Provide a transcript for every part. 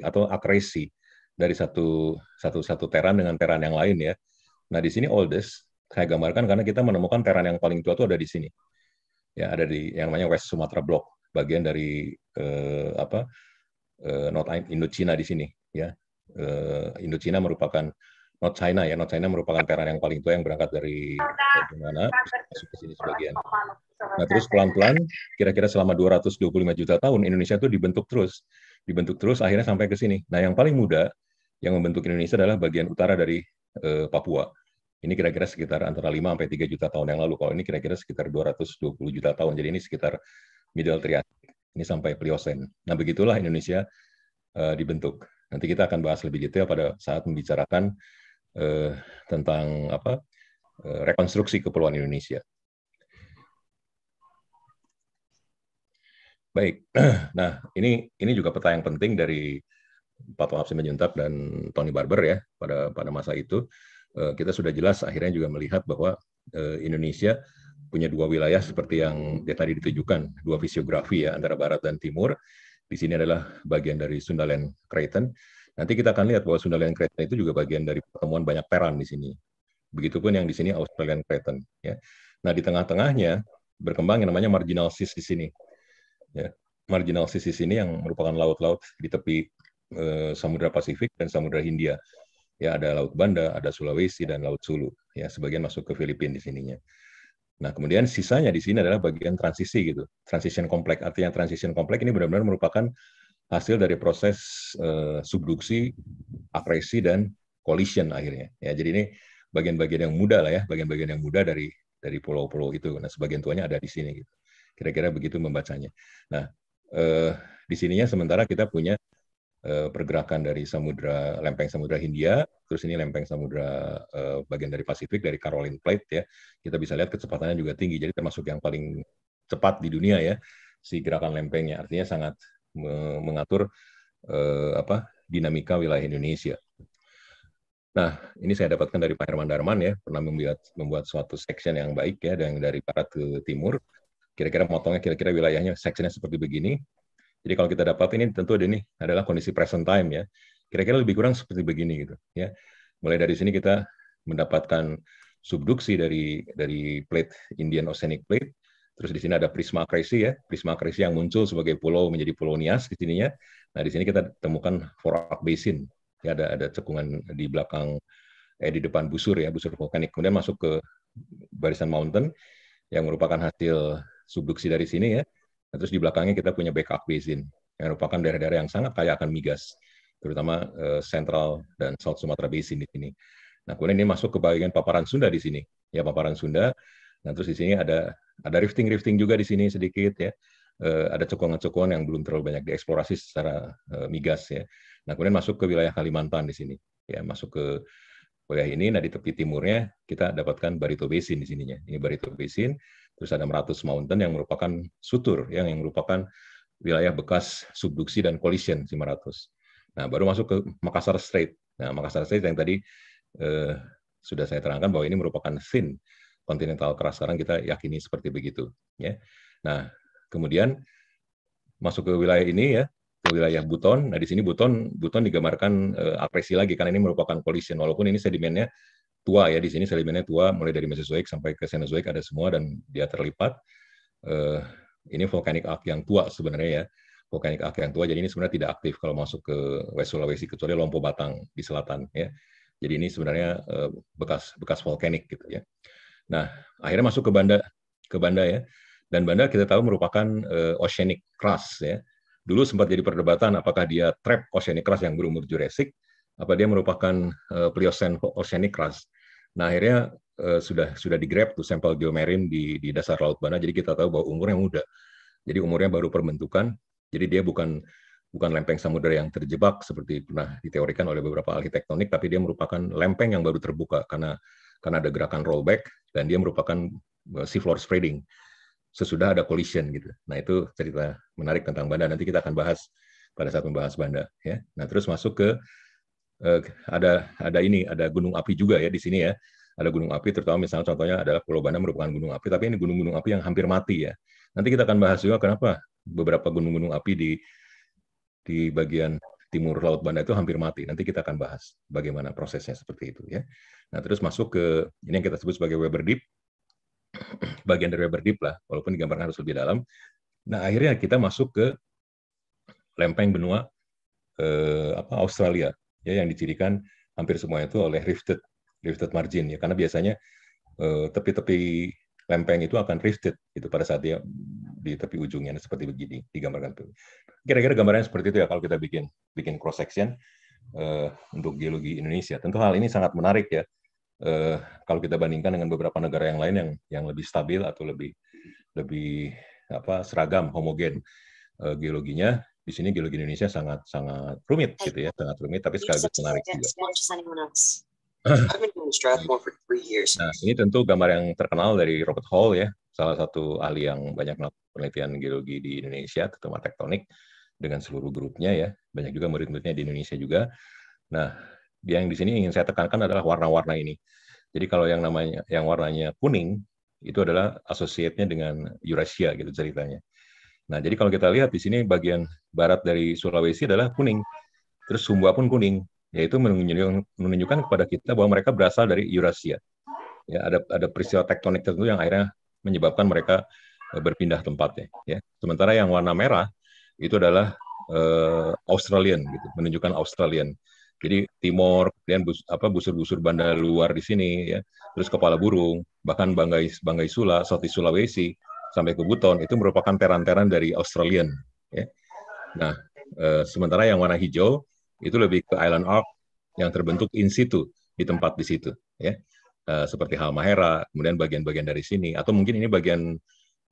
atau akresi dari satu satu satu teran dengan teran yang lain ya. Nah di sini oldest saya gambarkan karena kita menemukan teran yang paling tua itu ada di sini. Ya ada di yang namanya West Sumatra Block, bagian dari eh, apa eh, North Indochina di sini ya. Eh, Indochina merupakan North China ya, North China merupakan teran yang paling tua yang berangkat dari mana masuk ke sini sebagian. Nah terus pelan-pelan, kira-kira selama 225 juta tahun Indonesia itu dibentuk terus dibentuk terus akhirnya sampai ke sini. Nah, yang paling muda yang membentuk Indonesia adalah bagian utara dari uh, Papua. Ini kira-kira sekitar antara 5 sampai 3 juta tahun yang lalu. Kalau ini kira-kira sekitar 220 juta tahun. Jadi ini sekitar Middle Triassic. Ini sampai Pliosen. Nah, begitulah Indonesia uh, dibentuk. Nanti kita akan bahas lebih detail pada saat membicarakan uh, tentang apa? Uh, rekonstruksi kepulauan Indonesia. Baik. Nah, ini ini juga peta yang penting dari Pak Hapsi Menjuntak dan Tony Barber ya pada pada masa itu eh, kita sudah jelas akhirnya juga melihat bahwa eh, Indonesia punya dua wilayah seperti yang dia tadi ditujukan dua fisiografi ya antara barat dan timur. Di sini adalah bagian dari Sundaland Kraton. Nanti kita akan lihat bahwa Sundaland Kraton itu juga bagian dari pertemuan banyak peran di sini. Begitupun yang di sini Australian Kraton ya. Nah, di tengah-tengahnya berkembang yang namanya marginal sis di sini ya marginal sisi ini yang merupakan laut-laut di tepi eh, Samudra Pasifik dan Samudra Hindia ya ada laut Banda ada Sulawesi dan laut Sulu ya sebagian masuk ke Filipina di sininya Nah, kemudian sisanya di sini adalah bagian transisi gitu. Transition complex artinya transition complex ini benar-benar merupakan hasil dari proses uh, subduksi, akresi dan collision akhirnya. Ya, jadi ini bagian-bagian yang muda lah ya, bagian-bagian yang muda dari dari pulau-pulau itu. Nah, sebagian tuanya ada di sini gitu. Kira-kira begitu membacanya. Nah, eh, di sininya sementara kita punya eh, pergerakan dari samudra lempeng samudra Hindia, terus ini lempeng samudra eh, bagian dari Pasifik dari Caroline Plate ya. Kita bisa lihat kecepatannya juga tinggi, jadi termasuk yang paling cepat di dunia ya si gerakan lempengnya. Artinya sangat mengatur eh, apa dinamika wilayah Indonesia. Nah, ini saya dapatkan dari Pak Herman Darman ya, pernah membuat membuat suatu section yang baik ya, dari barat ke timur kira-kira motongnya kira-kira wilayahnya sectionnya seperti begini. Jadi kalau kita dapat ini tentu ada ini adalah kondisi present time ya. Kira-kira lebih kurang seperti begini gitu ya. Mulai dari sini kita mendapatkan subduksi dari dari plate Indian Oceanic Plate. Terus di sini ada prisma krisi ya, prisma krisi yang muncul sebagai pulau menjadi pulau Nias di sininya. Nah di sini kita temukan Forak Basin, ya ada ada cekungan di belakang eh di depan busur ya busur vulkanik. Kemudian masuk ke barisan mountain yang merupakan hasil subduksi dari sini ya. Nah, terus di belakangnya kita punya backup basin yang merupakan daerah-daerah yang sangat kaya akan migas, terutama uh, eh, Central dan South Sumatera Basin di sini. Nah, kemudian ini masuk ke bagian paparan Sunda di sini. Ya, paparan Sunda. Nah, terus di sini ada ada rifting-rifting juga di sini sedikit ya. Uh, ada cekungan-cekungan yang belum terlalu banyak dieksplorasi secara uh, migas ya. Nah, kemudian masuk ke wilayah Kalimantan di sini. Ya, masuk ke wilayah ini. Nah, di tepi timurnya kita dapatkan Barito Basin di sininya. Ini Barito Basin. Terus ada Meratus Mountain yang merupakan sutur, yang, yang merupakan wilayah bekas subduksi dan collision si Meratus. Nah, baru masuk ke Makassar Strait. Nah, Makassar Strait yang tadi eh, sudah saya terangkan bahwa ini merupakan thin kontinental keras. Sekarang kita yakini seperti begitu. Ya. Nah, kemudian masuk ke wilayah ini ya, ke wilayah Buton. Nah, di sini Buton Buton digambarkan eh, agresi lagi karena ini merupakan collision walaupun ini sedimennya tua ya di sini sedimennya tua mulai dari Mesozoik sampai ke Cenozoik ada semua dan dia terlipat. Uh, ini volcanic arc yang tua sebenarnya ya. Volcanic arc yang tua jadi ini sebenarnya tidak aktif kalau masuk ke West Sulawesi kecuali Lompo Batang di selatan ya. Jadi ini sebenarnya uh, bekas bekas vulkanik gitu ya. Nah, akhirnya masuk ke Banda ke Banda ya. Dan Banda kita tahu merupakan uh, oceanic crust ya. Dulu sempat jadi perdebatan apakah dia trap oceanic crust yang berumur Jurassic apa dia merupakan uh, Pliocene oceanic crust. Nah akhirnya uh, sudah sudah digrab tuh sampel geomarin di, di dasar laut mana. jadi kita tahu bahwa umurnya muda. Jadi umurnya baru perbentukan, jadi dia bukan bukan lempeng samudera yang terjebak seperti pernah diteorikan oleh beberapa ahli tektonik, tapi dia merupakan lempeng yang baru terbuka karena karena ada gerakan rollback dan dia merupakan eh, seafloor spreading sesudah ada collision gitu. Nah itu cerita menarik tentang Banda. Nanti kita akan bahas pada saat membahas Banda. Ya. Nah terus masuk ke Eh, ada ada ini ada gunung api juga ya di sini ya ada gunung api terutama misalnya contohnya adalah Pulau Banda merupakan gunung api tapi ini gunung-gunung api yang hampir mati ya nanti kita akan bahas juga kenapa beberapa gunung-gunung api di di bagian timur laut Banda itu hampir mati nanti kita akan bahas bagaimana prosesnya seperti itu ya nah terus masuk ke ini yang kita sebut sebagai Weber Deep bagian dari Weber Deep lah walaupun digambarkan harus lebih dalam nah akhirnya kita masuk ke lempeng benua eh, apa Australia ya yang dicirikan hampir semuanya itu oleh rifted rifted margin ya karena biasanya eh, tepi-tepi lempeng itu akan rifted itu pada saat dia di tepi ujungnya nah, seperti begini digambarkan kira-kira gambarannya seperti itu ya kalau kita bikin bikin cross section uh, eh, untuk geologi Indonesia tentu hal ini sangat menarik ya uh, kalau kita bandingkan dengan beberapa negara yang lain yang yang lebih stabil atau lebih lebih apa seragam homogen uh, geologinya di sini geologi Indonesia sangat sangat rumit gitu ya, sangat rumit tapi iya, sekaligus menarik juga. nah, ini tentu gambar yang terkenal dari Robert Hall ya, salah satu ahli yang banyak melakukan penelitian geologi di Indonesia, terutama tektonik dengan seluruh grupnya ya, banyak juga murid-muridnya di Indonesia juga. Nah, yang di sini ingin saya tekankan adalah warna-warna ini. Jadi kalau yang namanya yang warnanya kuning itu adalah asosiatnya dengan Eurasia gitu ceritanya. Nah, jadi kalau kita lihat di sini bagian barat dari Sulawesi adalah kuning. Terus Sumba pun kuning, yaitu menunjukkan, kepada kita bahwa mereka berasal dari Eurasia. Ya, ada ada peristiwa tektonik tertentu yang akhirnya menyebabkan mereka eh, berpindah tempatnya, ya. Sementara yang warna merah itu adalah uh, Australian gitu, menunjukkan Australian. Jadi Timor, kemudian bus, apa busur-busur bandar luar di sini ya, terus kepala burung, bahkan Banggai Banggai Sula, Sulawesi sampai ke Buton itu merupakan teran-teran dari Australian. Ya. Nah, e, sementara yang warna hijau itu lebih ke island arc yang terbentuk in situ di tempat di situ, ya e, seperti Halmahera, kemudian bagian-bagian dari sini atau mungkin ini bagian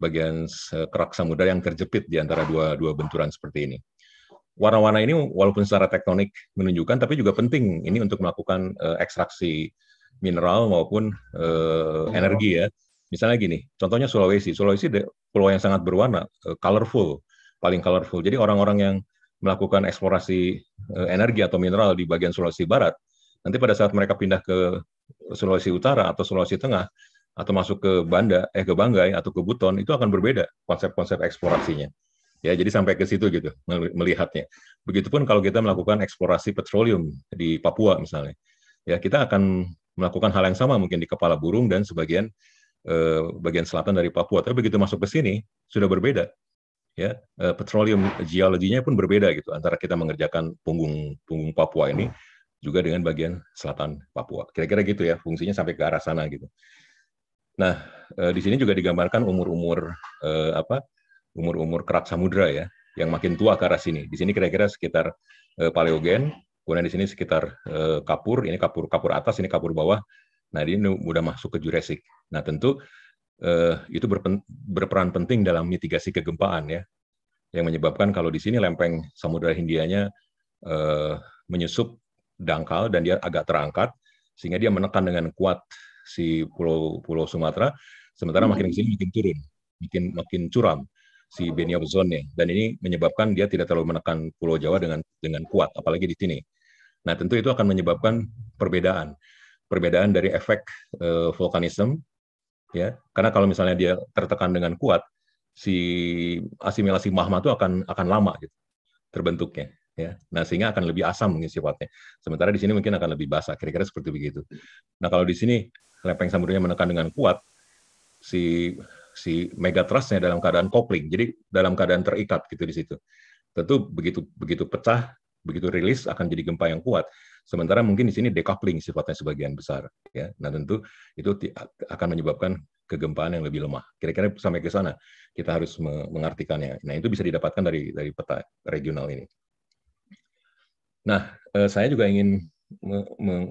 bagian eh, kerak samudera yang terjepit di antara dua dua benturan seperti ini. Warna-warna ini walaupun secara tektonik menunjukkan, tapi juga penting ini untuk melakukan e, ekstraksi mineral maupun e, energi ya Misalnya gini, contohnya Sulawesi. Sulawesi pulau yang sangat berwarna, eh, colorful, paling colorful. Jadi orang-orang yang melakukan eksplorasi eh, energi atau mineral di bagian Sulawesi Barat, nanti pada saat mereka pindah ke Sulawesi Utara atau Sulawesi Tengah atau masuk ke Banda, eh ke Banggai atau ke Buton itu akan berbeda konsep-konsep eksplorasinya. Ya, jadi sampai ke situ gitu melihatnya. Begitupun kalau kita melakukan eksplorasi petroleum di Papua misalnya, ya kita akan melakukan hal yang sama mungkin di kepala burung dan sebagian Eh, bagian selatan dari Papua. Tapi begitu masuk ke sini sudah berbeda. Ya, eh, petroleum geologinya pun berbeda gitu antara kita mengerjakan punggung punggung Papua ini juga dengan bagian selatan Papua. Kira-kira gitu ya, fungsinya sampai ke arah sana gitu. Nah, eh, di sini juga digambarkan umur-umur apa? umur-umur kerak samudra ya, yang makin tua ke arah sini. Di sini kira-kira sekitar paleogen, kemudian di sini sekitar kapur, ini kapur kapur atas, ini kapur bawah, Nah, dia mudah masuk ke Jurassic. Nah, tentu eh, itu berpen, berperan penting dalam mitigasi kegempaan ya, yang menyebabkan kalau di sini lempeng Samudra Hindianya eh, menyusup dangkal dan dia agak terangkat, sehingga dia menekan dengan kuat si pulau-pulau Sumatera, sementara makin ke sini hmm. makin turun, makin makin curam si Benioff zone Dan ini menyebabkan dia tidak terlalu menekan Pulau Jawa dengan dengan kuat, apalagi di sini. Nah, tentu itu akan menyebabkan perbedaan perbedaan dari efek uh, vulkanisme ya karena kalau misalnya dia tertekan dengan kuat si asimilasi magma itu akan akan lama gitu terbentuknya ya nah sehingga akan lebih asam mungkin sifatnya sementara di sini mungkin akan lebih basah kira-kira seperti begitu nah kalau di sini lempeng samudera menekan dengan kuat si si megatrustnya dalam keadaan kopling jadi dalam keadaan terikat gitu di situ tentu begitu begitu pecah begitu rilis akan jadi gempa yang kuat. Sementara mungkin di sini decoupling sifatnya sebagian besar ya. Nah, tentu itu akan menyebabkan kegempaan yang lebih lemah. Kira-kira sampai ke sana kita harus mengartikannya. Nah, itu bisa didapatkan dari dari peta regional ini. Nah, eh, saya juga ingin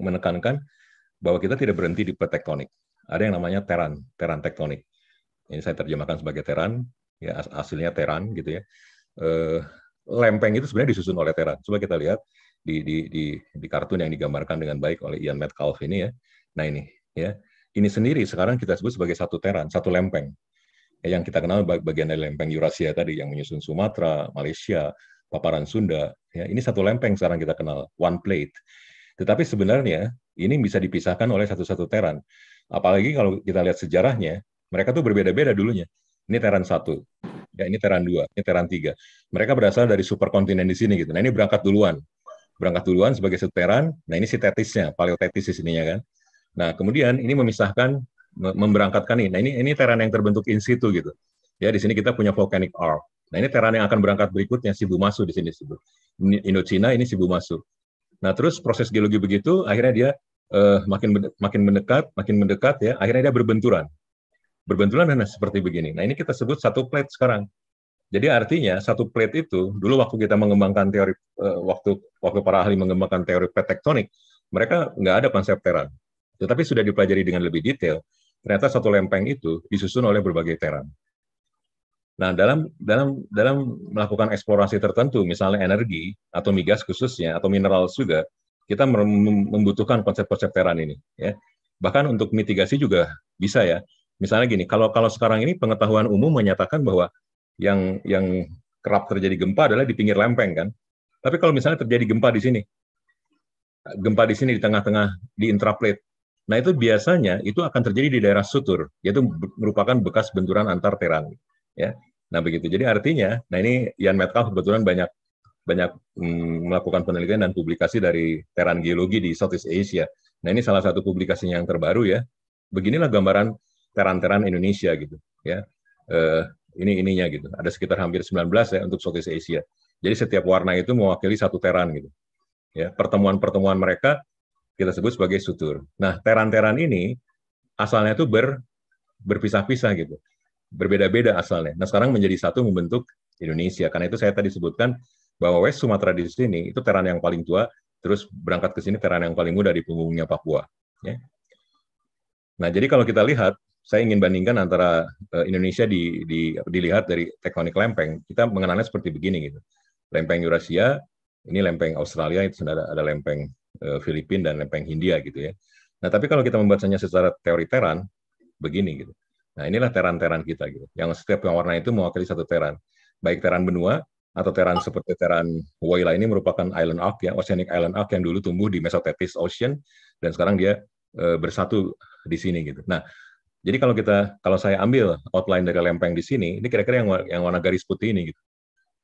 menekankan bahwa kita tidak berhenti di tektonik. Ada yang namanya teran, teran tektonik. Ini saya terjemahkan sebagai teran, ya hasilnya teran gitu ya. Eh, lempeng itu sebenarnya disusun oleh Teran. Coba kita lihat di, di, di, di kartun yang digambarkan dengan baik oleh Ian Metcalf ini ya. Nah ini ya, ini sendiri sekarang kita sebut sebagai satu teran, satu lempeng. Ya, yang kita kenal bagian dari lempeng Eurasia tadi yang menyusun Sumatera, Malaysia, paparan Sunda. Ya, ini satu lempeng sekarang kita kenal, one plate. Tetapi sebenarnya ini bisa dipisahkan oleh satu-satu teran. Apalagi kalau kita lihat sejarahnya, mereka tuh berbeda-beda dulunya. Ini teran satu, ya ini Teran 2, ini Teran 3. Mereka berasal dari superkontinen di sini gitu. Nah, ini berangkat duluan. Berangkat duluan sebagai seteran. Nah, ini sintetisnya, paleotetis di sininya kan. Nah, kemudian ini memisahkan memberangkatkan ini. Nah, ini ini Teran yang terbentuk in situ gitu. Ya, di sini kita punya volcanic arc. Nah, ini Teran yang akan berangkat berikutnya si masuk di sini disebut. Indochina ini si masuk Nah, terus proses geologi begitu akhirnya dia uh, makin makin mendekat, makin mendekat ya, akhirnya dia berbenturan berbenturan dan seperti begini. Nah ini kita sebut satu plate sekarang. Jadi artinya satu plate itu dulu waktu kita mengembangkan teori uh, waktu waktu para ahli mengembangkan teori plate tektonik, mereka nggak ada konsep teran. Tetapi sudah dipelajari dengan lebih detail, ternyata satu lempeng itu disusun oleh berbagai teran. Nah, dalam dalam dalam melakukan eksplorasi tertentu, misalnya energi atau migas khususnya atau mineral juga, kita membutuhkan konsep-konsep teran ini ya. Bahkan untuk mitigasi juga bisa ya misalnya gini, kalau kalau sekarang ini pengetahuan umum menyatakan bahwa yang yang kerap terjadi gempa adalah di pinggir lempeng kan. Tapi kalau misalnya terjadi gempa di sini, gempa di sini di tengah-tengah di intraplate, nah itu biasanya itu akan terjadi di daerah sutur, yaitu merupakan bekas benturan antar terang. Ya, nah begitu. Jadi artinya, nah ini Ian Metcalf kebetulan banyak banyak mm, melakukan penelitian dan publikasi dari teran geologi di Southeast Asia. Nah ini salah satu publikasinya yang terbaru ya. Beginilah gambaran teran-teran Indonesia gitu ya uh, ini ininya gitu ada sekitar hampir 19 ya untuk Southeast Asia jadi setiap warna itu mewakili satu teran gitu ya pertemuan-pertemuan mereka kita sebut sebagai sutur nah teran-teran ini asalnya itu ber berpisah-pisah gitu berbeda-beda asalnya nah sekarang menjadi satu membentuk Indonesia karena itu saya tadi sebutkan bahwa West Sumatera di sini itu teran yang paling tua terus berangkat ke sini teran yang paling muda di punggungnya Papua. Ya. Nah, jadi kalau kita lihat saya ingin bandingkan antara uh, Indonesia di, di dilihat dari tektonik lempeng. Kita mengenalnya seperti begini gitu. Lempeng Eurasia, ini lempeng Australia, itu ada ada lempeng uh, eh, Filipina dan lempeng Hindia gitu ya. Nah, tapi kalau kita membacanya secara teori teran begini gitu. Nah, inilah teran-teran kita gitu. Yang setiap yang warna itu mewakili satu teran. Baik teran benua atau teran seperti teran Waila ini merupakan island arc ya, oceanic island arc yang dulu tumbuh di mesotetis Ocean dan sekarang dia uh, bersatu di sini gitu. Nah, jadi kalau kita kalau saya ambil outline dari lempeng di sini, ini kira-kira yang yang warna garis putih ini gitu.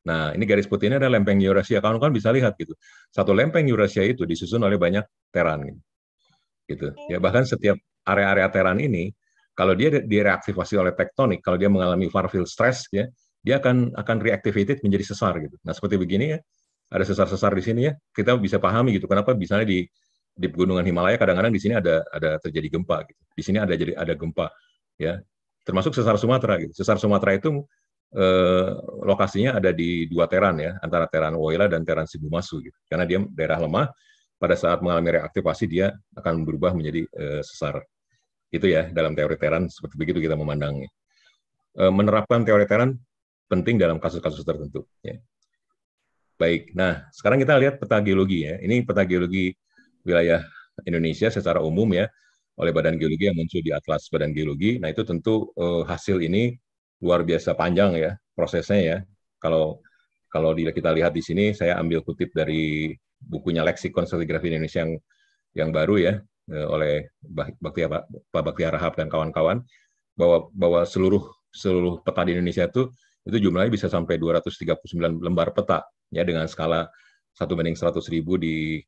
Nah, ini garis putih ini adalah lempeng Eurasia. Kalian kan bisa lihat gitu. Satu lempeng Eurasia itu disusun oleh banyak teran gitu. gitu. Ya bahkan setiap area-area teran ini kalau dia direaktivasi oleh tektonik, kalau dia mengalami far field stress ya, dia akan akan reactivated menjadi sesar gitu. Nah, seperti begini ya. Ada sesar-sesar di sini ya. Kita bisa pahami gitu kenapa misalnya di di pegunungan Himalaya kadang-kadang di sini ada ada terjadi gempa gitu. Di sini ada jadi ada gempa ya. Termasuk sesar Sumatera gitu. Sesar Sumatera itu eh, lokasinya ada di dua teran ya, antara teran Woyla dan teran Sibumasu gitu. Karena dia daerah lemah pada saat mengalami reaktivasi dia akan berubah menjadi eh, sesar. Itu ya dalam teori teran seperti begitu kita memandangnya. Eh, menerapkan teori teran penting dalam kasus-kasus tertentu ya. Baik. Nah, sekarang kita lihat peta geologi ya. Ini peta geologi wilayah Indonesia secara umum ya oleh Badan Geologi yang muncul di Atlas Badan Geologi. Nah itu tentu eh, hasil ini luar biasa panjang ya prosesnya ya. Kalau kalau kita lihat di sini saya ambil kutip dari bukunya Leksikon Stratigrafi Indonesia yang yang baru ya eh, oleh Baktia, Pak Baktia Rahab dan kawan-kawan bahwa bahwa seluruh seluruh peta di Indonesia itu itu jumlahnya bisa sampai 239 lembar peta ya dengan skala satu banding 100 ribu di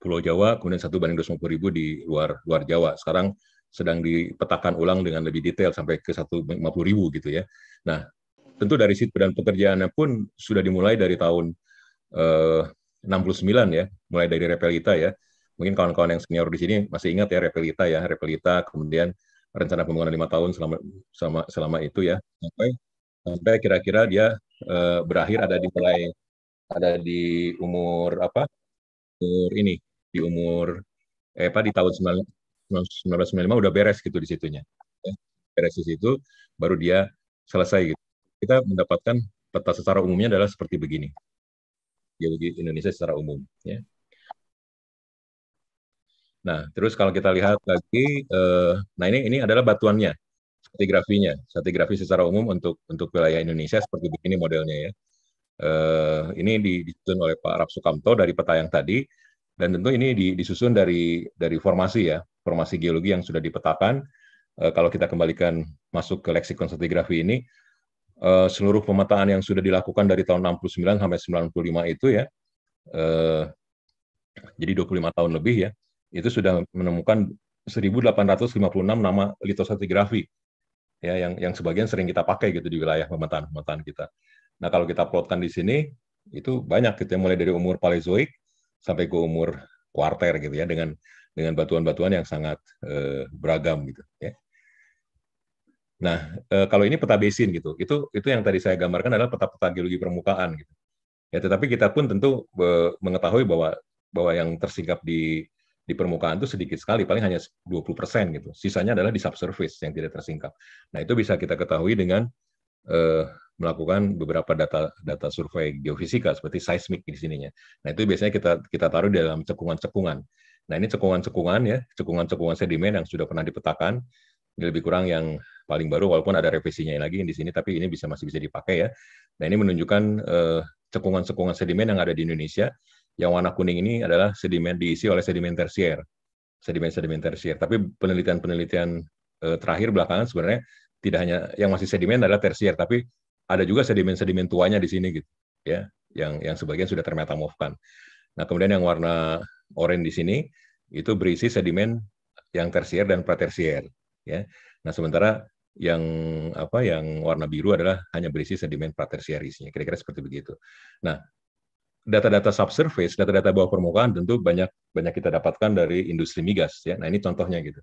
Pulau Jawa, kemudian satu banding 250 ribu di luar luar Jawa. Sekarang sedang dipetakan ulang dengan lebih detail sampai ke 150 ribu gitu ya. Nah, tentu dari situ dan pekerjaannya pun sudah dimulai dari tahun eh, 69 ya, mulai dari Repelita ya. Mungkin kawan-kawan yang senior di sini masih ingat ya Repelita ya, Repelita kemudian rencana pembangunan lima tahun selama selama, selama itu ya sampai sampai kira-kira dia eh, berakhir ada di mulai ada di umur apa umur ini di umur eh apa di tahun 1995 udah beres gitu di situnya. Ya, beres di situ baru dia selesai gitu. Kita mendapatkan peta secara umumnya adalah seperti begini. Geologi Indonesia secara umum ya. Nah, terus kalau kita lihat lagi eh, nah ini ini adalah batuannya stratigrafinya. Stratigrafi secara umum untuk untuk wilayah Indonesia seperti begini modelnya ya. Uh, ini disusun oleh Pak Rapsukamto dari peta yang tadi. Dan tentu ini disusun dari dari formasi ya, formasi geologi yang sudah dipetakan. E, kalau kita kembalikan masuk ke leksikon stratigrafi ini, e, seluruh pemetaan yang sudah dilakukan dari tahun 69 sampai 95 itu ya, e, jadi 25 tahun lebih ya, itu sudah menemukan 1856 nama litostratigrafi ya yang yang sebagian sering kita pakai gitu di wilayah pemetaan-pemetaan kita. Nah, kalau kita plotkan di sini itu banyak kita gitu, ya, mulai dari umur Paleozoik sampai ke umur kuarter gitu ya dengan dengan batuan-batuan yang sangat eh, beragam gitu ya. Nah, eh, kalau ini peta besin gitu, itu itu yang tadi saya gambarkan adalah peta-peta geologi permukaan gitu. Ya, tetapi kita pun tentu eh, mengetahui bahwa bahwa yang tersingkap di di permukaan itu sedikit sekali, paling hanya 20% gitu. Sisanya adalah di subsurface yang tidak tersingkap. Nah, itu bisa kita ketahui dengan eh, melakukan beberapa data data survei geofisika seperti seismik di sininya. Nah itu biasanya kita kita taruh di dalam cekungan-cekungan. Nah ini cekungan-cekungan ya, cekungan-cekungan sedimen yang sudah pernah dipetakan. Ini lebih kurang yang paling baru walaupun ada revisinya lagi di sini, tapi ini bisa masih bisa dipakai ya. Nah ini menunjukkan cekungan eh, cekungan-cekungan sedimen yang ada di Indonesia. Yang warna kuning ini adalah sedimen diisi oleh sedimen tersier, sedimen-sedimen tersier. Tapi penelitian-penelitian eh, terakhir belakangan sebenarnya tidak hanya yang masih sedimen adalah tersier, tapi ada juga sedimen-sedimen tuanya di sini gitu, ya, yang yang sebagian sudah termetamorfkan. Nah, kemudian yang warna oranye di sini itu berisi sedimen yang tersier dan pratersier, ya. Nah, sementara yang apa yang warna biru adalah hanya berisi sedimen pratersier isinya. Kira-kira seperti begitu. Nah, data-data subsurface, data-data bawah permukaan tentu banyak banyak kita dapatkan dari industri migas ya. Nah, ini contohnya gitu.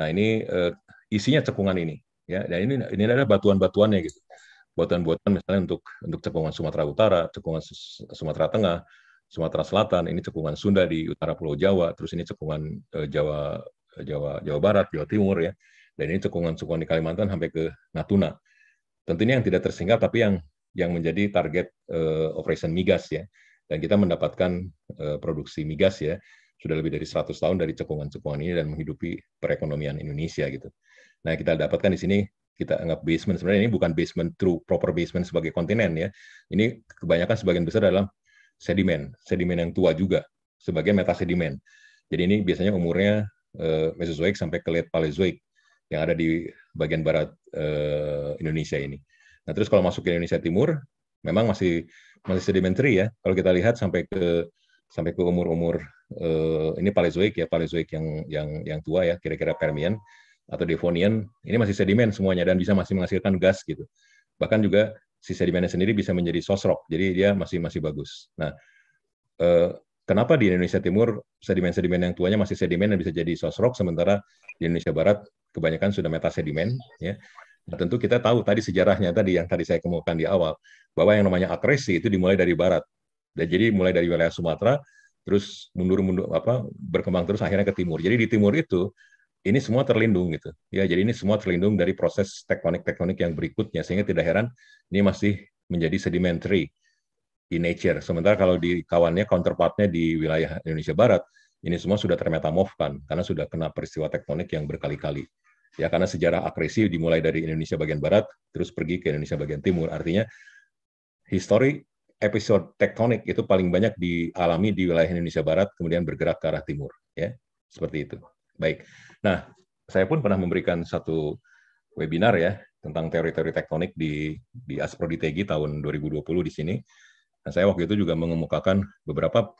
Nah, ini uh, isinya cekungan ini ya dan ini ini adalah batuan-batuannya gitu batuan-batuan misalnya untuk untuk cekungan Sumatera Utara cekungan Sumatera Tengah Sumatera Selatan ini cekungan Sunda di utara Pulau Jawa terus ini cekungan eh, Jawa eh, Jawa Jawa Barat Jawa Timur ya dan ini cekungan-cekungan di Kalimantan sampai ke Natuna tentunya yang tidak tersingkap tapi yang yang menjadi target eh, operation migas ya dan kita mendapatkan eh, produksi migas ya sudah lebih dari 100 tahun dari cekungan-cekungan ini dan menghidupi perekonomian Indonesia gitu. Nah, kita dapatkan di sini kita anggap basement sebenarnya ini bukan basement true proper basement sebagai kontinen ya. Ini kebanyakan sebagian besar dalam sedimen, sedimen yang tua juga sebagai metasedimen. Jadi ini biasanya umurnya eh, Mesozoik sampai ke late Paleozoik yang ada di bagian barat eh, Indonesia ini. Nah, terus kalau masuk ke Indonesia Timur memang masih masih sedimentary ya. Kalau kita lihat sampai ke sampai ke umur-umur eh, ini Paleozoik ya, Paleozoik yang yang yang tua ya, kira-kira Permian atau Devonian ini masih sedimen semuanya dan bisa masih menghasilkan gas gitu. Bahkan juga si sedimennya sendiri bisa menjadi rock jadi dia masih masih bagus. Nah, eh, kenapa di Indonesia Timur sedimen-sedimen yang tuanya masih sedimen dan bisa jadi rock sementara di Indonesia Barat kebanyakan sudah metasedimen, ya. Nah, tentu kita tahu tadi sejarahnya tadi yang tadi saya kemukakan di awal bahwa yang namanya akresi itu dimulai dari barat. Dan jadi mulai dari wilayah Sumatera terus mundur-mundur apa berkembang terus akhirnya ke timur. Jadi di timur itu ini semua terlindung gitu. Ya, jadi ini semua terlindung dari proses tektonik-tektonik yang berikutnya sehingga tidak heran ini masih menjadi sedimentary in nature. Sementara kalau di kawannya counterpartnya di wilayah Indonesia Barat, ini semua sudah termetamorfkan karena sudah kena peristiwa tektonik yang berkali-kali. Ya, karena sejarah akresi dimulai dari Indonesia bagian barat terus pergi ke Indonesia bagian timur. Artinya histori episode tektonik itu paling banyak dialami di wilayah Indonesia Barat kemudian bergerak ke arah timur ya seperti itu baik Nah, saya pun pernah memberikan satu webinar ya tentang teori-teori tektonik di di Aspro Tegi tahun 2020 di sini. Nah, saya waktu itu juga mengemukakan beberapa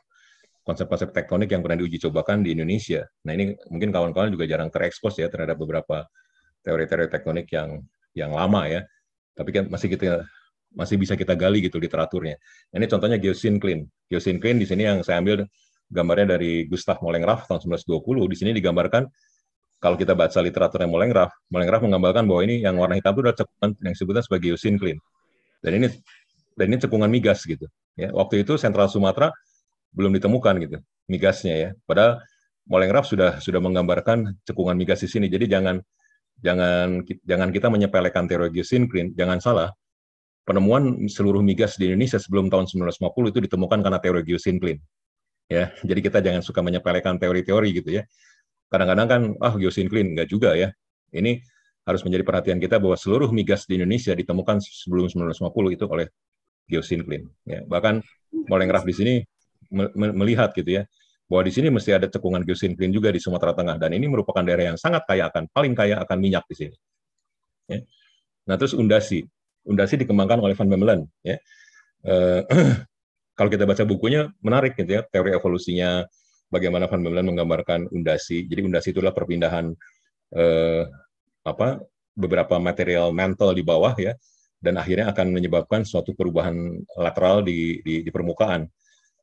konsep-konsep tektonik yang pernah diuji cobakan di Indonesia. Nah, ini mungkin kawan-kawan juga jarang terekspos ya terhadap beberapa teori-teori tektonik yang yang lama ya. Tapi kan masih kita masih bisa kita gali gitu literaturnya. Nah, ini contohnya geosinklin. Klein di sini yang saya ambil gambarnya dari Gustav Molengraf tahun 1920. Di sini digambarkan kalau kita baca literaturnya Molengraf, Molengraf menggambarkan bahwa ini yang warna hitam itu adalah cekungan yang disebutnya sebagai eosincline. Dan ini dan ini cekungan migas gitu. Ya, waktu itu sentral Sumatera belum ditemukan gitu migasnya ya. Padahal Molengraf sudah sudah menggambarkan cekungan migas di sini. Jadi jangan jangan jangan kita menyepelekan teori Clean. jangan salah. Penemuan seluruh migas di Indonesia sebelum tahun 1950 itu ditemukan karena teori eosincline. Ya, jadi kita jangan suka menyepelekan teori-teori gitu ya kadang-kadang kan ah clean nggak juga ya. Ini harus menjadi perhatian kita bahwa seluruh migas di Indonesia ditemukan sebelum 1950 itu oleh clean Ya, bahkan Molengraf di sini melihat gitu ya bahwa di sini mesti ada cekungan clean juga di Sumatera Tengah dan ini merupakan daerah yang sangat kaya akan paling kaya akan minyak di sini. Ya. Nah terus undasi, undasi dikembangkan oleh Van Bemelen Ya. Uh, kalau kita baca bukunya menarik gitu ya teori evolusinya bagaimana Van Bemelen menggambarkan undasi. Jadi undasi itulah perpindahan eh, apa beberapa material mental di bawah ya dan akhirnya akan menyebabkan suatu perubahan lateral di, di, di permukaan.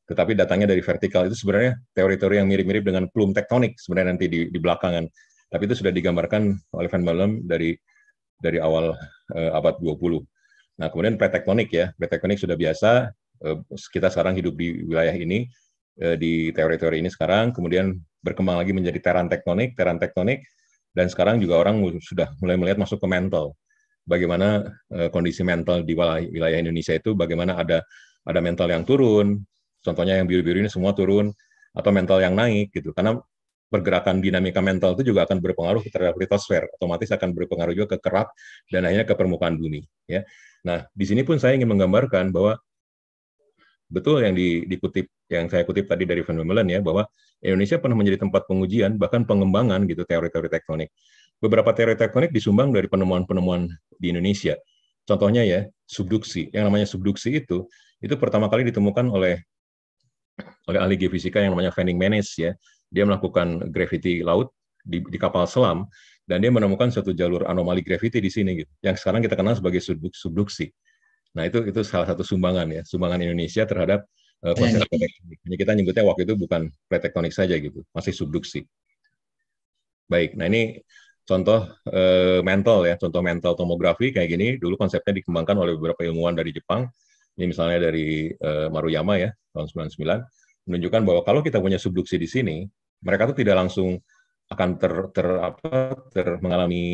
Tetapi datangnya dari vertikal itu sebenarnya teori-teori yang mirip-mirip dengan plume tektonik sebenarnya nanti di, di belakangan. Tapi itu sudah digambarkan oleh Van Bemelen dari dari awal eh, abad 20. Nah, kemudian pretektonik ya. Pretektonik sudah biasa eh, kita sekarang hidup di wilayah ini Eh, di teori-teori ini sekarang, kemudian berkembang lagi menjadi teran tektonik, teran tektonik, dan sekarang juga orang sudah mulai melihat masuk ke mental. Bagaimana eh, kondisi mental di wilayah, wilayah Indonesia itu, bagaimana ada ada mental yang turun, contohnya yang biru-biru ini semua turun, atau mental yang naik gitu. Karena pergerakan dinamika mental itu juga akan berpengaruh terhadap litosfer, otomatis akan berpengaruh juga ke kerak dan akhirnya ke permukaan bumi. Ya. Nah, di sini pun saya ingin menggambarkan bahwa betul yang di, dikutip yang saya kutip tadi dari Van Mullen ya bahwa Indonesia pernah menjadi tempat pengujian bahkan pengembangan gitu teori-teori tektonik. Beberapa teori tektonik disumbang dari penemuan-penemuan di Indonesia. Contohnya ya subduksi. Yang namanya subduksi itu itu pertama kali ditemukan oleh oleh ahli geofisika yang namanya Fanning Menes ya. Dia melakukan gravity laut di, di kapal selam dan dia menemukan satu jalur anomali gravity di sini gitu. Yang sekarang kita kenal sebagai subduksi. Nah itu itu salah satu sumbangan ya, sumbangan Indonesia terhadap uh, konsep ya, tektonik. Ini kita nyebutnya waktu itu bukan pretektonik saja gitu, masih subduksi. Baik, nah ini contoh uh, mental ya, contoh mental tomografi kayak gini. Dulu konsepnya dikembangkan oleh beberapa ilmuwan dari Jepang. Ini misalnya dari uh, Maruyama ya, tahun 99 menunjukkan bahwa kalau kita punya subduksi di sini, mereka tuh tidak langsung akan ter, ter apa ter mengalami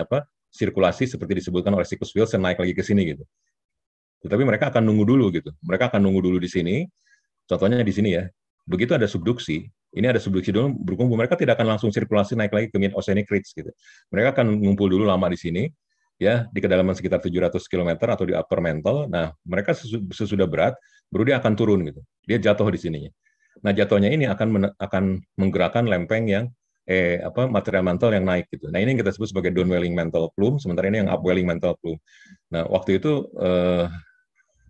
apa sirkulasi seperti disebutkan oleh siklus Wilson naik lagi ke sini gitu. Tetapi mereka akan nunggu dulu gitu. Mereka akan nunggu dulu di sini. Contohnya di sini ya. Begitu ada subduksi, ini ada subduksi dulu berkumpul, mereka tidak akan langsung sirkulasi naik lagi ke mid oceanic ridge gitu. Mereka akan ngumpul dulu lama di sini, ya di kedalaman sekitar 700 km atau di upper mantle. Nah, mereka sesudah berat, baru dia akan turun gitu. Dia jatuh di sininya. Nah, jatuhnya ini akan men akan menggerakkan lempeng yang eh apa material mantel yang naik gitu. Nah, ini yang kita sebut sebagai downwelling mantle plume, sementara ini yang upwelling mantle plume. Nah, waktu itu eh,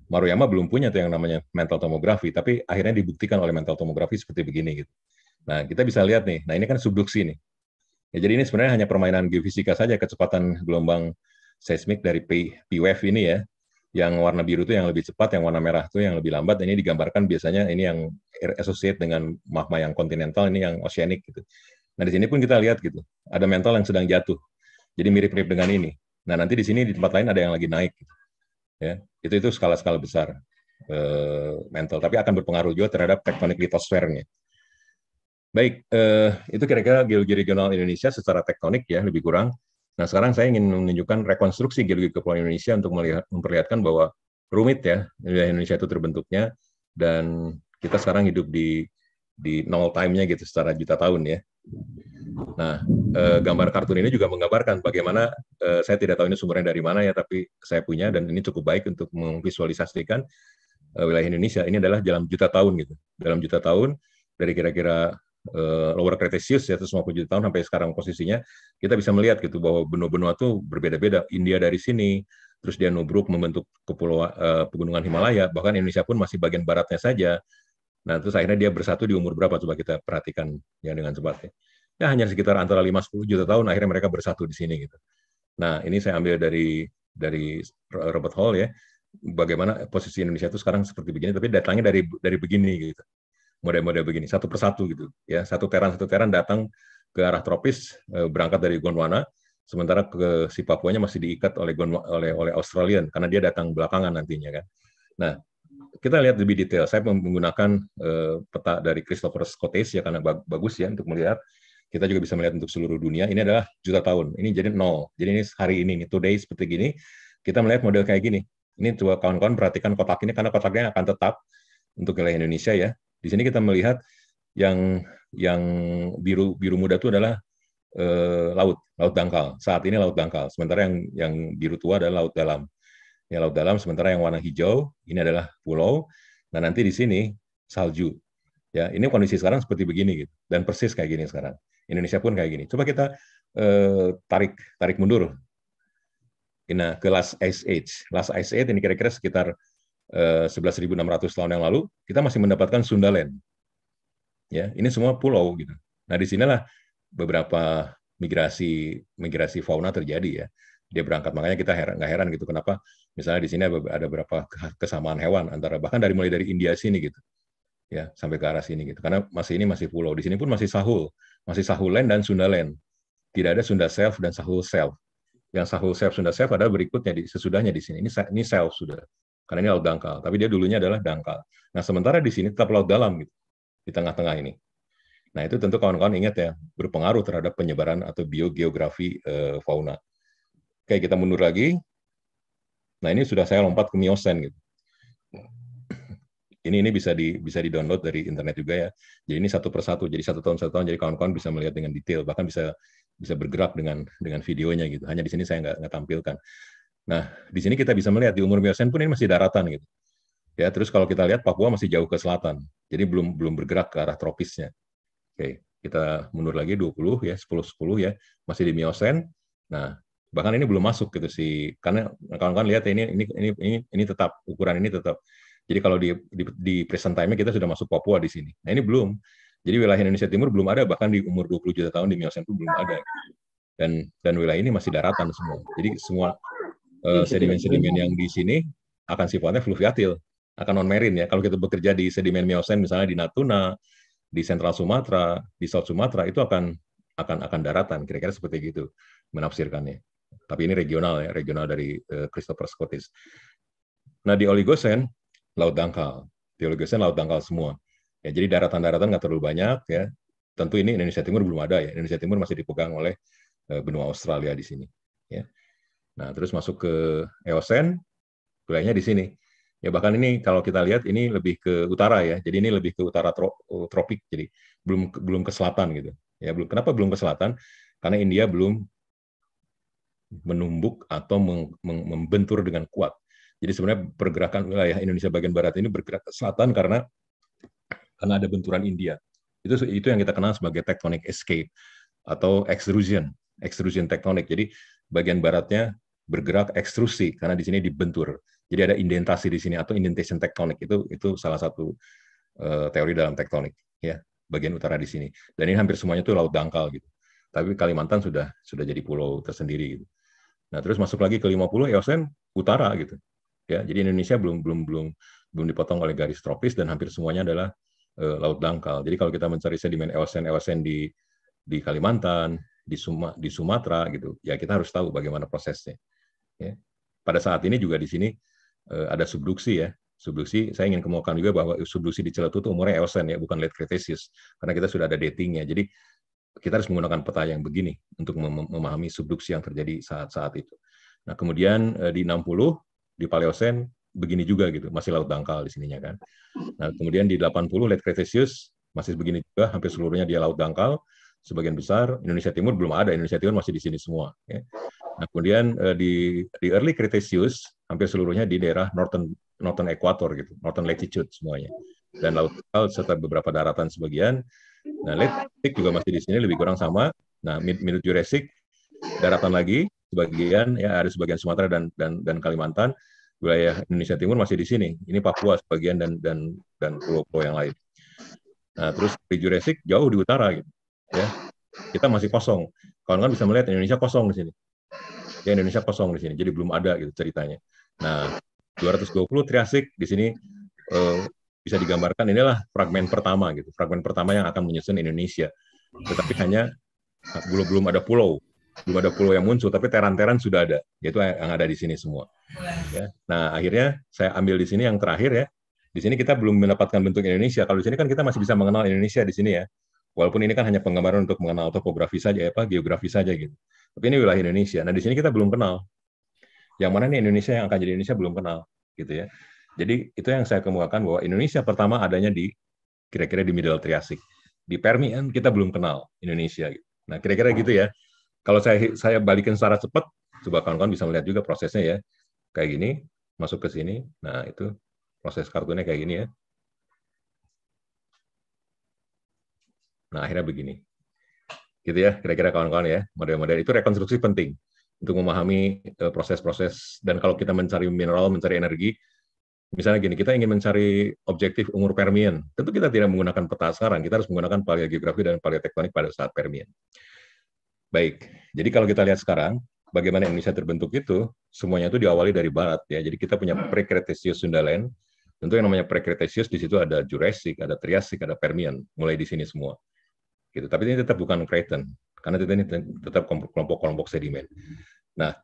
Maruyama belum punya tuh yang namanya mental tomografi, tapi akhirnya dibuktikan oleh mental tomografi seperti begini gitu. Nah, kita bisa lihat nih. Nah, ini kan subduksi nih. Ya, jadi ini sebenarnya hanya permainan geofisika saja kecepatan gelombang seismik dari P, P wave ini ya. Yang warna biru itu yang lebih cepat, yang warna merah itu yang lebih lambat. Ini digambarkan biasanya ini yang associate dengan magma yang kontinental, ini yang oceanic gitu. Nah, di sini pun kita lihat gitu. Ada mental yang sedang jatuh. Jadi mirip-mirip dengan ini. Nah, nanti di sini di tempat lain ada yang lagi naik gitu ya itu itu skala-skala besar uh, mental tapi akan berpengaruh juga terhadap tektonik litosfernya baik uh, itu kira-kira geologi regional Indonesia secara tektonik ya lebih kurang nah sekarang saya ingin menunjukkan rekonstruksi geologi kepulauan Indonesia untuk melihat, memperlihatkan bahwa rumit ya wilayah Indonesia itu terbentuknya dan kita sekarang hidup di di nol time-nya gitu secara juta tahun ya Nah, eh, gambar kartun ini juga menggambarkan bagaimana eh, saya tidak tahu ini sumbernya dari mana ya, tapi saya punya dan ini cukup baik untuk memvisualisasikan eh, wilayah Indonesia. Ini adalah dalam juta tahun gitu, dalam juta tahun dari kira-kira eh, Lower Cretaceous ya 150 juta tahun sampai sekarang posisinya kita bisa melihat gitu bahwa benua-benua itu berbeda-beda. India dari sini, terus dia nubruk membentuk kepulauan eh, pegunungan Himalaya, bahkan Indonesia pun masih bagian baratnya saja. Nah, terus akhirnya dia bersatu di umur berapa coba kita perhatikan ya dengan cepat ya ya hanya sekitar antara 5-10 juta tahun akhirnya mereka bersatu di sini gitu. Nah ini saya ambil dari dari Robert Hall ya, bagaimana posisi Indonesia itu sekarang seperti begini, tapi datangnya dari dari begini gitu, model-model begini satu persatu gitu ya, satu teran satu teran datang ke arah tropis eh, berangkat dari Gondwana, sementara ke si Papuanya masih diikat oleh Gondwana, oleh oleh Australian karena dia datang belakangan nantinya kan. Nah kita lihat lebih detail. Saya menggunakan uh, peta dari Christopher Scottes ya karena bagus ya untuk melihat kita juga bisa melihat untuk seluruh dunia, ini adalah juta tahun. Ini jadi nol. Jadi ini hari ini, today seperti gini, kita melihat model kayak gini. Ini coba kawan-kawan perhatikan kotak ini, karena kotaknya akan tetap untuk wilayah Indonesia ya. Di sini kita melihat yang yang biru biru muda itu adalah eh, laut, laut dangkal. Saat ini laut dangkal. Sementara yang yang biru tua adalah laut dalam. Ya laut dalam sementara yang warna hijau ini adalah pulau. Nah, nanti di sini salju. Ya, ini kondisi sekarang seperti begini gitu. Dan persis kayak gini sekarang. Indonesia pun kayak gini. Coba kita eh, tarik tarik mundur. Nah, ke last ice age. Last ice age ini kira-kira sekitar eh, 11.600 tahun yang lalu, kita masih mendapatkan Sundaland. Ya, ini semua pulau gitu. Nah, di sinilah beberapa migrasi migrasi fauna terjadi ya. Dia berangkat makanya kita heran nggak heran gitu kenapa misalnya di sini ada beberapa kesamaan hewan antara bahkan dari mulai dari India sini gitu ya sampai ke arah sini gitu. Karena masih ini masih pulau. Di sini pun masih Sahul, masih Sahulen dan Sundaland. Tidak ada Sunda Self dan Sahul Self. Yang Sahul Self Sunda Self adalah berikutnya di sesudahnya di sini. Ini ini Self sudah. Karena ini laut dangkal, tapi dia dulunya adalah dangkal. Nah, sementara di sini tetap laut dalam gitu. Di tengah-tengah ini. Nah, itu tentu kawan-kawan ingat ya, berpengaruh terhadap penyebaran atau biogeografi e, fauna. Oke, kita mundur lagi. Nah, ini sudah saya lompat ke Miosen gitu ini ini bisa di bisa di download dari internet juga ya. Jadi ini satu persatu. Jadi satu tahun satu tahun. Jadi kawan-kawan bisa melihat dengan detail. Bahkan bisa bisa bergerak dengan dengan videonya gitu. Hanya di sini saya nggak nggak tampilkan. Nah di sini kita bisa melihat di umur Miosen pun ini masih daratan gitu. Ya terus kalau kita lihat Papua masih jauh ke selatan. Jadi belum belum bergerak ke arah tropisnya. Oke. Kita mundur lagi 20 ya, 10 10 ya, masih di Miosen. Nah, bahkan ini belum masuk gitu sih karena kawan-kawan lihat ya, ini ini ini ini tetap ukuran ini tetap jadi kalau di, di, di present time kita sudah masuk Papua di sini. Nah ini belum. Jadi wilayah Indonesia Timur belum ada, bahkan di umur 20 juta tahun di Miocene pun belum ada. Dan dan wilayah ini masih daratan semua. Jadi semua iya, eh, sedimen-sedimen uh, yang di sini akan sifatnya fluviatil, akan non marine ya. Kalau kita bekerja di sedimen Miocene misalnya di Natuna, di Sentral Sumatera, di South Sumatera itu akan akan akan daratan kira-kira seperti itu menafsirkannya. Tapi ini regional ya, regional dari uh, Christopher Scottis. Nah di Oligosen laut dangkal. Teologisnya laut dangkal semua. Ya, jadi daratan-daratan nggak terlalu banyak ya. Tentu ini Indonesia Timur belum ada ya. Indonesia Timur masih dipegang oleh eh, benua Australia di sini. Ya. Nah, terus masuk ke Eosen, wilayahnya di sini. Ya bahkan ini kalau kita lihat ini lebih ke utara ya. Jadi ini lebih ke utara tro eh, tropik. Jadi belum belum ke selatan gitu. Ya belum. Kenapa belum ke selatan? Karena India belum menumbuk atau membentur dengan kuat jadi sebenarnya pergerakan wilayah Indonesia bagian barat ini bergerak ke selatan karena karena ada benturan India. Itu itu yang kita kenal sebagai tectonic escape atau extrusion, extrusion tectonic. Jadi bagian baratnya bergerak ekstrusi karena di sini dibentur. Jadi ada indentasi di sini atau indentation tectonic itu itu salah satu uh, teori dalam tektonik ya bagian utara di sini. Dan ini hampir semuanya itu laut dangkal gitu. Tapi Kalimantan sudah sudah jadi pulau tersendiri gitu. Nah, terus masuk lagi ke 50 Eosen utara gitu ya jadi Indonesia belum belum belum belum dipotong oleh garis tropis dan hampir semuanya adalah uh, laut dangkal jadi kalau kita mencari sedimen eosen eosen di di Kalimantan di Suma, di Sumatera gitu ya kita harus tahu bagaimana prosesnya ya. pada saat ini juga di sini uh, ada subduksi ya subduksi saya ingin kemukakan juga bahwa subduksi di Celetu itu umurnya eosen ya bukan late cretaceous karena kita sudah ada datingnya jadi kita harus menggunakan peta yang begini untuk memahami subduksi yang terjadi saat-saat itu. Nah, kemudian eh, di 60 di Paleosen begini juga gitu, masih laut dangkal di sininya kan. Nah, kemudian di 80 late Cretaceous masih begini juga, hampir seluruhnya dia laut dangkal, sebagian besar Indonesia Timur belum ada, Indonesia Timur masih di sini semua. Ya. Nah, kemudian eh, di di early Cretaceous hampir seluruhnya di daerah northern northern equator gitu, northern latitude semuanya. Dan laut dangkal serta beberapa daratan sebagian. Nah, late Jurassic juga masih di sini lebih kurang sama. Nah, mid, mid Jurassic daratan lagi, sebagian ya ada sebagian Sumatera dan dan dan Kalimantan wilayah Indonesia Timur masih di sini ini Papua sebagian dan dan dan pulau-pulau yang lain nah terus di Jurassic jauh di utara gitu ya kita masih kosong kalau kan bisa melihat Indonesia kosong di sini ya Indonesia kosong di sini jadi belum ada gitu ceritanya nah 220 Triasik di sini eh, bisa digambarkan inilah fragmen pertama gitu fragmen pertama yang akan menyusun Indonesia tetapi hanya belum belum ada pulau belum ada pulau yang muncul, tapi teran-teran sudah ada, yaitu yang ada di sini semua. Ya. Nah, akhirnya saya ambil di sini yang terakhir ya. Di sini kita belum mendapatkan bentuk Indonesia. Kalau di sini kan kita masih bisa mengenal Indonesia di sini ya. Walaupun ini kan hanya penggambaran untuk mengenal topografi saja, ya, apa geografi saja gitu. Tapi ini wilayah Indonesia. Nah, di sini kita belum kenal. Yang mana nih Indonesia yang akan jadi Indonesia belum kenal, gitu ya. Jadi itu yang saya kemukakan bahwa Indonesia pertama adanya di kira-kira di Middle Triassic. Di Permian kita belum kenal Indonesia. Nah, kira-kira gitu ya. Kalau saya saya balikin secara cepat, coba kawan-kawan bisa melihat juga prosesnya ya. Kayak gini, masuk ke sini. Nah, itu proses kartunya kayak gini ya. Nah, akhirnya begini. Gitu ya, kira-kira kawan-kawan ya. Model-model itu rekonstruksi penting untuk memahami e, proses-proses. Dan kalau kita mencari mineral, mencari energi, misalnya gini, kita ingin mencari objektif umur Permian. Tentu kita tidak menggunakan peta sekarang, kita harus menggunakan paleogeografi dan paleotektonik pada saat Permian. Baik, jadi kalau kita lihat sekarang, bagaimana Indonesia terbentuk itu, semuanya itu diawali dari Barat ya. Jadi kita punya pre-Cretaceous Sundaland. Tentu yang namanya pre di situ ada Jurassic, ada Triassic, ada Permian, mulai di sini semua. Gitu. Tapi ini tetap bukan Craton, karena ini tetap kelompok-kelompok sedimen. Nah,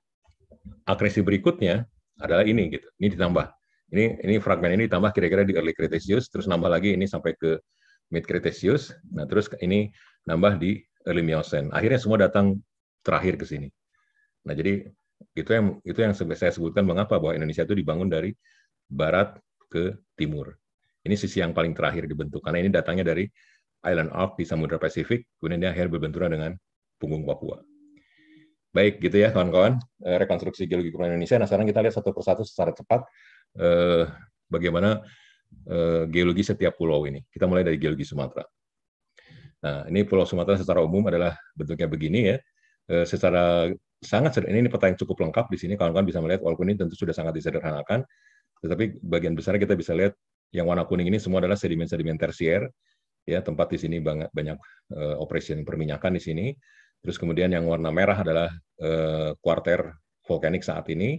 akresi berikutnya adalah ini gitu. Ini ditambah. Ini ini fragmen ini ditambah kira-kira di early Cretaceous, terus nambah lagi ini sampai ke mid Cretaceous. Nah, terus ini nambah di early Miocene. Akhirnya semua datang terakhir ke sini. Nah, jadi itu yang itu yang saya sebutkan mengapa bahwa Indonesia itu dibangun dari barat ke timur. Ini sisi yang paling terakhir dibentuk karena ini datangnya dari Island Arc di Samudra Pasifik, kemudian dia akhir berbenturan dengan punggung Papua. Baik, gitu ya kawan-kawan, eh, rekonstruksi geologi kepulauan Indonesia. Nah, sekarang kita lihat satu persatu secara cepat eh, bagaimana eh, geologi setiap pulau ini. Kita mulai dari geologi Sumatera. Nah, ini Pulau Sumatera secara umum adalah bentuknya begini ya. E, secara sangat ini, ini peta yang cukup lengkap di sini kawan-kawan bisa melihat walaupun ini tentu sudah sangat disederhanakan, tetapi bagian besar kita bisa lihat yang warna kuning ini semua adalah sedimen-sedimen tersier ya tempat di sini banyak banyak e, eh, operasi perminyakan di sini. Terus kemudian yang warna merah adalah e, kuarter vulkanik saat ini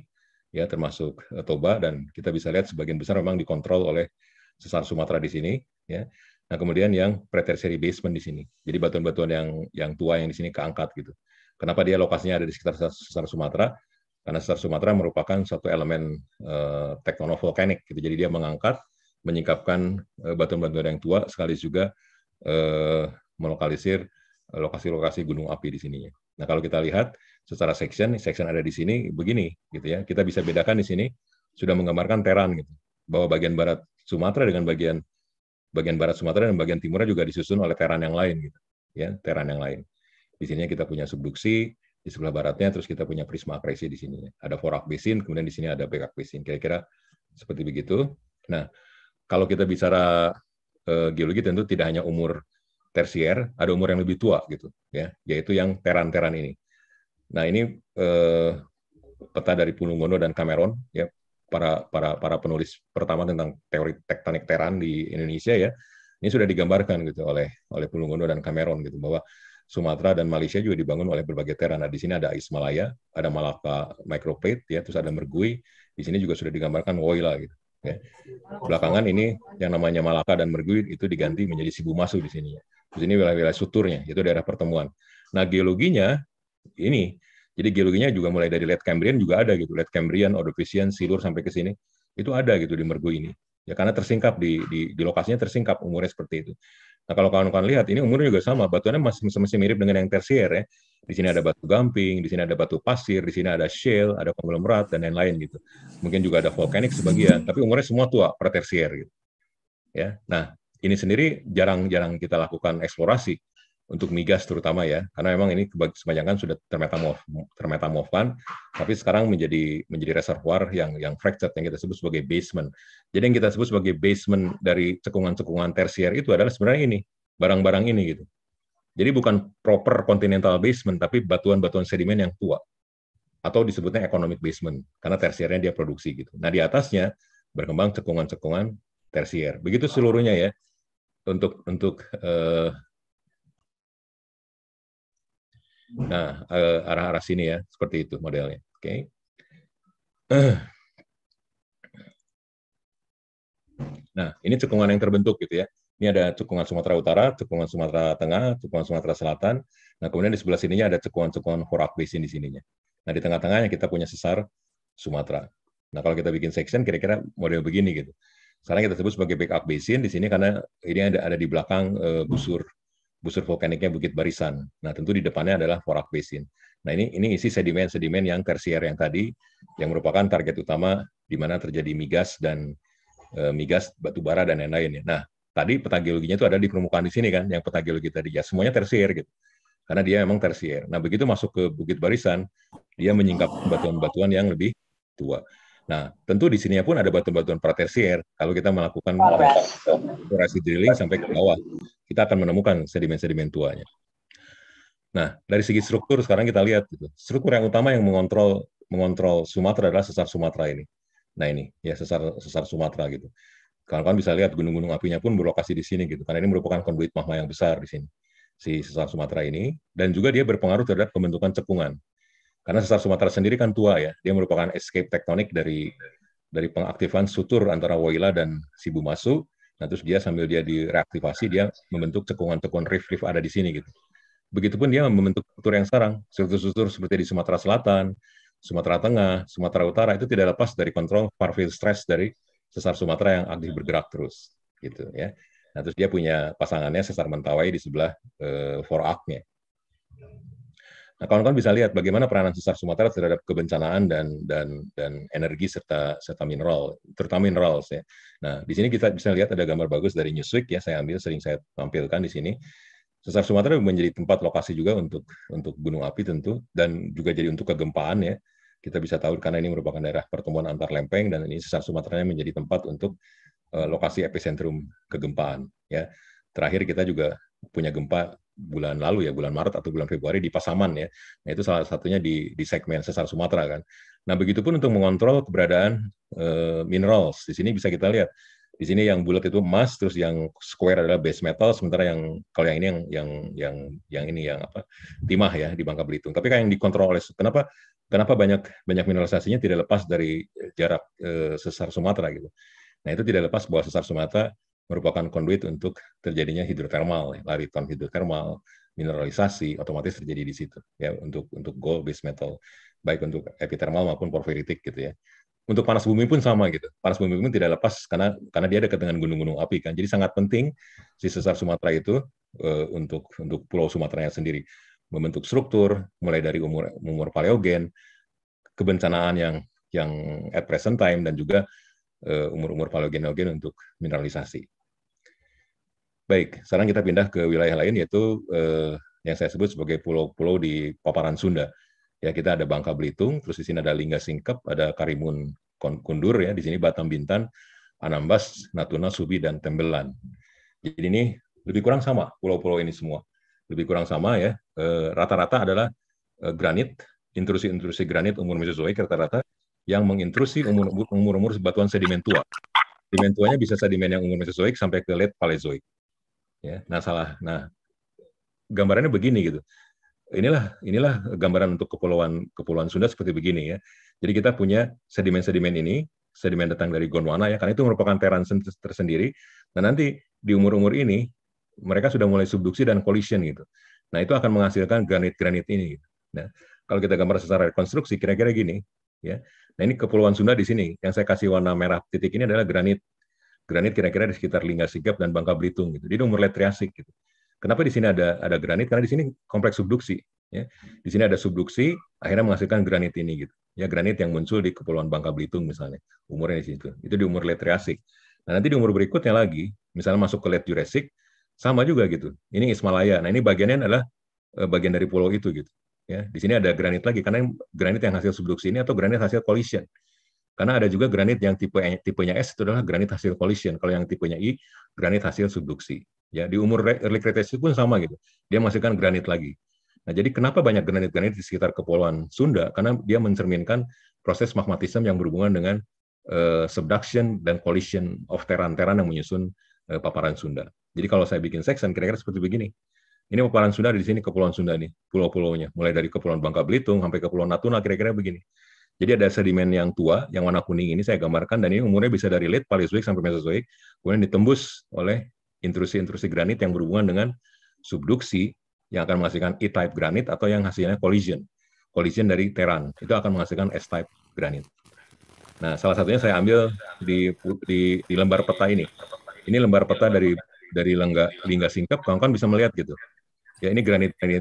ya termasuk e, Toba dan kita bisa lihat sebagian besar memang dikontrol oleh sesar Sumatera di sini ya. Nah, kemudian yang pre basement di sini. Jadi batuan-batuan yang yang tua yang di sini keangkat gitu. Kenapa dia lokasinya ada di sekitar Sesar Sumatera? Karena Sesar Sumatera merupakan satu elemen uh, teknovolkanik gitu. Jadi dia mengangkat, menyingkapkan eh, batuan-batuan yang tua sekali juga uh, melokalisir lokasi-lokasi gunung api di sininya. Nah, kalau kita lihat secara section, section ada di sini begini gitu ya. Kita bisa bedakan di sini sudah menggambarkan teran gitu. Bahwa bagian barat Sumatera dengan bagian bagian barat Sumatera dan bagian timurnya juga disusun oleh teran yang lain gitu ya teran yang lain di sini kita punya subduksi di sebelah baratnya terus kita punya prisma akresi di sini ada forak basin kemudian di sini ada bekak basin kira-kira seperti begitu nah kalau kita bicara uh, geologi tentu tidak hanya umur tersier ada umur yang lebih tua gitu ya yaitu yang teran-teran ini nah ini uh, peta dari Pulungono dan Cameron, ya para para para penulis pertama tentang teori tektonik teran di Indonesia ya ini sudah digambarkan gitu oleh oleh Pulungondo dan Cameron gitu bahwa Sumatera dan Malaysia juga dibangun oleh berbagai teran. Nah, di sini ada Ismalaya, ada Malaka microplate, ya, terus ada Mergui. Di sini juga sudah digambarkan Woyla gitu. Ya. Belakangan ini yang namanya Malaka dan Mergui itu diganti menjadi Sibumasu di sini. Ya. Terus ini wilayah-wilayah suturnya, itu daerah pertemuan. Nah, geologinya ini jadi geologinya juga mulai dari late Cambrian juga ada gitu, late Cambrian, Ordovician, Silur sampai ke sini itu ada gitu di Mergo ini. Ya karena tersingkap di, di, di lokasinya tersingkap umurnya seperti itu. Nah kalau kawan-kawan lihat ini umurnya juga sama, batuannya masih masih mirip dengan yang tersier ya. Di sini ada batu gamping, di sini ada batu pasir, di sini ada shale, ada konglomerat dan lain-lain gitu. Mungkin juga ada volcanic sebagian, tapi umurnya semua tua tersier gitu. Ya. Nah, ini sendiri jarang-jarang kita lakukan eksplorasi untuk migas terutama ya karena memang ini kebanyakan kan sudah termetamorf termetamorfan tapi sekarang menjadi menjadi reservoir yang yang fractured yang kita sebut sebagai basement jadi yang kita sebut sebagai basement dari cekungan-cekungan tersier itu adalah sebenarnya ini barang-barang ini gitu jadi bukan proper continental basement tapi batuan-batuan sedimen yang tua atau disebutnya economic basement karena tersiernya dia produksi gitu nah di atasnya berkembang cekungan-cekungan tersier begitu seluruhnya ya untuk untuk uh, Nah, eh, arah-arah sini ya, seperti itu modelnya. Oke. Okay. Nah, ini cekungan yang terbentuk gitu ya. Ini ada cekungan Sumatera Utara, cekungan Sumatera Tengah, cekungan Sumatera Selatan. Nah, kemudian di sebelah sininya ada cekungan-cekungan Horak Basin di sininya. Nah, di tengah-tengahnya kita punya sesar Sumatera. Nah, kalau kita bikin section kira-kira model begini gitu. Sekarang kita sebut sebagai backup basin di sini karena ini ada ada di belakang eh, busur busur vulkaniknya Bukit Barisan. Nah, tentu di depannya adalah Forak Basin. Nah, ini ini isi sedimen-sedimen yang tersier yang tadi yang merupakan target utama di mana terjadi migas dan e, migas batu bara dan lain-lain. Ya. Nah, tadi peta geologinya itu ada di permukaan di sini kan, yang peta geologi tadi ya semuanya tersier gitu. Karena dia memang tersier. Nah, begitu masuk ke Bukit Barisan, dia menyingkap batuan-batuan yang lebih tua. Nah, tentu di sini pun ada batuan-batuan pratersier. Kalau kita melakukan operasi drilling sampai ke bawah, kita akan menemukan sedimen-sedimen tuanya. Nah, dari segi struktur sekarang kita lihat gitu. Struktur yang utama yang mengontrol mengontrol Sumatera adalah sesar Sumatera ini. Nah, ini ya sesar sesar Sumatera gitu. Kawan-kawan bisa lihat gunung-gunung apinya pun berlokasi di sini gitu. Karena ini merupakan konduit magma yang besar di sini. Si sesar Sumatera ini dan juga dia berpengaruh terhadap pembentukan cekungan. Karena sesar Sumatera sendiri kan tua ya, dia merupakan escape tektonik dari dari pengaktifan sutur antara Waila dan Sibumasu. Nah, terus dia sambil dia direaktivasi, dia membentuk cekungan-cekungan rift-rift ada di sini gitu. Begitupun dia membentuk struktur yang sarang, struktur-struktur seperti di Sumatera Selatan, Sumatera Tengah, Sumatera Utara itu tidak lepas dari kontrol parfil stress dari sesar Sumatera yang aktif bergerak terus gitu ya. Nah, terus dia punya pasangannya sesar Mentawai di sebelah eh, nya Nah, kawan-kawan bisa lihat bagaimana peranan sesar Sumatera terhadap kebencanaan dan dan dan energi serta serta mineral, terutama mineral ya. Nah, di sini kita bisa lihat ada gambar bagus dari Newsweek ya, saya ambil sering saya tampilkan di sini. Sesar Sumatera menjadi tempat lokasi juga untuk untuk gunung api tentu dan juga jadi untuk kegempaan ya. Kita bisa tahu karena ini merupakan daerah pertemuan antar lempeng dan ini sesar Sumatera menjadi tempat untuk eh, lokasi epicentrum kegempaan ya. Terakhir kita juga punya gempa bulan lalu ya bulan Maret atau bulan Februari di Pasaman ya. Nah itu salah satunya di di segmen sesar Sumatera kan. Nah begitupun untuk mengontrol keberadaan uh, minerals di sini bisa kita lihat di sini yang bulat itu emas terus yang square adalah base metal sementara yang kalau yang ini yang yang yang yang ini yang apa timah ya di Bangka Belitung tapi kan yang dikontrol oleh kenapa kenapa banyak banyak mineralisasinya tidak lepas dari jarak uh, sesar Sumatera gitu nah itu tidak lepas bahwa sesar Sumatera merupakan konduit untuk terjadinya hidrotermal, ya, lariton hidrotermal, mineralisasi otomatis terjadi di situ ya untuk untuk gold base metal baik untuk epitermal maupun porfiritik gitu ya. Untuk panas bumi pun sama gitu. Panas bumi pun tidak lepas karena karena dia dekat dengan gunung-gunung api kan. Jadi sangat penting si sesar Sumatera itu uh, untuk untuk pulau Sumateranya sendiri membentuk struktur mulai dari umur umur paleogen kebencanaan yang yang at present time dan juga eh, umur-umur uh, paleogenogen untuk mineralisasi. Baik, sekarang kita pindah ke wilayah lain yaitu eh, yang saya sebut sebagai pulau-pulau di paparan Sunda. Ya, kita ada Bangka Belitung, terus di sini ada Lingga Singkep, ada Karimun Kundur ya, di sini Batam Bintan, Anambas, Natuna, Subi dan Tembelan. Jadi ini lebih kurang sama pulau-pulau ini semua. Lebih kurang sama ya. Eh, rata-rata e, adalah e, granit, intrusi-intrusi granit umur Mesozoik rata-rata yang mengintrusi umur-umur batuan sedimen tua. Sedimen tuanya bisa sedimen yang umur Mesozoik sampai ke late Paleozoik. Ya, nah salah. Nah gambarannya begini gitu. Inilah inilah gambaran untuk kepulauan kepulauan Sunda seperti begini ya. Jadi kita punya sedimen-sedimen ini, sedimen datang dari Gondwana ya, karena itu merupakan teran tersendiri. Nah nanti di umur-umur ini mereka sudah mulai subduksi dan collision gitu. Nah itu akan menghasilkan granit-granit ini. Gitu. Nah kalau kita gambar secara rekonstruksi kira-kira gini ya. Nah ini kepulauan Sunda di sini yang saya kasih warna merah titik ini adalah granit granit kira-kira di sekitar Lingga Sigap dan Bangka Belitung gitu. Jadi umur Triasik gitu. Kenapa di sini ada ada granit? Karena di sini kompleks subduksi. Ya. Di sini ada subduksi, akhirnya menghasilkan granit ini gitu. Ya granit yang muncul di Kepulauan Bangka Belitung misalnya, umurnya di situ. Itu di umur Triasik. Nah nanti di umur berikutnya lagi, misalnya masuk ke Late Jurassic, sama juga gitu. Ini Ismalaya. Nah ini bagiannya adalah eh, bagian dari pulau itu gitu. Ya, di sini ada granit lagi karena granit yang hasil subduksi ini atau granit hasil collision. Karena ada juga granit yang tipe e, tipenya S itu adalah granit hasil collision. Kalau yang tipenya I, granit hasil subduksi. Ya, di umur early Cretaceous pun sama gitu. Dia masukkan granit lagi. Nah, jadi kenapa banyak granit-granit di sekitar kepulauan Sunda? Karena dia mencerminkan proses magmatisme yang berhubungan dengan uh, subduction dan collision of teran-teran yang menyusun uh, paparan Sunda. Jadi kalau saya bikin section kira-kira seperti begini. Ini paparan Sunda ada di sini kepulauan Sunda nih, pulau-pulaunya, mulai dari kepulauan Bangka Belitung sampai kepulauan Natuna kira-kira begini. Jadi ada sedimen yang tua, yang warna kuning ini saya gambarkan, dan ini umurnya bisa dari late Paleozoik sampai Mesozoik, kemudian ditembus oleh intrusi-intrusi granit yang berhubungan dengan subduksi yang akan menghasilkan E-type granit atau yang hasilnya collision. Collision dari teran, itu akan menghasilkan S-type granit. Nah, salah satunya saya ambil di, di, di lembar peta ini. Ini lembar peta dari dari lengga, lingga singkap, kawan-kawan bisa melihat gitu. Ya, ini granit, ini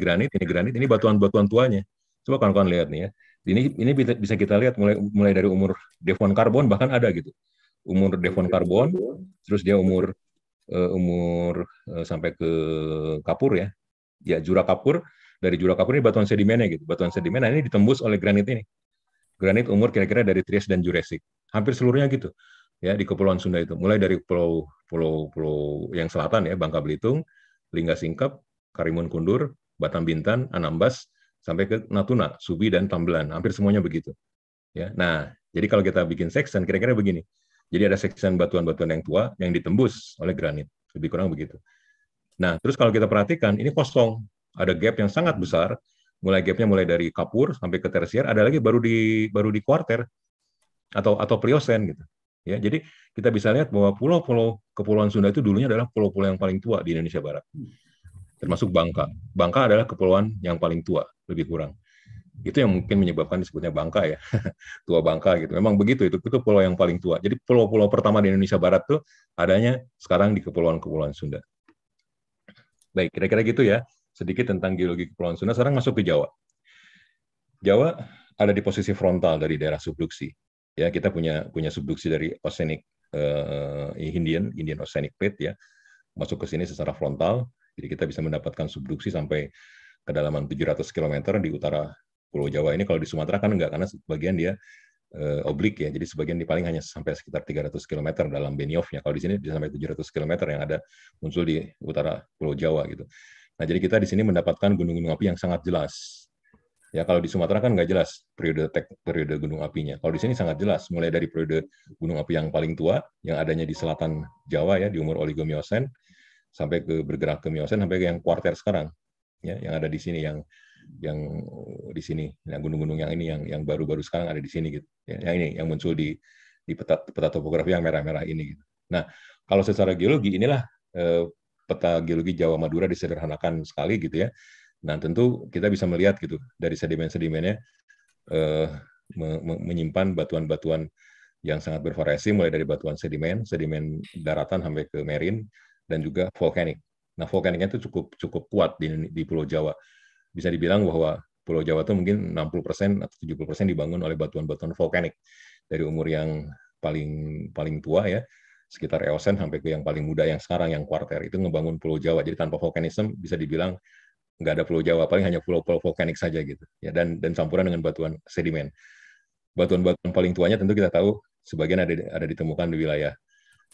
granit, ini granit, ini batuan-batuan tuanya. Coba kawan-kawan lihat nih ya ini ini bisa kita lihat mulai mulai dari umur Devon Carbon bahkan ada gitu umur iya, Devon iya, Carbon iya. terus dia umur eh, umur eh, sampai ke kapur ya ya jura kapur dari jura kapur ini batuan sedimennya gitu batuan sedimen nah ini ditembus oleh granit ini granit umur kira-kira dari Trias dan Jurassic hampir seluruhnya gitu ya di kepulauan Sunda itu mulai dari pulau pulau pulau yang selatan ya Bangka Belitung Lingga Singkep Karimun Kundur Batam Bintan Anambas sampai ke Natuna, Subi dan Tambelan, hampir semuanya begitu. Ya, nah jadi kalau kita bikin section kira-kira begini. Jadi ada section batuan-batuan yang tua yang ditembus oleh granit, lebih kurang begitu. Nah terus kalau kita perhatikan ini kosong, ada gap yang sangat besar, mulai gapnya mulai dari kapur sampai ke tersier, ada lagi baru di baru di kuarter atau atau pliosen gitu. Ya, jadi kita bisa lihat bahwa pulau-pulau kepulauan Sunda itu dulunya adalah pulau-pulau yang paling tua di Indonesia Barat termasuk Bangka. Bangka adalah kepulauan yang paling tua, lebih kurang. Itu yang mungkin menyebabkan disebutnya Bangka ya, tua Bangka gitu. Memang begitu, itu, itu pulau yang paling tua. Jadi pulau-pulau pertama di Indonesia Barat tuh adanya sekarang di kepulauan-kepulauan Sunda. Baik, kira-kira gitu ya, sedikit tentang geologi kepulauan Sunda. Sekarang masuk ke Jawa. Jawa ada di posisi frontal dari daerah subduksi. Ya, kita punya punya subduksi dari oceanic uh, Indian, Indian Oceanic Plate ya, masuk ke sini secara frontal jadi kita bisa mendapatkan subduksi sampai kedalaman 700 km di utara Pulau Jawa ini. Kalau di Sumatera kan enggak, karena sebagian dia eh, oblik ya. Jadi sebagian di paling hanya sampai sekitar 300 km dalam benioff Kalau di sini bisa sampai 700 km yang ada muncul di utara Pulau Jawa gitu. Nah, jadi kita di sini mendapatkan gunung-gunung api yang sangat jelas. Ya, kalau di Sumatera kan nggak jelas periode tek, periode gunung apinya. Kalau di sini sangat jelas, mulai dari periode gunung api yang paling tua, yang adanya di selatan Jawa ya, di umur Oligomiosen, sampai ke bergerak ke miosen sampai ke yang kuarter sekarang ya yang ada di sini yang yang di sini yang gunung-gunung yang ini yang yang baru-baru sekarang ada di sini gitu ya, yang ini yang muncul di di peta peta topografi yang merah-merah ini gitu. Nah, kalau secara geologi inilah eh, peta geologi Jawa Madura disederhanakan sekali gitu ya. Nah, tentu kita bisa melihat gitu dari sedimen-sedimennya eh, me me menyimpan batuan-batuan yang sangat bervariasi mulai dari batuan sedimen, sedimen daratan sampai ke Merin dan juga vulkanik. Nah, vulkaniknya itu cukup cukup kuat di, di Pulau Jawa. Bisa dibilang bahwa Pulau Jawa itu mungkin 60% atau 70% dibangun oleh batuan-batuan vulkanik dari umur yang paling paling tua ya sekitar Eosen sampai ke yang paling muda yang sekarang yang kuarter itu ngebangun Pulau Jawa. Jadi tanpa vulkanisme bisa dibilang nggak ada Pulau Jawa, paling hanya pulau-pulau vulkanik saja gitu. Ya dan dan campuran dengan batuan sedimen. Batuan-batuan paling tuanya tentu kita tahu sebagian ada ada ditemukan di wilayah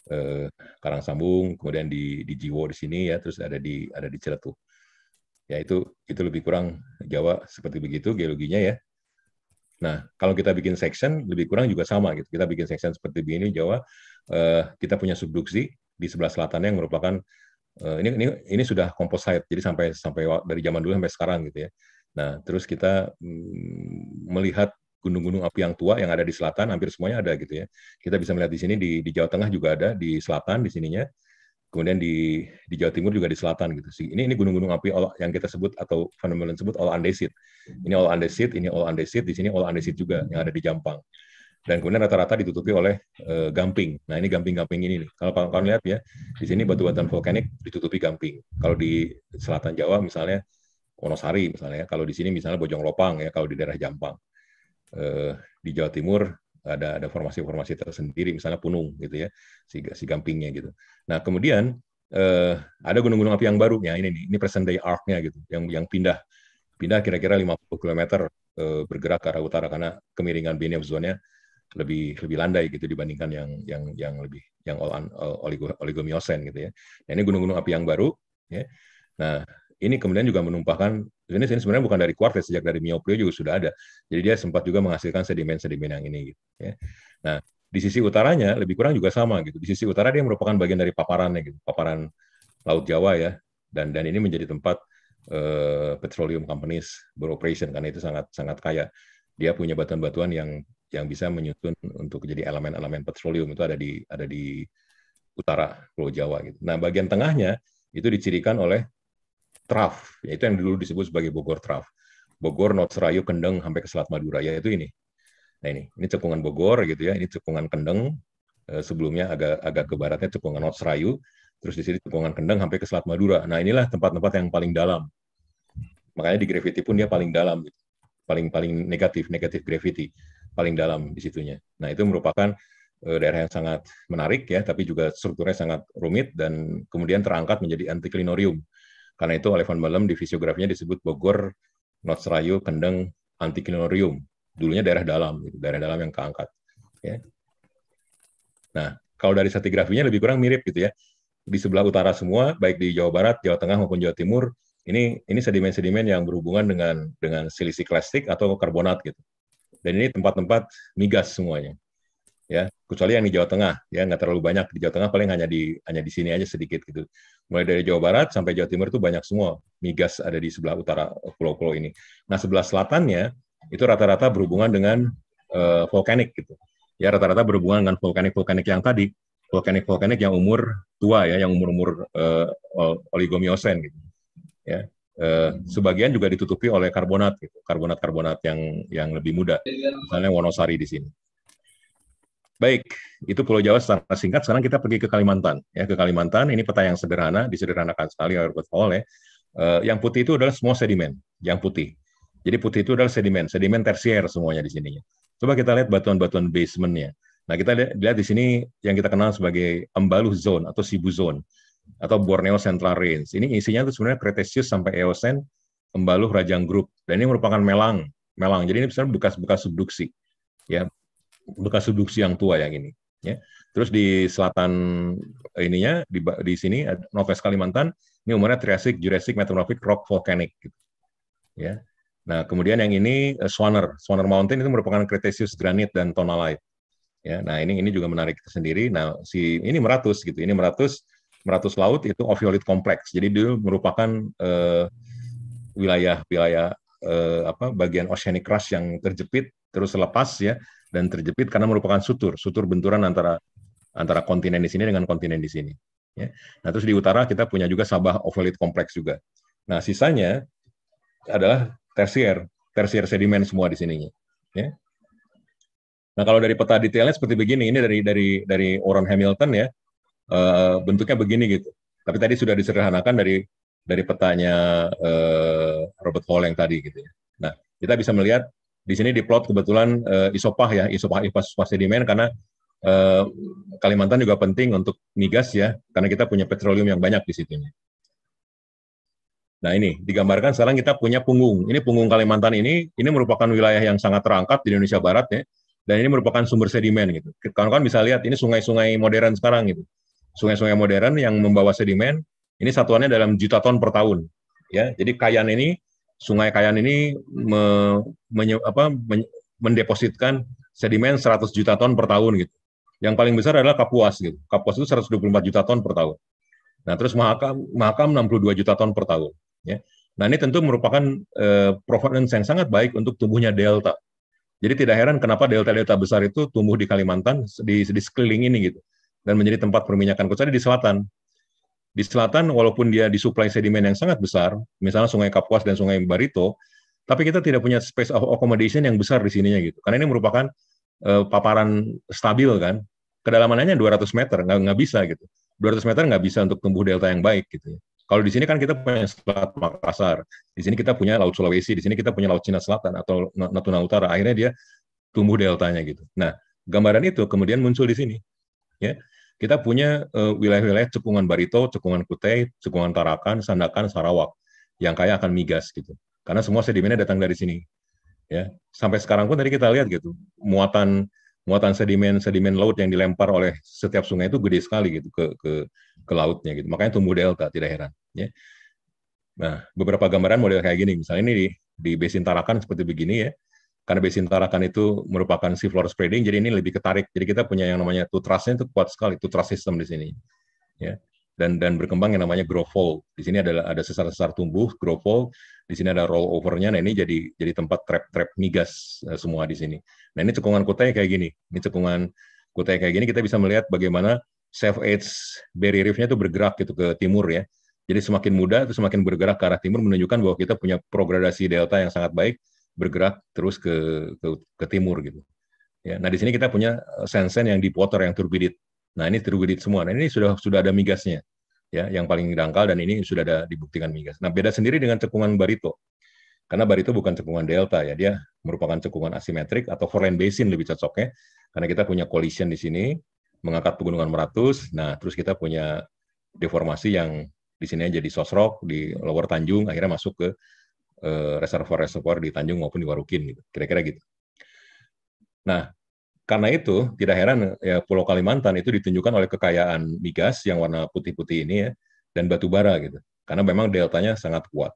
Eh, Karang Sambung, kemudian di di Jiwo di sini ya, terus ada di ada di Ciletu. Ya itu itu lebih kurang Jawa seperti begitu geologinya ya. Nah, kalau kita bikin section lebih kurang juga sama gitu. Kita bikin section seperti begini Jawa, eh, kita punya subduksi di sebelah selatannya yang merupakan eh, ini ini ini sudah komposit. Jadi sampai sampai dari zaman dulu sampai sekarang gitu ya. Nah, terus kita mm, melihat gunung-gunung api yang tua yang ada di selatan hampir semuanya ada gitu ya. Kita bisa melihat di sini di, di Jawa Tengah juga ada di selatan di sininya. Kemudian di di Jawa Timur juga di selatan gitu. sih. Ini ini gunung-gunung api yang kita sebut atau fenomena sebut all andesit. Ini all andesit, ini all andesit, di sini all andesit juga yang ada di Jampang. Dan kemudian rata-rata ditutupi oleh e, gamping. Nah ini gamping-gamping ini nih. Kalau kalian lihat ya, di sini batu-batuan vulkanik ditutupi gamping. Kalau di selatan Jawa misalnya Wonosari misalnya, ya. kalau di sini misalnya Bojong Lopang ya, kalau di daerah Jampang. Eh, di Jawa Timur ada ada formasi-formasi tersendiri misalnya punung gitu ya si, si gampingnya gitu nah kemudian eh, ada gunung-gunung api yang baru barunya ini nih, ini present day arc-nya gitu yang yang pindah pindah kira-kira 50 km eh, bergerak ke arah utara karena kemiringan BNF zone-nya lebih lebih landai gitu dibandingkan yang yang yang lebih yang oligo, oligomiosen gitu ya. Nah, ini gunung-gunung api yang baru ya. Nah, ini kemudian juga menumpahkan ini, ini sebenarnya bukan dari kuartet sejak dari Mioprio juga sudah ada. Jadi dia sempat juga menghasilkan sedimen-sedimen yang ini gitu ya. Nah, di sisi utaranya lebih kurang juga sama gitu. Di sisi utara dia merupakan bagian dari paparannya gitu, paparan Laut Jawa ya. Dan dan ini menjadi tempat eh, petroleum companies beroperasi karena itu sangat sangat kaya. Dia punya batuan-batuan yang yang bisa menyusun untuk jadi elemen-elemen petroleum itu ada di ada di utara Pulau Jawa gitu. Nah, bagian tengahnya itu dicirikan oleh Traf, yaitu yang dulu disebut sebagai Bogor Traf, Bogor, Serayu, Kendeng sampai ke Selat Madura yaitu ini. Nah ini, ini cekungan Bogor gitu ya, ini cekungan Kendeng eh, sebelumnya agak agak ke baratnya cekungan Serayu, terus di sini cekungan Kendeng sampai ke Selat Madura. Nah inilah tempat-tempat yang paling dalam. Makanya di gravity pun dia paling dalam, gitu. paling paling negatif negatif gravity paling dalam di situnya. Nah itu merupakan eh, daerah yang sangat menarik ya, tapi juga strukturnya sangat rumit dan kemudian terangkat menjadi antiklinorium karena itu oleh Van di fisiografinya disebut Bogor Notsrayu Kendeng Antikinorium. Dulunya daerah dalam, gitu, daerah dalam yang keangkat. Ya. Nah, kalau dari stratigrafinya lebih kurang mirip gitu ya. Di sebelah utara semua, baik di Jawa Barat, Jawa Tengah maupun Jawa Timur, ini ini sedimen-sedimen yang berhubungan dengan dengan silisi klastik atau karbonat gitu. Dan ini tempat-tempat migas semuanya ya kecuali yang di Jawa Tengah ya nggak terlalu banyak di Jawa Tengah paling hanya di hanya di sini aja sedikit gitu mulai dari Jawa Barat sampai Jawa Timur itu banyak semua migas ada di sebelah utara eh, pulau-pulau ini nah sebelah selatannya itu rata-rata berhubungan dengan uh, eh, vulkanik gitu ya rata-rata berhubungan dengan vulkanik vulkanik yang tadi vulkanik vulkanik yang umur tua ya yang umur-umur uh, oligomiosen gitu ya Uh, sebagian juga ditutupi oleh karbonat gitu, karbonat-karbonat yang yang lebih muda. Misalnya Wonosari di sini. Baik, itu Pulau Jawa secara singkat. Sekarang kita pergi ke Kalimantan. Ya, ke Kalimantan ini peta yang sederhana, disederhanakan sekali oleh Robert ya. Uh, yang putih itu adalah semua sedimen, yang putih. Jadi putih itu adalah sedimen, sedimen tersier semuanya di sininya. Coba kita lihat batuan-batuan basementnya. Nah, kita lihat, di sini yang kita kenal sebagai embaluh Zone atau Sibu Zone atau Borneo Central Range. Ini isinya itu sebenarnya Cretaceous sampai Eosen, embaluh Rajang Group. Dan ini merupakan melang, melang. Jadi ini sebenarnya bekas-bekas subduksi. Ya, bekas subduksi yang tua yang ini. Ya. Terus di selatan ininya di, di sini Northwest Kalimantan ini umurnya Triassic, Jurassic, Metamorphic, Rock, Volcanic. Gitu. Ya. Nah kemudian yang ini eh, Swanner, Swanner Mountain itu merupakan Cretaceous granit dan tonalite. Ya, nah ini ini juga menarik sendiri. Nah si ini meratus gitu, ini meratus meratus laut itu oviolit kompleks. Jadi dia merupakan wilayah eh, wilayah wilayah eh, apa bagian oceanic crust yang terjepit terus lepas ya dan terjepit karena merupakan sutur, sutur benturan antara antara kontinen di sini dengan kontinen di sini. Ya. Nah, terus di utara kita punya juga Sabah Ovelit Kompleks juga. Nah, sisanya adalah tersier, tersier sedimen semua di sininya. Ya. Nah, kalau dari peta detailnya seperti begini, ini dari dari dari Oron Hamilton ya, e, bentuknya begini gitu. Tapi tadi sudah disederhanakan dari dari petanya e, Robert Hall yang tadi gitu ya. Nah, kita bisa melihat di sini diplot kebetulan uh, isopah ya, isopah IPAS sedimen karena uh, Kalimantan juga penting untuk migas ya, karena kita punya petroleum yang banyak di situ. Nah ini digambarkan sekarang kita punya punggung. Ini punggung Kalimantan ini, ini merupakan wilayah yang sangat terangkat di Indonesia Barat ya, dan ini merupakan sumber sedimen gitu. Kawan-kawan bisa lihat ini sungai-sungai modern sekarang gitu. Sungai-sungai modern yang membawa sedimen, ini satuannya dalam juta ton per tahun. Ya, jadi kayan ini Sungai Kayan ini me, menye, apa, men, mendepositkan sedimen 100 juta ton per tahun gitu. Yang paling besar adalah Kapuas gitu. Kapuas itu 124 juta ton per tahun. Nah, terus Mahakam Mahakam 62 juta ton per tahun ya. Nah, ini tentu merupakan eh, provenance yang sangat baik untuk tumbuhnya delta. Jadi tidak heran kenapa delta-delta besar itu tumbuh di Kalimantan di, di sekeliling ini gitu dan menjadi tempat perminyakan kecuali di selatan di selatan, walaupun dia disuplai sedimen yang sangat besar, misalnya Sungai Kapuas dan Sungai Barito, tapi kita tidak punya space of accommodation yang besar di sininya gitu. Karena ini merupakan uh, paparan stabil kan, kedalamannya 200 meter, nggak, nggak bisa gitu. 200 meter nggak bisa untuk tumbuh delta yang baik gitu ya. Kalau di sini kan kita punya Selat Makassar, di sini kita punya Laut Sulawesi, di sini kita punya Laut Cina Selatan atau Natuna Utara. Akhirnya dia tumbuh deltanya gitu. Nah, gambaran itu kemudian muncul di sini. Ya, kita punya eh, wilayah-wilayah cekungan Barito, cekungan Kutai, cekungan Tarakan, Sandakan, Sarawak yang kaya akan migas gitu. Karena semua sedimennya datang dari sini. Ya, sampai sekarang pun tadi kita lihat gitu, muatan muatan sedimen sedimen laut yang dilempar oleh setiap sungai itu gede sekali gitu ke ke ke lautnya gitu. Makanya tumbuh delta, tidak heran, ya. Nah, beberapa gambaran model kayak gini, misalnya ini di, di Basin Tarakan seperti begini ya karena besi tarakan itu merupakan floor spreading, jadi ini lebih ketarik. Jadi kita punya yang namanya two itu kuat sekali, two trust system di sini. Ya. Dan dan berkembang yang namanya grow fold. Di sini ada ada sesar-sesar tumbuh, grow fold. Di sini ada roll overnya, Nah ini jadi jadi tempat trap-trap migas eh, semua di sini. Nah ini cekungan kutanya kayak gini. Ini cekungan kutanya kayak gini. Kita bisa melihat bagaimana self edge barrier reef-nya itu bergerak gitu ke timur ya. Jadi semakin muda itu semakin bergerak ke arah timur menunjukkan bahwa kita punya progradasi delta yang sangat baik bergerak terus ke ke, ke timur gitu. Ya, nah di sini kita punya eh, Sensen yang di water yang turbidit. Nah ini turbidit semua. Nah ini sudah sudah ada migasnya, ya yang paling dangkal dan ini sudah ada dibuktikan migas. Nah beda sendiri dengan cekungan barito, karena barito bukan cekungan delta ya dia merupakan cekungan asimetrik atau foreign basin lebih cocoknya, karena kita punya collision di sini mengangkat pegunungan meratus. Nah terus kita punya deformasi yang di sini jadi sosrok di lower Tanjung akhirnya masuk ke reservoir-reservoir eh, di Tanjung maupun di Warukin gitu. Kira-kira gitu. Nah, karena itu tidak heran ya Pulau Kalimantan itu ditunjukkan oleh kekayaan migas yang warna putih-putih ini ya dan batu bara gitu. Karena memang deltanya sangat kuat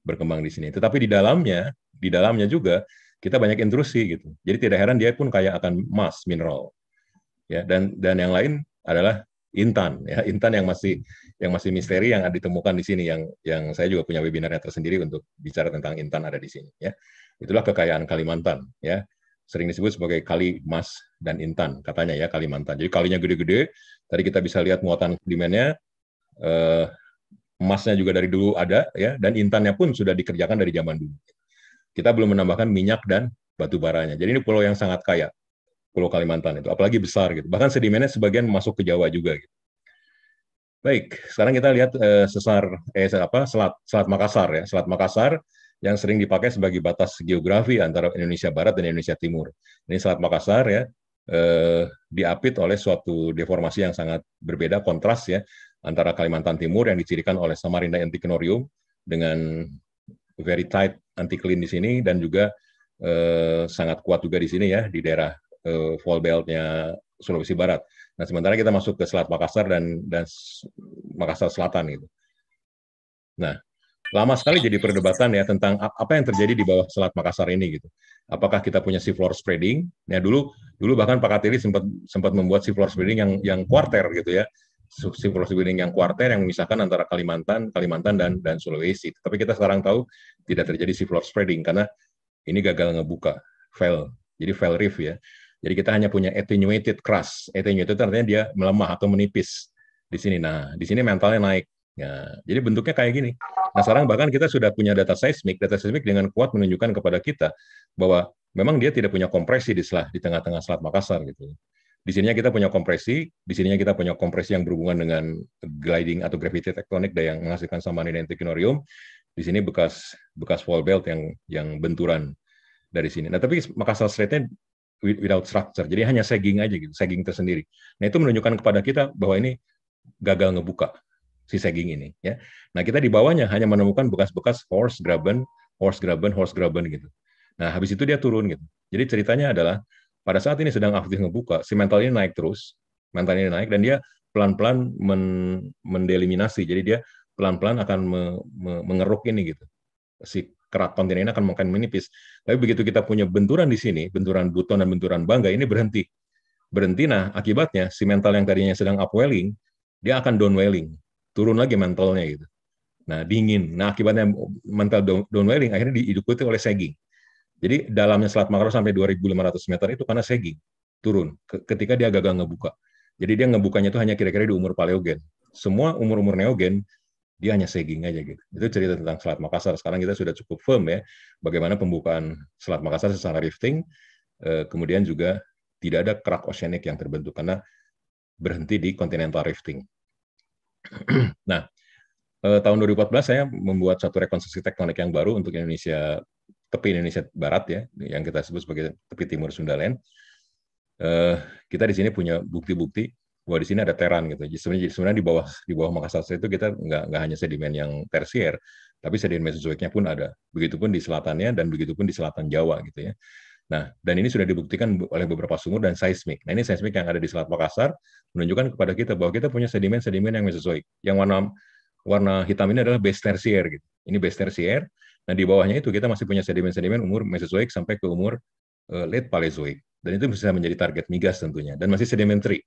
berkembang di sini. Tetapi di dalamnya, di dalamnya juga kita banyak intrusi gitu. Jadi tidak heran dia pun kaya akan emas mineral. Ya, dan dan yang lain adalah Intan ya Intan yang masih yang masih misteri yang ditemukan di sini yang yang saya juga punya webinarnya tersendiri untuk bicara tentang Intan ada di sini ya itulah kekayaan Kalimantan ya sering disebut sebagai kali emas dan intan katanya ya Kalimantan jadi kalinya gede-gede tadi kita bisa lihat muatan sedimennya eh, emasnya juga dari dulu ada ya dan intannya pun sudah dikerjakan dari zaman dulu kita belum menambahkan minyak dan batu baranya jadi ini pulau yang sangat kaya Pulau Kalimantan itu, apalagi besar gitu. Bahkan sedimennya sebagian masuk ke Jawa juga gitu. Baik, sekarang kita lihat eh, sesar eh apa selat selat Makassar ya, selat Makassar yang sering dipakai sebagai batas geografi antara Indonesia Barat dan Indonesia Timur. Ini selat Makassar ya eh, diapit oleh suatu deformasi yang sangat berbeda kontras ya antara Kalimantan Timur yang dicirikan oleh Samarinda Antiquinorium dengan very tight anticline di sini dan juga eh, sangat kuat juga di sini ya di daerah uh, fall beltnya Sulawesi Barat. Nah sementara kita masuk ke Selat Makassar dan dan Makassar Selatan gitu. Nah lama sekali jadi perdebatan ya tentang apa yang terjadi di bawah Selat Makassar ini gitu. Apakah kita punya seafloor spreading? Nah dulu dulu bahkan Pak Katiri sempat sempat membuat seafloor spreading yang yang quarter gitu ya. Seafloor spreading yang quarter yang memisahkan antara Kalimantan, Kalimantan dan dan Sulawesi. Tapi kita sekarang tahu tidak terjadi seafloor spreading karena ini gagal ngebuka fail. Jadi fail reef ya. Jadi kita hanya punya attenuated crust, Attenuated artinya dia melemah atau menipis di sini. Nah, di sini mentalnya naik. Nah, jadi bentuknya kayak gini. Nah, sekarang bahkan kita sudah punya data seismik. Data seismik dengan kuat menunjukkan kepada kita bahwa memang dia tidak punya kompresi di selah di tengah-tengah Selat Makassar gitu. Di sininya kita punya kompresi, di sininya kita punya kompresi yang berhubungan dengan gliding atau gravity tektonik dan yang menghasilkan samaan identikinorium. Di sini bekas bekas wall belt yang yang benturan dari sini. Nah, tapi Makassar Strait-nya without structure. Jadi hanya sagging aja gitu, sagging tersendiri. Nah itu menunjukkan kepada kita bahwa ini gagal ngebuka si sagging ini. Ya. Nah kita di bawahnya hanya menemukan bekas-bekas horse graben, horse graben, horse graben gitu. Nah habis itu dia turun gitu. Jadi ceritanya adalah pada saat ini sedang aktif ngebuka, si mental ini naik terus, mental ini naik dan dia pelan-pelan men mendeliminasi. Jadi dia pelan-pelan akan me me mengeruk ini gitu si kerak kontinen ini akan makin menipis. Tapi begitu kita punya benturan di sini, benturan Buton dan benturan Bangga, ini berhenti. Berhenti, nah akibatnya si mental yang tadinya sedang upwelling, dia akan downwelling. Turun lagi mentalnya gitu. Nah, dingin. Nah, akibatnya mental downwelling akhirnya diikuti oleh sagging. Jadi dalamnya Selat Makro sampai 2.500 meter itu karena sagging, turun. Ketika dia gagal ngebuka. Jadi dia ngebukanya itu hanya kira-kira di umur paleogen. Semua umur-umur neogen dia hanya sagging aja gitu. Itu cerita tentang Selat Makassar. Sekarang kita sudah cukup firm ya, bagaimana pembukaan Selat Makassar secara rifting, eh, kemudian juga tidak ada kerak oceanik yang terbentuk karena berhenti di continental rifting. nah, eh, tahun 2014 saya membuat satu rekonstruksi tektonik yang baru untuk Indonesia tepi Indonesia Barat ya, yang kita sebut sebagai tepi timur Sundaland. Eh, kita di sini punya bukti-bukti bahwa di sini ada teran gitu. Sebenarnya, sebenarnya di bawah hmm. di bawah Makassar itu kita nggak nggak hanya sedimen yang tersier, tapi sedimen Mesozoiknya pun ada. Begitupun di selatannya dan begitupun di selatan Jawa gitu ya. Nah, dan ini sudah dibuktikan oleh beberapa sumur dan seismik. Nah, ini seismik yang ada di Selat Makassar menunjukkan kepada kita bahwa kita punya sedimen-sedimen yang mesozoik. Yang warna warna hitam ini adalah base tersier gitu. Ini base tersier. Nah, di bawahnya itu kita masih punya sedimen-sedimen umur mesozoik sampai ke umur uh, late paleozoik. Dan itu bisa menjadi target migas tentunya dan masih sedimentary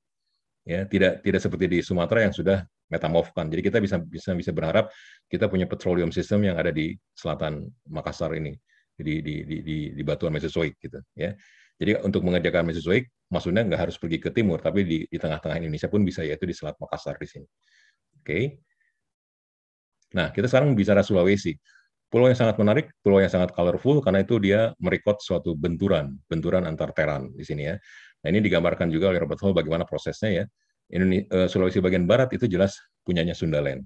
ya tidak tidak seperti di Sumatera yang sudah metamorfkan. Jadi kita bisa bisa bisa berharap kita punya petroleum system yang ada di selatan Makassar ini di di di di, di batuan Mesozoik gitu ya. Jadi untuk mengerjakan Mesozoik maksudnya nggak harus pergi ke timur tapi di di tengah-tengah Indonesia pun bisa yaitu di Selat Makassar di sini. Oke. Okay. Nah, kita sekarang bicara Sulawesi. Pulau yang sangat menarik, pulau yang sangat colorful karena itu dia merekod suatu benturan, benturan antar teran di sini ya. Nah ini digambarkan juga oleh Robert Hall bagaimana prosesnya ya. Indonesia, eh, Sulawesi bagian barat itu jelas punyanya Sundaland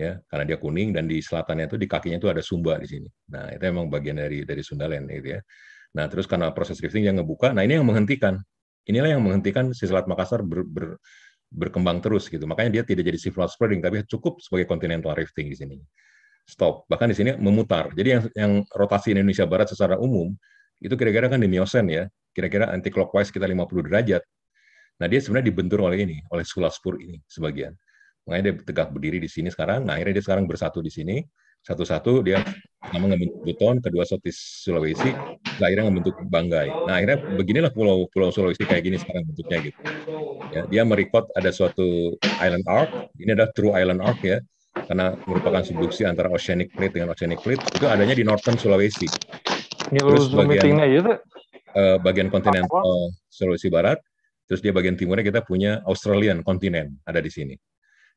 ya karena dia kuning dan di selatannya itu di kakinya itu ada Sumba di sini. Nah itu memang bagian dari dari Sundaland gitu ya. Nah terus karena proses rifting yang ngebuka, nah ini yang menghentikan. Inilah yang menghentikan si Selat Makassar ber, ber, berkembang terus gitu. Makanya dia tidak jadi seafloor spreading, tapi cukup sebagai continental rifting di sini. Stop. Bahkan di sini memutar. Jadi yang, yang rotasi Indonesia Barat secara umum itu kira-kira kan di Miosen ya kira-kira anti clockwise kita 50 derajat. Nah, dia sebenarnya dibentur oleh ini, oleh sulaspur ini sebagian. Makanya dia tegak berdiri di sini sekarang. Nah, akhirnya dia sekarang bersatu di sini. Satu-satu dia pertama ngebentuk Buton, kedua Sotis Sulawesi, nah, akhirnya ngebentuk Banggai. Nah, akhirnya beginilah pulau-pulau Sulawesi kayak gini sekarang bentuknya gitu. Ya, dia merekod ada suatu island arc. Ini adalah true island arc ya karena merupakan subduksi antara oceanic plate dengan oceanic plate itu adanya di northern Sulawesi. Terus bagian, meetingnya gitu uh, bagian kontinental Sulawesi Barat, terus dia bagian timurnya kita punya Australian kontinen ada di sini.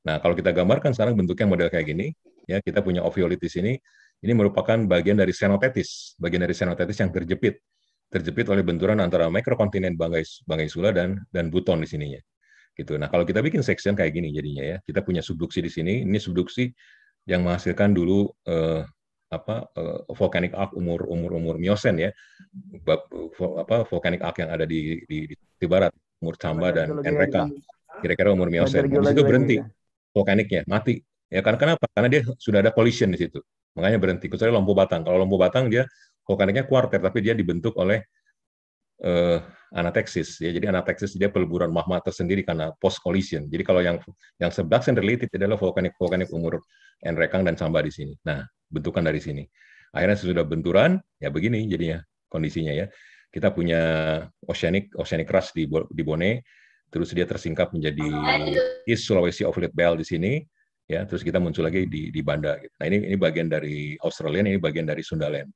Nah, kalau kita gambarkan sekarang bentuknya model kayak gini, ya kita punya oviolit di sini, ini merupakan bagian dari senotetis, bagian dari senotetis yang terjepit, terjepit oleh benturan antara mikrokontinen Banggai, Banggai Sula dan dan Buton di sininya. Gitu. Nah, kalau kita bikin section kayak gini jadinya ya, kita punya subduksi di sini, ini subduksi yang menghasilkan dulu eh, apa eh, volcanic arc umur umur umur miosen ya apa volcanic arc yang ada di di, di barat umur Camba dan Enreka kira-kira umur miosen di itu berhenti ya. volkaniknya mati ya karena kenapa karena dia sudah ada collision di situ makanya berhenti kecuali lompo batang kalau lompo batang dia volkaniknya kuarter tapi dia dibentuk oleh uh, anateksis ya jadi anateksis dia peleburan magma tersendiri karena post collision jadi kalau yang yang sebelak related adalah volcanic volcanic umur Enrekang dan Samba di sini nah bentukan dari sini. Akhirnya sesudah benturan, ya begini jadinya kondisinya ya. Kita punya oceanic oceanic crust di di Bone, terus dia tersingkap menjadi East Sulawesi Offload Belt di sini, ya. Terus kita muncul lagi di di Banda. Gitu. Nah ini ini bagian dari Australia, ini bagian dari Sundaland,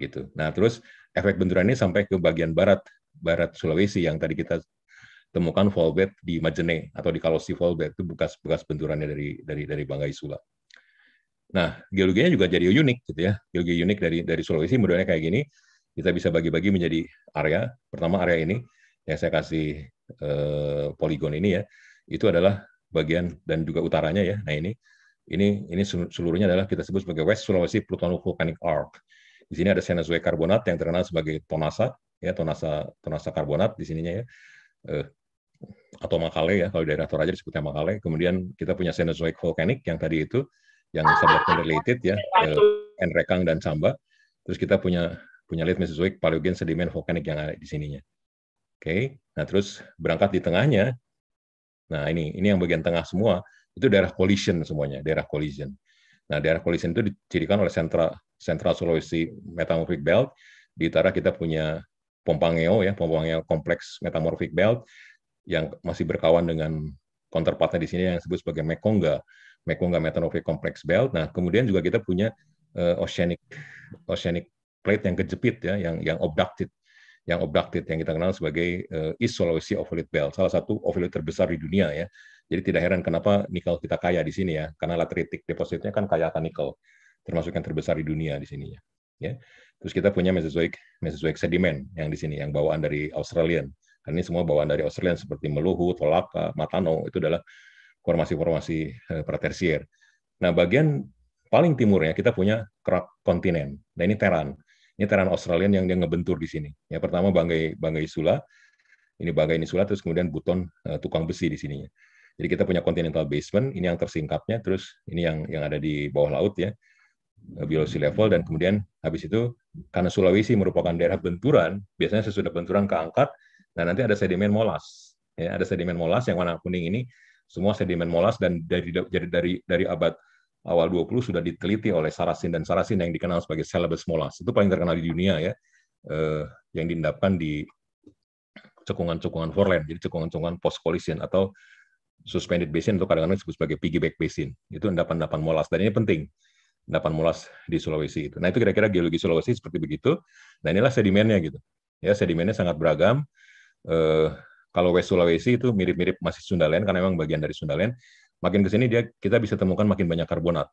gitu. Nah terus efek benturan ini sampai ke bagian barat barat Sulawesi yang tadi kita temukan bed di Majene atau di Kalosi bed itu bekas bekas benturannya dari dari dari Banggai Sula. Nah, geologinya juga jadi unik gitu ya. Geologi unik dari dari Sulawesi modelnya kayak gini. Kita bisa bagi-bagi menjadi area. Pertama area ini yang saya kasih eh, poligon ini ya, itu adalah bagian dan juga utaranya ya. Nah, ini ini ini seluruhnya adalah kita sebut sebagai West Sulawesi Plutonic Volcanic Arc. Di sini ada Cenozoic karbonat yang terkenal sebagai Tonasa ya, Tonasa Tonasa karbonat di sininya ya. Eh, atau Makale ya, kalau daerah Toraja disebutnya Makale. Kemudian kita punya Cenozoic volcanic yang tadi itu yang sabaknya related ya, enrekang dan samba. Terus kita punya punya lead Mesozoik, Paleogen, sedimen vulkanik yang ada di sininya. Oke, okay. nah terus berangkat di tengahnya. Nah ini ini yang bagian tengah semua itu daerah collision semuanya, daerah collision. Nah daerah collision itu dicirikan oleh sentra sentra Sulawesi metamorphic belt. Di utara kita punya Pompangeo ya, Pompangeo kompleks metamorphic belt yang masih berkawan dengan counterpartnya di sini yang disebut sebagai Mekongga Mekongga Metamorphic Complex Belt. Nah, kemudian juga kita punya uh, oceanic oceanic plate yang kejepit ya, yang yang obducted, yang obducted yang kita kenal sebagai uh, East Sulawesi Ophiolite Belt, salah satu ophiolite terbesar di dunia ya. Jadi tidak heran kenapa nikel kita kaya di sini ya, karena lateritik depositnya kan kaya akan nikel, termasuk yang terbesar di dunia di sini ya. ya. Terus kita punya Mesozoic Mesozoic sediment yang di sini, yang bawaan dari Australian. Karena ini semua bawaan dari Australia seperti meluhu, tolaka, matano itu adalah formasi-formasi eh, pratersier. Nah, bagian paling timurnya kita punya kerak kontinen. Nah, ini Teran. Ini Teran Australian yang dia ngebentur di sini. Ya, pertama Banggai Banggai Sula. Ini Banggai Nisula terus kemudian Buton eh, tukang besi di sininya. Jadi kita punya continental basement, ini yang tersingkapnya, terus ini yang yang ada di bawah laut ya, eh, biologi level, dan kemudian habis itu karena Sulawesi merupakan daerah benturan, biasanya sesudah benturan keangkat, nah nanti ada sedimen molas, ya ada sedimen molas yang warna kuning ini semua sedimen molas dan dari dari dari, dari abad awal 20 sudah diteliti oleh Sarasin dan Sarasin yang dikenal sebagai Celebes molas. Itu paling terkenal di dunia ya. Eh, yang diendapkan di cekungan-cekungan foreland, jadi cekungan-cekungan post collision atau suspended basin atau kadang-kadang disebut sebagai piggyback basin. Itu endapan-endapan molas dan ini penting. Endapan molas di Sulawesi itu. Nah, itu kira-kira geologi Sulawesi seperti begitu. Nah, inilah sedimennya gitu. Ya, sedimennya sangat beragam. Eh, kalau West Sulawesi itu mirip-mirip masih Sundalen karena memang bagian dari Sundalen. Makin ke sini dia kita bisa temukan makin banyak karbonat.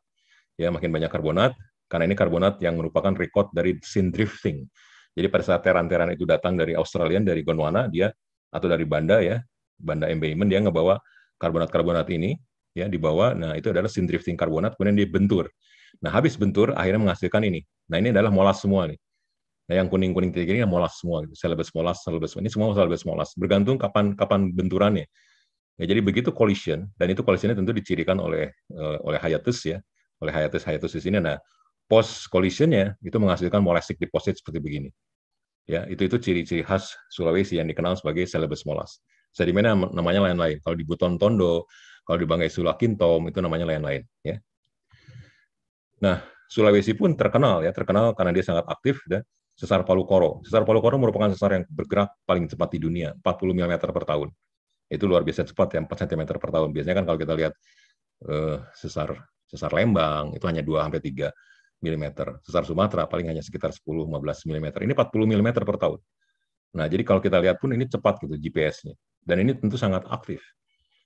Ya, makin banyak karbonat karena ini karbonat yang merupakan record dari sin drifting. Jadi pada saat teran-teran itu datang dari Australian dari Gondwana dia atau dari Banda ya, Banda embayment dia ngebawa karbonat-karbonat ini ya dibawa. Nah, itu adalah sin drifting karbonat kemudian dibentur. Nah, habis bentur akhirnya menghasilkan ini. Nah, ini adalah molas semua nih. Nah, yang kuning-kuning tiga ini molas semua gitu. Celebes molas, celebes ini semua celebes molas. Bergantung kapan kapan benturannya. Ya, jadi begitu collision dan itu collisionnya tentu dicirikan oleh eh, oleh hiatus ya, oleh hiatus hiatus di sini. Nah, post collisionnya itu menghasilkan molastic deposit seperti begini. Ya, itu itu ciri-ciri khas Sulawesi yang dikenal sebagai celebes molas. Sedimennya namanya lain-lain. Kalau di Buton Tondo, kalau di Banggai Sulakintom itu namanya lain-lain. Ya. Nah, Sulawesi pun terkenal ya, terkenal karena dia sangat aktif dan sesar Palu Koro. Sesar Palu Koro merupakan sesar yang bergerak paling cepat di dunia, 40 mm per tahun. Itu luar biasa cepat ya, 4 cm per tahun. Biasanya kan kalau kita lihat uh, sesar sesar Lembang itu hanya 2 3 mm. Sesar Sumatera paling hanya sekitar 10-15 mm. Ini 40 mm per tahun. Nah, jadi kalau kita lihat pun ini cepat gitu GPS-nya. Dan ini tentu sangat aktif.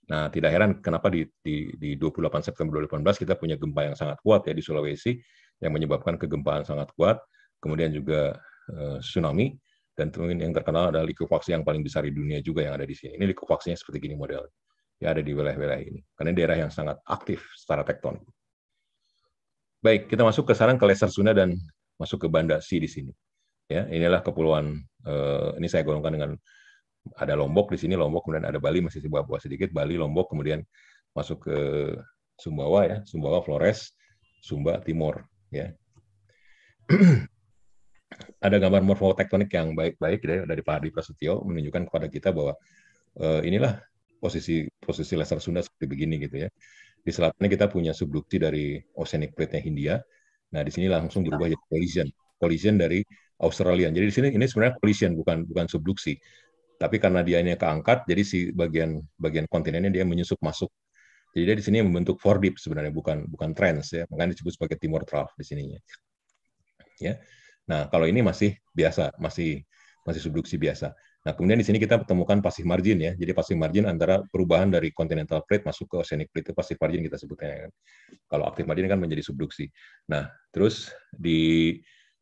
Nah, tidak heran kenapa di, di, di 28 September 2018 kita punya gempa yang sangat kuat ya di Sulawesi yang menyebabkan kegempaan sangat kuat kemudian juga eh, tsunami, dan mungkin yang terkenal adalah likuifaksi yang paling besar di dunia juga yang ada di sini. Ini likuifaksinya seperti gini model, yang ada di wilayah-wilayah ini. Karena ini daerah yang sangat aktif secara tektonik. Baik, kita masuk ke sarang ke Lesser Sunda dan masuk ke Banda si di sini. Ya, inilah kepulauan eh, ini saya golongkan dengan ada Lombok di sini, Lombok kemudian ada Bali masih di bawah sedikit, Bali, Lombok kemudian masuk ke Sumbawa ya, Sumbawa, Flores, Sumba, Timur ya. Nah, ada gambar morfotektonik yang baik-baik gitu ya, dari Pak Adi Prasetyo menunjukkan kepada kita bahwa uh, inilah posisi posisi laser Sunda seperti begini gitu ya. Di selatnya kita punya subduksi dari oceanic plate-nya Hindia. Nah, di sini langsung dirubah jadi collision. Collision dari Australia Jadi di sini ini sebenarnya collision bukan bukan subduksi. Tapi karena dia ini keangkat, jadi si bagian bagian kontinennya dia menyusup masuk. Jadi dia di sini membentuk four deep sebenarnya bukan bukan trends ya. Makanya disebut sebagai Timor Trough di sininya. Ya. Nah, kalau ini masih biasa, masih masih subduksi biasa. Nah, kemudian di sini kita temukan pasif margin ya. Jadi pasif margin antara perubahan dari continental plate masuk ke oceanic plate itu pasif margin kita sebutnya. Kan? Kalau aktif margin kan menjadi subduksi. Nah, terus di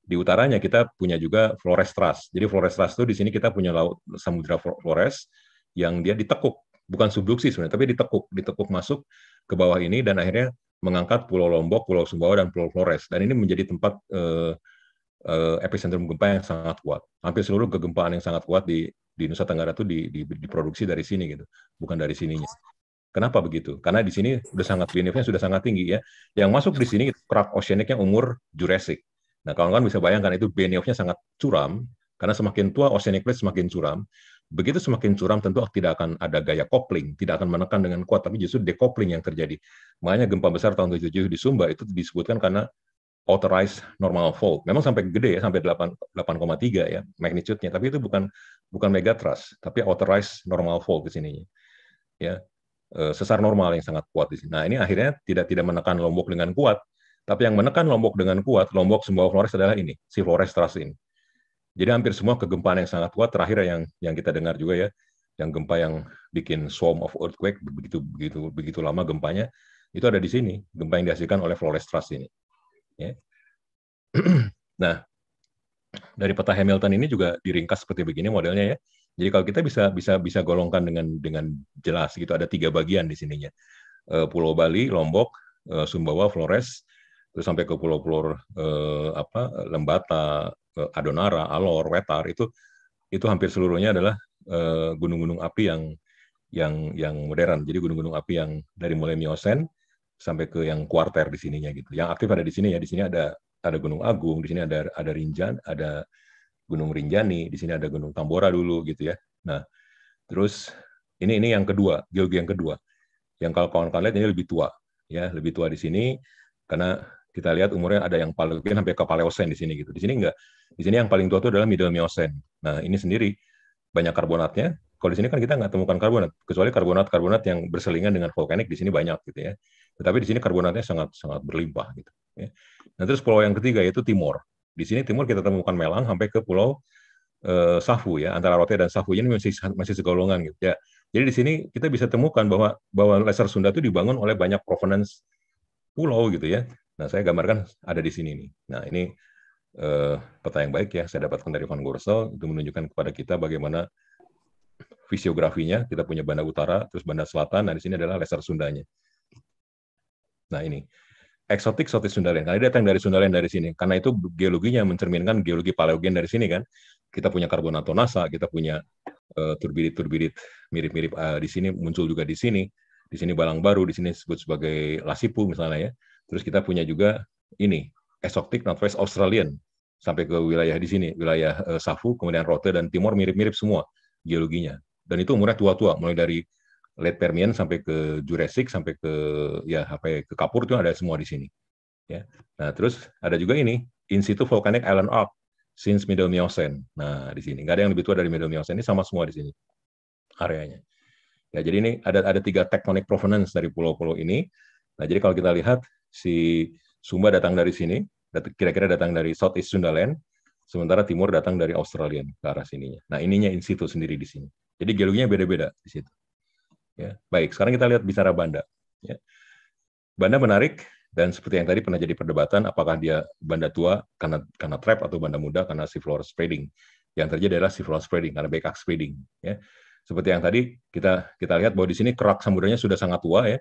di utaranya kita punya juga Flores Trust. Jadi Flores Trust itu di sini kita punya laut samudra Flores yang dia ditekuk, bukan subduksi sebenarnya, tapi ditekuk, ditekuk masuk ke bawah ini dan akhirnya mengangkat Pulau Lombok, Pulau Sumbawa dan Pulau Flores. Dan ini menjadi tempat eh, uh, epicentrum gempa yang sangat kuat. Hampir seluruh kegempaan yang sangat kuat di di Nusa Tenggara itu di, di, diproduksi dari sini gitu, bukan dari sininya. Kenapa begitu? Karena di sini sudah sangat benefitnya sudah sangat tinggi ya. Yang masuk di sini kerak yang umur Jurassic. Nah, kawan-kawan bisa bayangkan itu benefitnya sangat curam karena semakin tua oceanic plate semakin curam. Begitu semakin curam tentu tidak akan ada gaya kopling, tidak akan menekan dengan kuat tapi justru decoupling yang terjadi. Makanya gempa besar tahun 77 di Sumba itu disebutkan karena authorized normal fault. Memang sampai gede ya, sampai 8,3 ya magnitude-nya, tapi itu bukan bukan megatrust, tapi authorized normal fault di sininya. Ya, eh, sesar normal yang sangat kuat di sini. Nah, ini akhirnya tidak tidak menekan Lombok dengan kuat, tapi yang menekan Lombok dengan kuat, Lombok semua Flores adalah ini, si Flores Trust ini. Jadi hampir semua kegempaan yang sangat kuat terakhir yang yang kita dengar juga ya, yang gempa yang bikin swarm of earthquake begitu begitu begitu lama gempanya itu ada di sini, gempa yang dihasilkan oleh Flores Trust ini. Ya. nah, dari peta Hamilton ini juga diringkas seperti begini modelnya ya. Jadi kalau kita bisa bisa bisa golongkan dengan dengan jelas gitu ada tiga bagian di sininya. Eh, Pulau Bali, Lombok, eh, Sumbawa, Flores, terus sampai ke pulau-pulau eh, apa Lembata, Adonara, Alor, Wetar itu itu hampir seluruhnya adalah gunung-gunung api yang yang yang modern. Jadi gunung-gunung api yang dari mulai Miosen sampai ke yang kuarter di sininya gitu. Yang aktif ada di sini ya, di sini ada ada Gunung Agung, di sini ada ada Rinjan, ada Gunung Rinjani, di sini ada Gunung Tambora dulu gitu ya. Nah, terus ini ini yang kedua, geologi yang kedua. Yang kalau kawan-kawan lihat ini lebih tua ya, lebih tua di sini karena kita lihat umurnya ada yang paling sampai ke Paleosen di sini gitu. Di sini enggak. Di sini yang paling tua itu adalah Middle Miocene. Nah, ini sendiri banyak karbonatnya, kalau di sini kan kita nggak temukan karbonat, kecuali karbonat-karbonat yang berselingan dengan vulkanik di sini banyak gitu ya. Tetapi di sini karbonatnya sangat sangat berlimpah gitu. Ya. Nah terus pulau yang ketiga yaitu Timor. Di sini Timor kita temukan melang sampai ke pulau eh, Safu ya, antara Rote dan Safu ini masih masih segolongan gitu ya. Jadi di sini kita bisa temukan bahwa bahwa laser Sunda itu dibangun oleh banyak provenance pulau gitu ya. Nah saya gambarkan ada di sini nih. Nah ini eh, peta yang baik ya saya dapatkan dari Van Gorsel itu menunjukkan kepada kita bagaimana fisiografinya. Kita punya Banda Utara, terus Banda Selatan. Nah, di sini adalah Lesar Sundanya. Nah, ini. Eksotik sotis Sundalen. Karena dia datang dari Sundalen dari sini. Karena itu geologinya mencerminkan geologi paleogen dari sini kan. Kita punya karbonato nasa, kita punya turbirit eh, turbidit turbidit mirip-mirip uh, di sini muncul juga di sini. Di sini Balang Baru, di sini disebut sebagai Lasipu misalnya ya. Terus kita punya juga ini, eksotik Northwest Australian sampai ke wilayah di sini, wilayah uh, Safu, kemudian Rote dan Timur mirip-mirip semua geologinya. Dan itu umurnya tua-tua, mulai dari late Permian sampai ke Jurassic sampai ke ya sampai ya, ke Kapur itu ada semua di sini. Ya. Nah, terus ada juga ini in situ volcanic island arc since Middle Miocene. Nah, di sini nggak ada yang lebih tua dari Middle Miocene, ini sama semua di sini areanya. Ya, jadi ini ada ada tiga tektonik provenance dari pulau-pulau ini. Nah, jadi kalau kita lihat si Sumba datang dari sini, kira-kira datang dari Southeast Sundaland, Sementara timur datang dari Australia ke arah sininya. Nah, ininya in situ sendiri di sini. Jadi geologinya beda-beda di situ. Ya, baik. Sekarang kita lihat bicara Banda. Ya. Banda menarik dan seperti yang tadi pernah jadi perdebatan apakah dia Banda tua karena karena trap atau Banda muda karena seafloor spreading. Yang terjadi adalah seafloor spreading karena backup spreading. Ya. Seperti yang tadi kita kita lihat bahwa di sini kerak samudernya sudah sangat tua ya.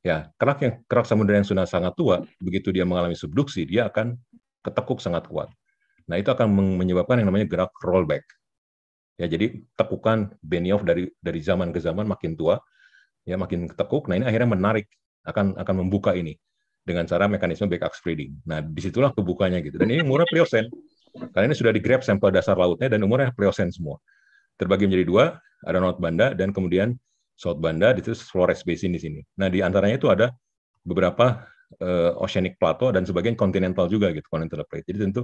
Ya, kerak yang kerak samudera yang sudah sangat tua, begitu dia mengalami subduksi, dia akan ketekuk sangat kuat. Nah, itu akan menyebabkan yang namanya gerak rollback. Ya, jadi tekukan Benioff dari dari zaman ke zaman makin tua, ya makin tekuk Nah, ini akhirnya menarik akan akan membuka ini dengan cara mekanisme back spreading. Nah, disitulah kebukanya gitu. Dan ini umurnya Pliosen. Karena ini sudah grab sampel dasar lautnya dan umurnya Pliosen semua. Terbagi menjadi dua, ada North Banda dan kemudian South Banda, di Flores Basin di sini. Nah, di antaranya itu ada beberapa uh, oceanic plateau dan sebagian kontinental juga gitu, continental plate. Jadi tentu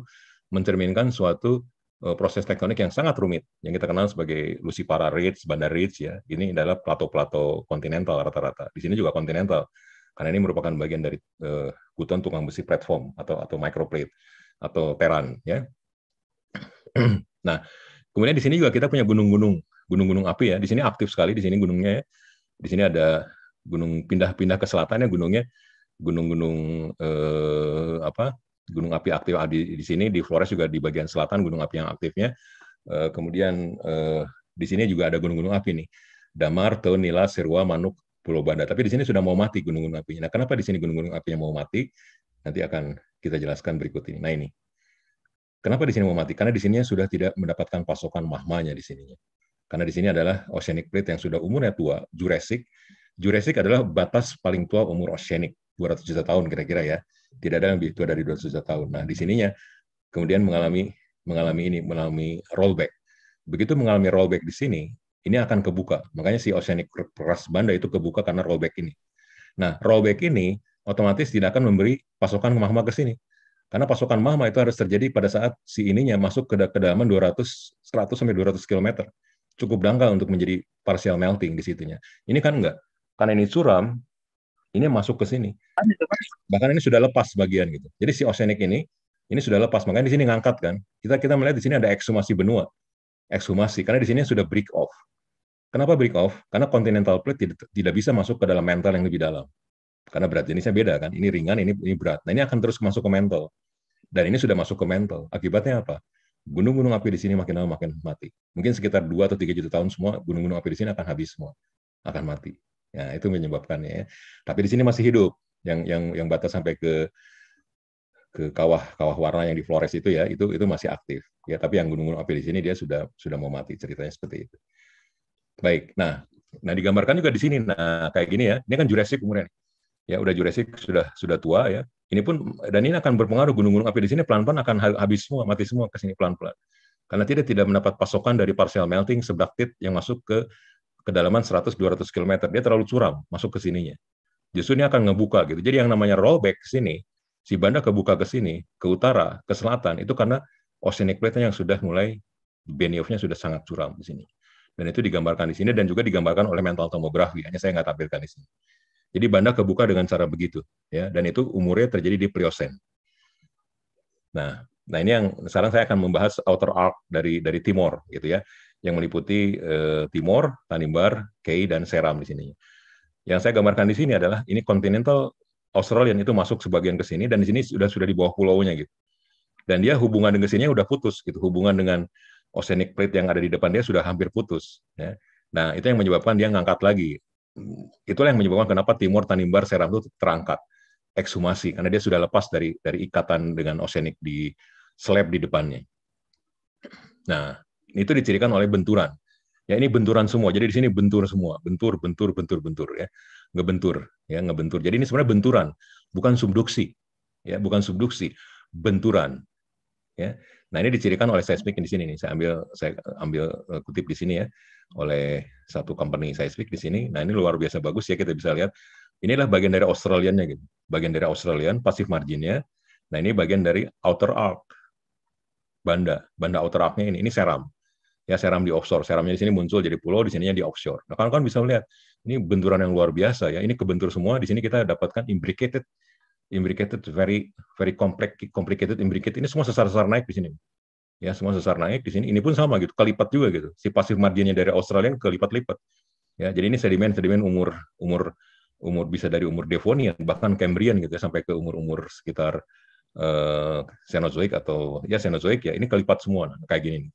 mencerminkan suatu e, proses tektonik yang sangat rumit yang kita kenal sebagai Lucipara Ridge, Banda Ridge ya. Ini adalah plato-plato kontinental rata-rata. Di sini juga kontinental karena ini merupakan bagian dari e, uh, guton tukang besi platform atau atau microplate atau teran ya. nah, kemudian di sini juga kita punya gunung-gunung, gunung-gunung api ya. Di sini aktif sekali di sini gunungnya. Ya. Di sini ada gunung pindah-pindah ke selatannya gunungnya gunung-gunung eh, apa gunung api aktif di, di sini di Flores juga di bagian selatan gunung api yang aktifnya. Uh, kemudian uh, di sini juga ada gunung-gunung api nih. Damar, Teun, Serua, Manuk, Pulau Banda. Tapi di sini sudah mau mati gunung-gunung apinya. Nah, kenapa di sini gunung-gunung apinya mau mati? Nanti akan kita jelaskan berikut ini. Nah, ini. Kenapa di sini mau mati? Karena di sini sudah tidak mendapatkan pasokan mahmanya di sininya. Karena di sini adalah oceanic plate yang sudah umurnya tua, Jurassic. Jurassic adalah batas paling tua umur oceanic, 200 juta tahun kira-kira ya tidak ada yang lebih tua dari 200 juta tahun. Nah, di sininya kemudian mengalami mengalami ini mengalami rollback. Begitu mengalami rollback di sini, ini akan kebuka. Makanya si oceanic crust banda itu kebuka karena rollback ini. Nah, rollback ini otomatis tidak akan memberi pasokan magma ke sini. Karena pasokan magma itu harus terjadi pada saat si ininya masuk ke kedalaman 200 100 sampai 200 km. Cukup dangkal untuk menjadi partial melting di situnya. Ini kan enggak. Karena ini curam, ini masuk ke sini. Bahkan ini sudah lepas bagian gitu. Jadi si oceanic ini ini sudah lepas, makanya di sini ngangkat kan. Kita kita melihat di sini ada ekshumasi benua. Ekshumasi karena di sini sudah break off. Kenapa break off? Karena continental plate tidak, tidak bisa masuk ke dalam mental yang lebih dalam. Karena berat jenisnya beda kan. Ini ringan, ini ini berat. Nah, ini akan terus masuk ke mental. Dan ini sudah masuk ke mental. Akibatnya apa? Gunung-gunung api di sini makin lama makin mati. Mungkin sekitar 2 atau 3 juta tahun semua gunung-gunung api di sini akan habis semua. Akan mati. Nah, itu menyebabkannya. Tapi di sini masih hidup. Yang yang yang batas sampai ke ke kawah-kawah warna yang di Flores itu ya, itu itu masih aktif. Ya, tapi yang gunung-gunung api di sini dia sudah sudah mau mati ceritanya seperti itu. Baik. Nah, nah digambarkan juga di sini. Nah, kayak gini ya. Ini kan Jurassic kemudian. Ya, udah Jurassic sudah sudah tua ya. Ini pun dan ini akan berpengaruh gunung-gunung api di sini pelan-pelan akan habis semua, mati semua ke sini pelan-pelan. Karena tidak tidak mendapat pasokan dari partial melting subducted yang masuk ke kedalaman 100-200 km, dia terlalu curam masuk ke sininya. Justru ini akan ngebuka gitu. Jadi yang namanya rollback ke sini, si banda kebuka ke sini, ke utara, ke selatan, itu karena oceanic plate yang sudah mulai bend nya sudah sangat curam di sini. Dan itu digambarkan di sini dan juga digambarkan oleh mental tomografi, hanya saya nggak tampilkan di sini. Jadi banda kebuka dengan cara begitu, ya. Dan itu umurnya terjadi di Pliosen Nah, nah ini yang sekarang saya akan membahas outer arc dari dari Timor, gitu ya yang meliputi eh, Timor, Tanimbar, Kei, dan Seram di sini. Yang saya gambarkan di sini adalah ini continental Australian itu masuk sebagian ke sini dan di sini sudah sudah di bawah pulaunya gitu. Dan dia hubungan dengan sini udah putus gitu, hubungan dengan oceanic plate yang ada di depan dia sudah hampir putus. Ya. Nah itu yang menyebabkan dia ngangkat lagi. Itulah yang menyebabkan kenapa Timor, Tanimbar, Seram itu terangkat ekshumasi karena dia sudah lepas dari dari ikatan dengan oceanic di slab di depannya. Nah, itu dicirikan oleh benturan. Ya ini benturan semua. Jadi di sini bentur semua, bentur, bentur, bentur, bentur ya. Ngebentur, ya ngebentur. Jadi ini sebenarnya benturan, bukan subduksi. Ya, bukan subduksi, benturan. Ya. Nah, ini dicirikan oleh seismik di sini nih. Saya ambil saya ambil eh, kutip di sini ya oleh satu company seismik di sini. Nah, ini luar biasa bagus ya kita bisa lihat. Inilah bagian dari Australiannya gitu. Bagian dari Australian pasif marginnya. Nah, ini bagian dari outer arc. Banda, banda outer arc-nya ini ini Seram ya seram di offshore. Seramnya di sini muncul jadi pulau, di sininya di offshore. Nah, kawan-kawan bisa melihat ini benturan yang luar biasa ya. Ini kebentur semua. Di sini kita dapatkan imbricated, imbricated very very complex, complicated imbricated. Ini semua sesar-sesar naik di sini. Ya, semua sesar naik di sini. Ini pun sama gitu, kelipat juga gitu. Si pasif marginnya dari Australia kelipat-lipat. Ya, jadi ini sedimen-sedimen umur umur umur bisa dari umur Devonian bahkan Cambrian gitu ya, sampai ke umur-umur sekitar uh, Cenozoic atau ya Cenozoic ya ini kelipat semua nah, kayak gini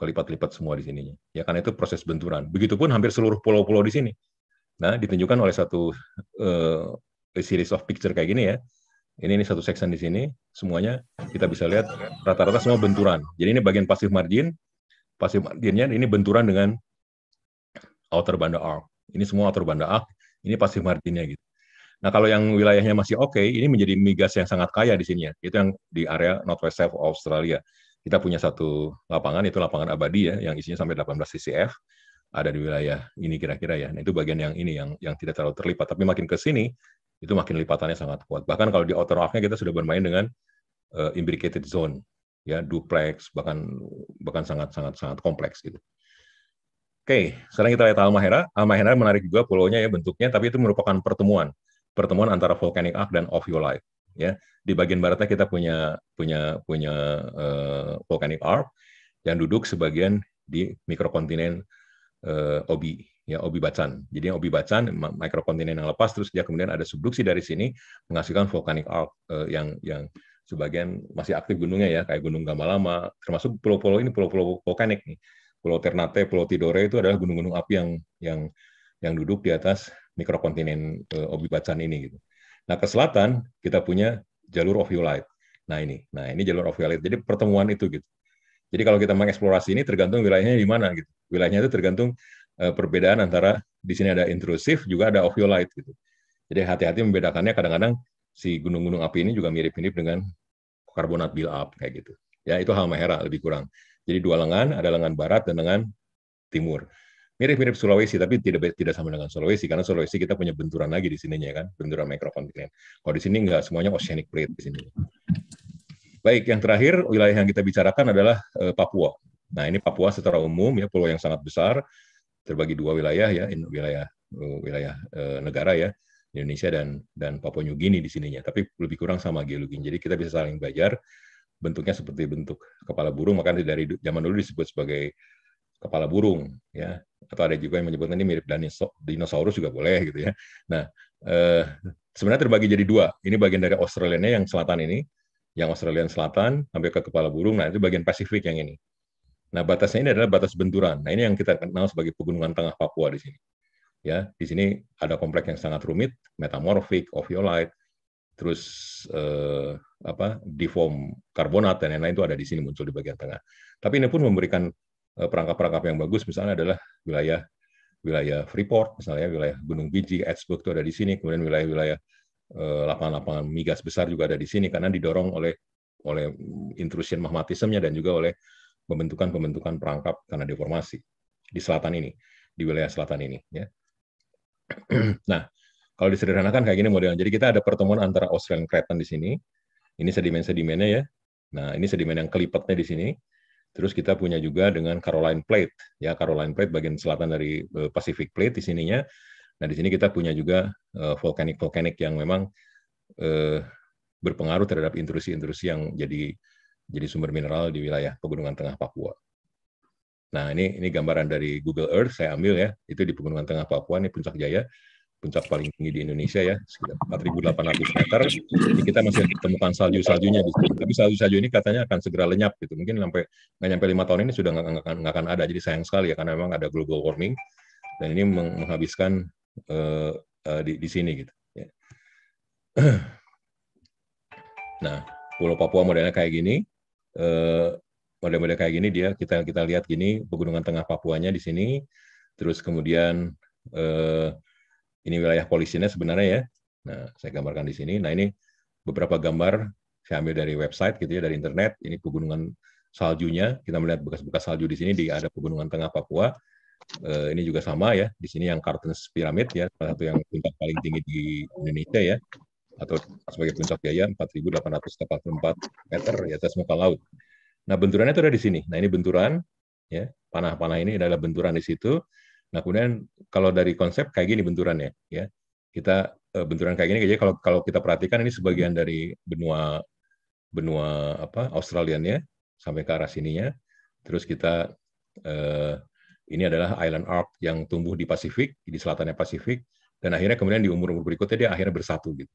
kelipat-lipat semua di sininya. Ya karena itu proses benturan. Begitupun hampir seluruh pulau-pulau di sini. Nah, ditunjukkan oleh satu uh, series of picture kayak gini ya. Ini ini satu section di sini, semuanya kita bisa lihat rata-rata semua benturan. Jadi ini bagian pasif margin, pasif marginnya ini benturan dengan outer banda arc. Ini semua outer banda arc, ini pasif marginnya gitu. Nah, kalau yang wilayahnya masih oke, okay, ini menjadi migas yang sangat kaya di sini ya. Itu yang di area Northwest South Australia kita punya satu lapangan itu lapangan abadi ya yang isinya sampai 18 CCF ada di wilayah ini kira-kira ya. Nah, itu bagian yang ini yang yang tidak terlalu terlipat tapi makin ke sini itu makin lipatannya sangat kuat. Bahkan kalau di outer half kita sudah bermain dengan uh, imbricated zone ya duplex bahkan bahkan sangat sangat sangat kompleks gitu. Oke, sekarang kita lihat Almahera. Almahera menarik juga pulaunya ya bentuknya tapi itu merupakan pertemuan pertemuan antara volcanic arc dan of your life ya di bagian baratnya kita punya punya punya uh, volcanic arc yang duduk sebagian di mikrokontinen uh, eh, Obi ya Obi Bacan. Jadi Obi Bacan mikrokontinen yang lepas terus dia kemudian ada subduksi dari sini menghasilkan volcanic arc uh, yang yang sebagian masih aktif gunungnya ya kayak Gunung Gamalama termasuk pulau-pulau ini pulau-pulau vulkanik nih. Pulau Ternate, Pulau Tidore itu adalah gunung-gunung api yang yang yang duduk di atas mikrokontinen uh, Obi Bacan ini gitu. Nah, ke selatan kita punya jalur ovulite. Nah, ini. Nah, ini jalur ovulite. Jadi pertemuan itu gitu. Jadi kalau kita mengeksplorasi ini tergantung wilayahnya di mana gitu. Wilayahnya itu tergantung uh, perbedaan antara di sini ada intrusif juga ada ovulite gitu. Jadi hati-hati membedakannya kadang-kadang si gunung-gunung api ini juga mirip-mirip dengan karbonat build up kayak gitu. Ya itu hal Halmahera lebih kurang. Jadi dua lengan, ada lengan barat dan lengan timur mirip-mirip Sulawesi tapi tidak tidak sama dengan Sulawesi karena Sulawesi kita punya benturan lagi di sininya kan benturan mikrokontinen kalau di sini nggak semuanya oceanic plate di sini baik yang terakhir wilayah yang kita bicarakan adalah uh, Papua nah ini Papua secara umum ya pulau yang sangat besar terbagi dua wilayah ya wilayah uh, wilayah uh, negara ya Indonesia dan dan Papua New Guinea di sininya tapi lebih kurang sama geologi jadi kita bisa saling belajar bentuknya seperti bentuk kepala burung makanya dari zaman dulu disebut sebagai kepala burung ya atau ada juga yang menyebutkan ini mirip dinosaurus juga boleh gitu ya. Nah, eh, sebenarnya terbagi jadi dua. Ini bagian dari Australia yang selatan ini, yang Australia selatan sampai ke kepala burung. Nah, itu bagian Pasifik yang ini. Nah, batasnya ini adalah batas benturan. Nah, ini yang kita kenal sebagai pegunungan tengah Papua di sini. Ya, di sini ada kompleks yang sangat rumit, metamorfik, ofiolite, terus eh, apa? deform karbonat dan lain-lain itu ada di sini muncul di bagian tengah. Tapi ini pun memberikan Eh, perangkap-perangkap yang bagus misalnya adalah wilayah wilayah Freeport misalnya wilayah Gunung Biji, Edsburg itu ada di sini, kemudian wilayah-wilayah eh, lapangan-lapangan migas besar juga ada di sini karena didorong oleh oleh intrusion magmatismnya dan juga oleh pembentukan-pembentukan perangkap karena deformasi di selatan ini, di wilayah selatan ini ya. nah, kalau disederhanakan kayak gini modelnya. Jadi kita ada pertemuan antara Australian Craton di sini. Ini sedimen-sedimennya ya. Nah, ini sedimen yang kelipatnya di sini. Terus kita punya juga dengan Caroline Plate, ya Caroline Plate bagian selatan dari eh, Pacific Plate di sininya. Nah di sini kita punya juga eh, vulkanik-vulkanik yang memang uh, berpengaruh terhadap intrusi-intrusi yang jadi jadi sumber mineral di wilayah pegunungan tengah Papua. Nah ini ini gambaran dari Google Earth saya ambil ya, itu di pegunungan tengah Papua ini Puncak Jaya puncak paling tinggi di Indonesia ya, sekitar 4.800 meter. Jadi kita masih temukan salju-saljunya di sini. Tapi salju-salju ini katanya akan segera lenyap gitu. Mungkin sampai nggak nyampe lima tahun ini sudah nggak akan, akan ada. Jadi sayang sekali ya karena memang ada global warming dan ini menghabiskan uh, uh, di, di sini gitu. Ya. Nah, Pulau Papua modelnya kayak gini. Uh, model-model kayak gini dia kita kita lihat gini pegunungan tengah Papuanya di sini terus kemudian uh, ini wilayah polisinya sebenarnya ya. Nah, saya gambarkan di sini. Nah, ini beberapa gambar saya ambil dari website gitu ya, dari internet. Ini pegunungan saljunya. Kita melihat bekas-bekas salju di sini. Di ada pegunungan tengah Papua. Eh, ini juga sama ya. Di sini yang Kartens Pyramid ya, salah satu yang puncak paling tinggi di Indonesia ya atau sebagai puncak biaya 4.884 meter di atas muka laut. Nah benturannya itu ada di sini. Nah ini benturan, ya panah-panah ini adalah benturan di situ. Nah, kemudian kalau dari konsep kayak gini benturannya, ya. Kita eh, benturan kayak gini jadi kalau kalau kita perhatikan ini sebagian dari benua benua apa Australiannya sampai ke arah sininya. Terus kita eh, ini adalah island arc yang tumbuh di Pasifik, di selatannya Pasifik dan akhirnya kemudian di umur-umur berikutnya dia akhirnya bersatu gitu.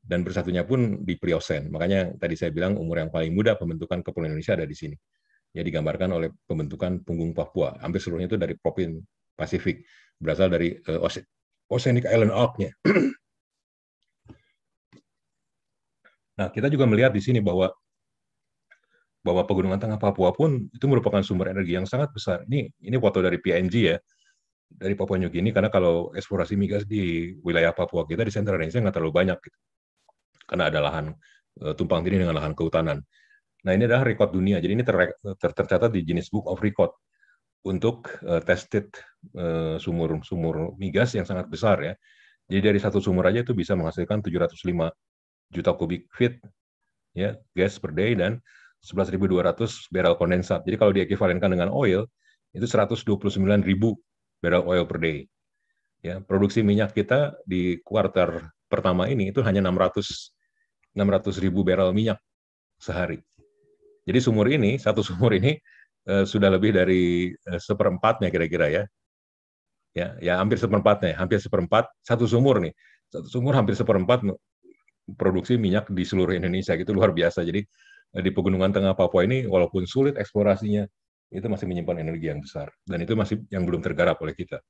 Dan bersatunya pun di Pliosen. Makanya tadi saya bilang umur yang paling muda pembentukan kepulauan Indonesia ada di sini. Ya digambarkan oleh pembentukan punggung Papua. Hampir seluruhnya itu dari provinsi Pasifik, berasal dari uh, Oceanic Island Arc-nya. nah, kita juga melihat di sini bahwa bahwa pegunungan tengah Papua pun itu merupakan sumber energi yang sangat besar. Ini ini foto dari PNG ya dari Papua New Guinea karena kalau eksplorasi migas di wilayah Papua kita di Central Indonesia nggak terlalu banyak gitu. karena ada lahan uh, tumpang tindih dengan lahan kehutanan. Nah ini adalah rekor dunia, jadi ini ter, ter, tercatat di jenis Book of Record untuk uh, tested uh, eh, sumur-sumur migas yang sangat besar ya. Jadi dari satu sumur aja itu bisa menghasilkan 705 juta kubik feet ya gas per day dan 11.200 barrel kondensat. Jadi kalau diekivalenkan dengan oil itu 129.000 barrel oil per day. Ya, produksi minyak kita di kuarter pertama ini itu hanya 600 600.000 barrel minyak sehari. Jadi sumur ini, satu sumur ini Eh, sudah lebih dari eh, seperempatnya kira-kira ya. Ya, ya hampir seperempatnya, hampir seperempat satu sumur nih. Satu sumur hampir seperempat produksi minyak di seluruh Indonesia gitu luar biasa. Jadi eh, di pegunungan tengah Papua ini walaupun sulit eksplorasinya itu masih menyimpan energi yang besar dan itu masih yang belum tergarap oleh kita.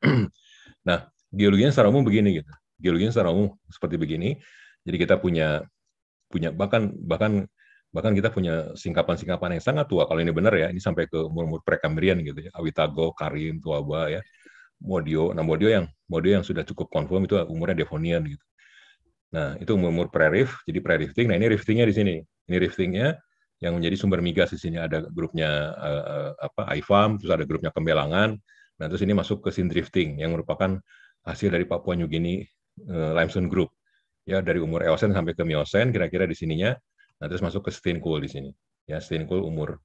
nah, geologinya secara umum begini gitu. Geologinya secara umum seperti begini. Jadi kita punya punya bahkan bahkan bahkan kita punya singkapan-singkapan yang sangat tua kalau ini benar ya ini sampai ke umur-umur prekambrian gitu ya Awitago, Karim, Tuaba ya Modio, nah Modio yang Modio yang sudah cukup konfirm itu umurnya Devonian gitu. Nah itu umur-umur pre-rift, jadi pre-rifting. Nah ini riftingnya di sini, ini riftingnya yang menjadi sumber migas di sini ada grupnya uh, apa IFAM, terus ada grupnya Kembelangan, nah terus ini masuk ke drifting yang merupakan hasil dari Papua New Guinea uh, Limestone Group ya dari umur Eosen sampai ke Miosen kira-kira di sininya Nah, terus masuk ke cool di sini. Ya, cool umur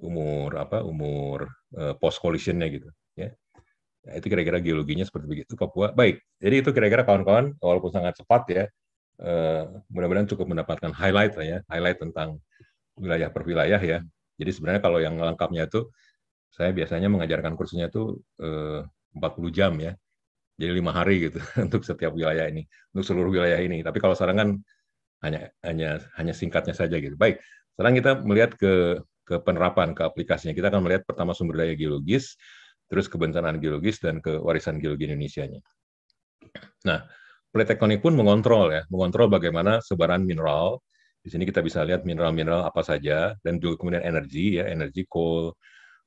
umur apa? Umur uh, post collisionnya gitu, ya. Nah, itu kira-kira geologinya seperti begitu Papua. Baik, jadi itu kira-kira kawan-kawan walaupun sangat cepat ya, uh, mudah-mudahan cukup mendapatkan highlight lah ya, highlight tentang wilayah per wilayah ya. Jadi sebenarnya kalau yang lengkapnya itu saya biasanya mengajarkan kursusnya itu eh, uh, 40 jam ya. Jadi lima hari gitu untuk setiap wilayah ini, untuk seluruh wilayah ini. Tapi kalau sekarang kan hanya hanya hanya singkatnya saja gitu. Baik, sekarang kita melihat ke ke penerapan ke aplikasinya. Kita akan melihat pertama sumber daya geologis, terus kebencanaan geologis dan ke warisan geologi Indonesia-nya. Nah, plate tektonik pun mengontrol ya, mengontrol bagaimana sebaran mineral. Di sini kita bisa lihat mineral-mineral apa saja dan juga kemudian energi ya, energi coal,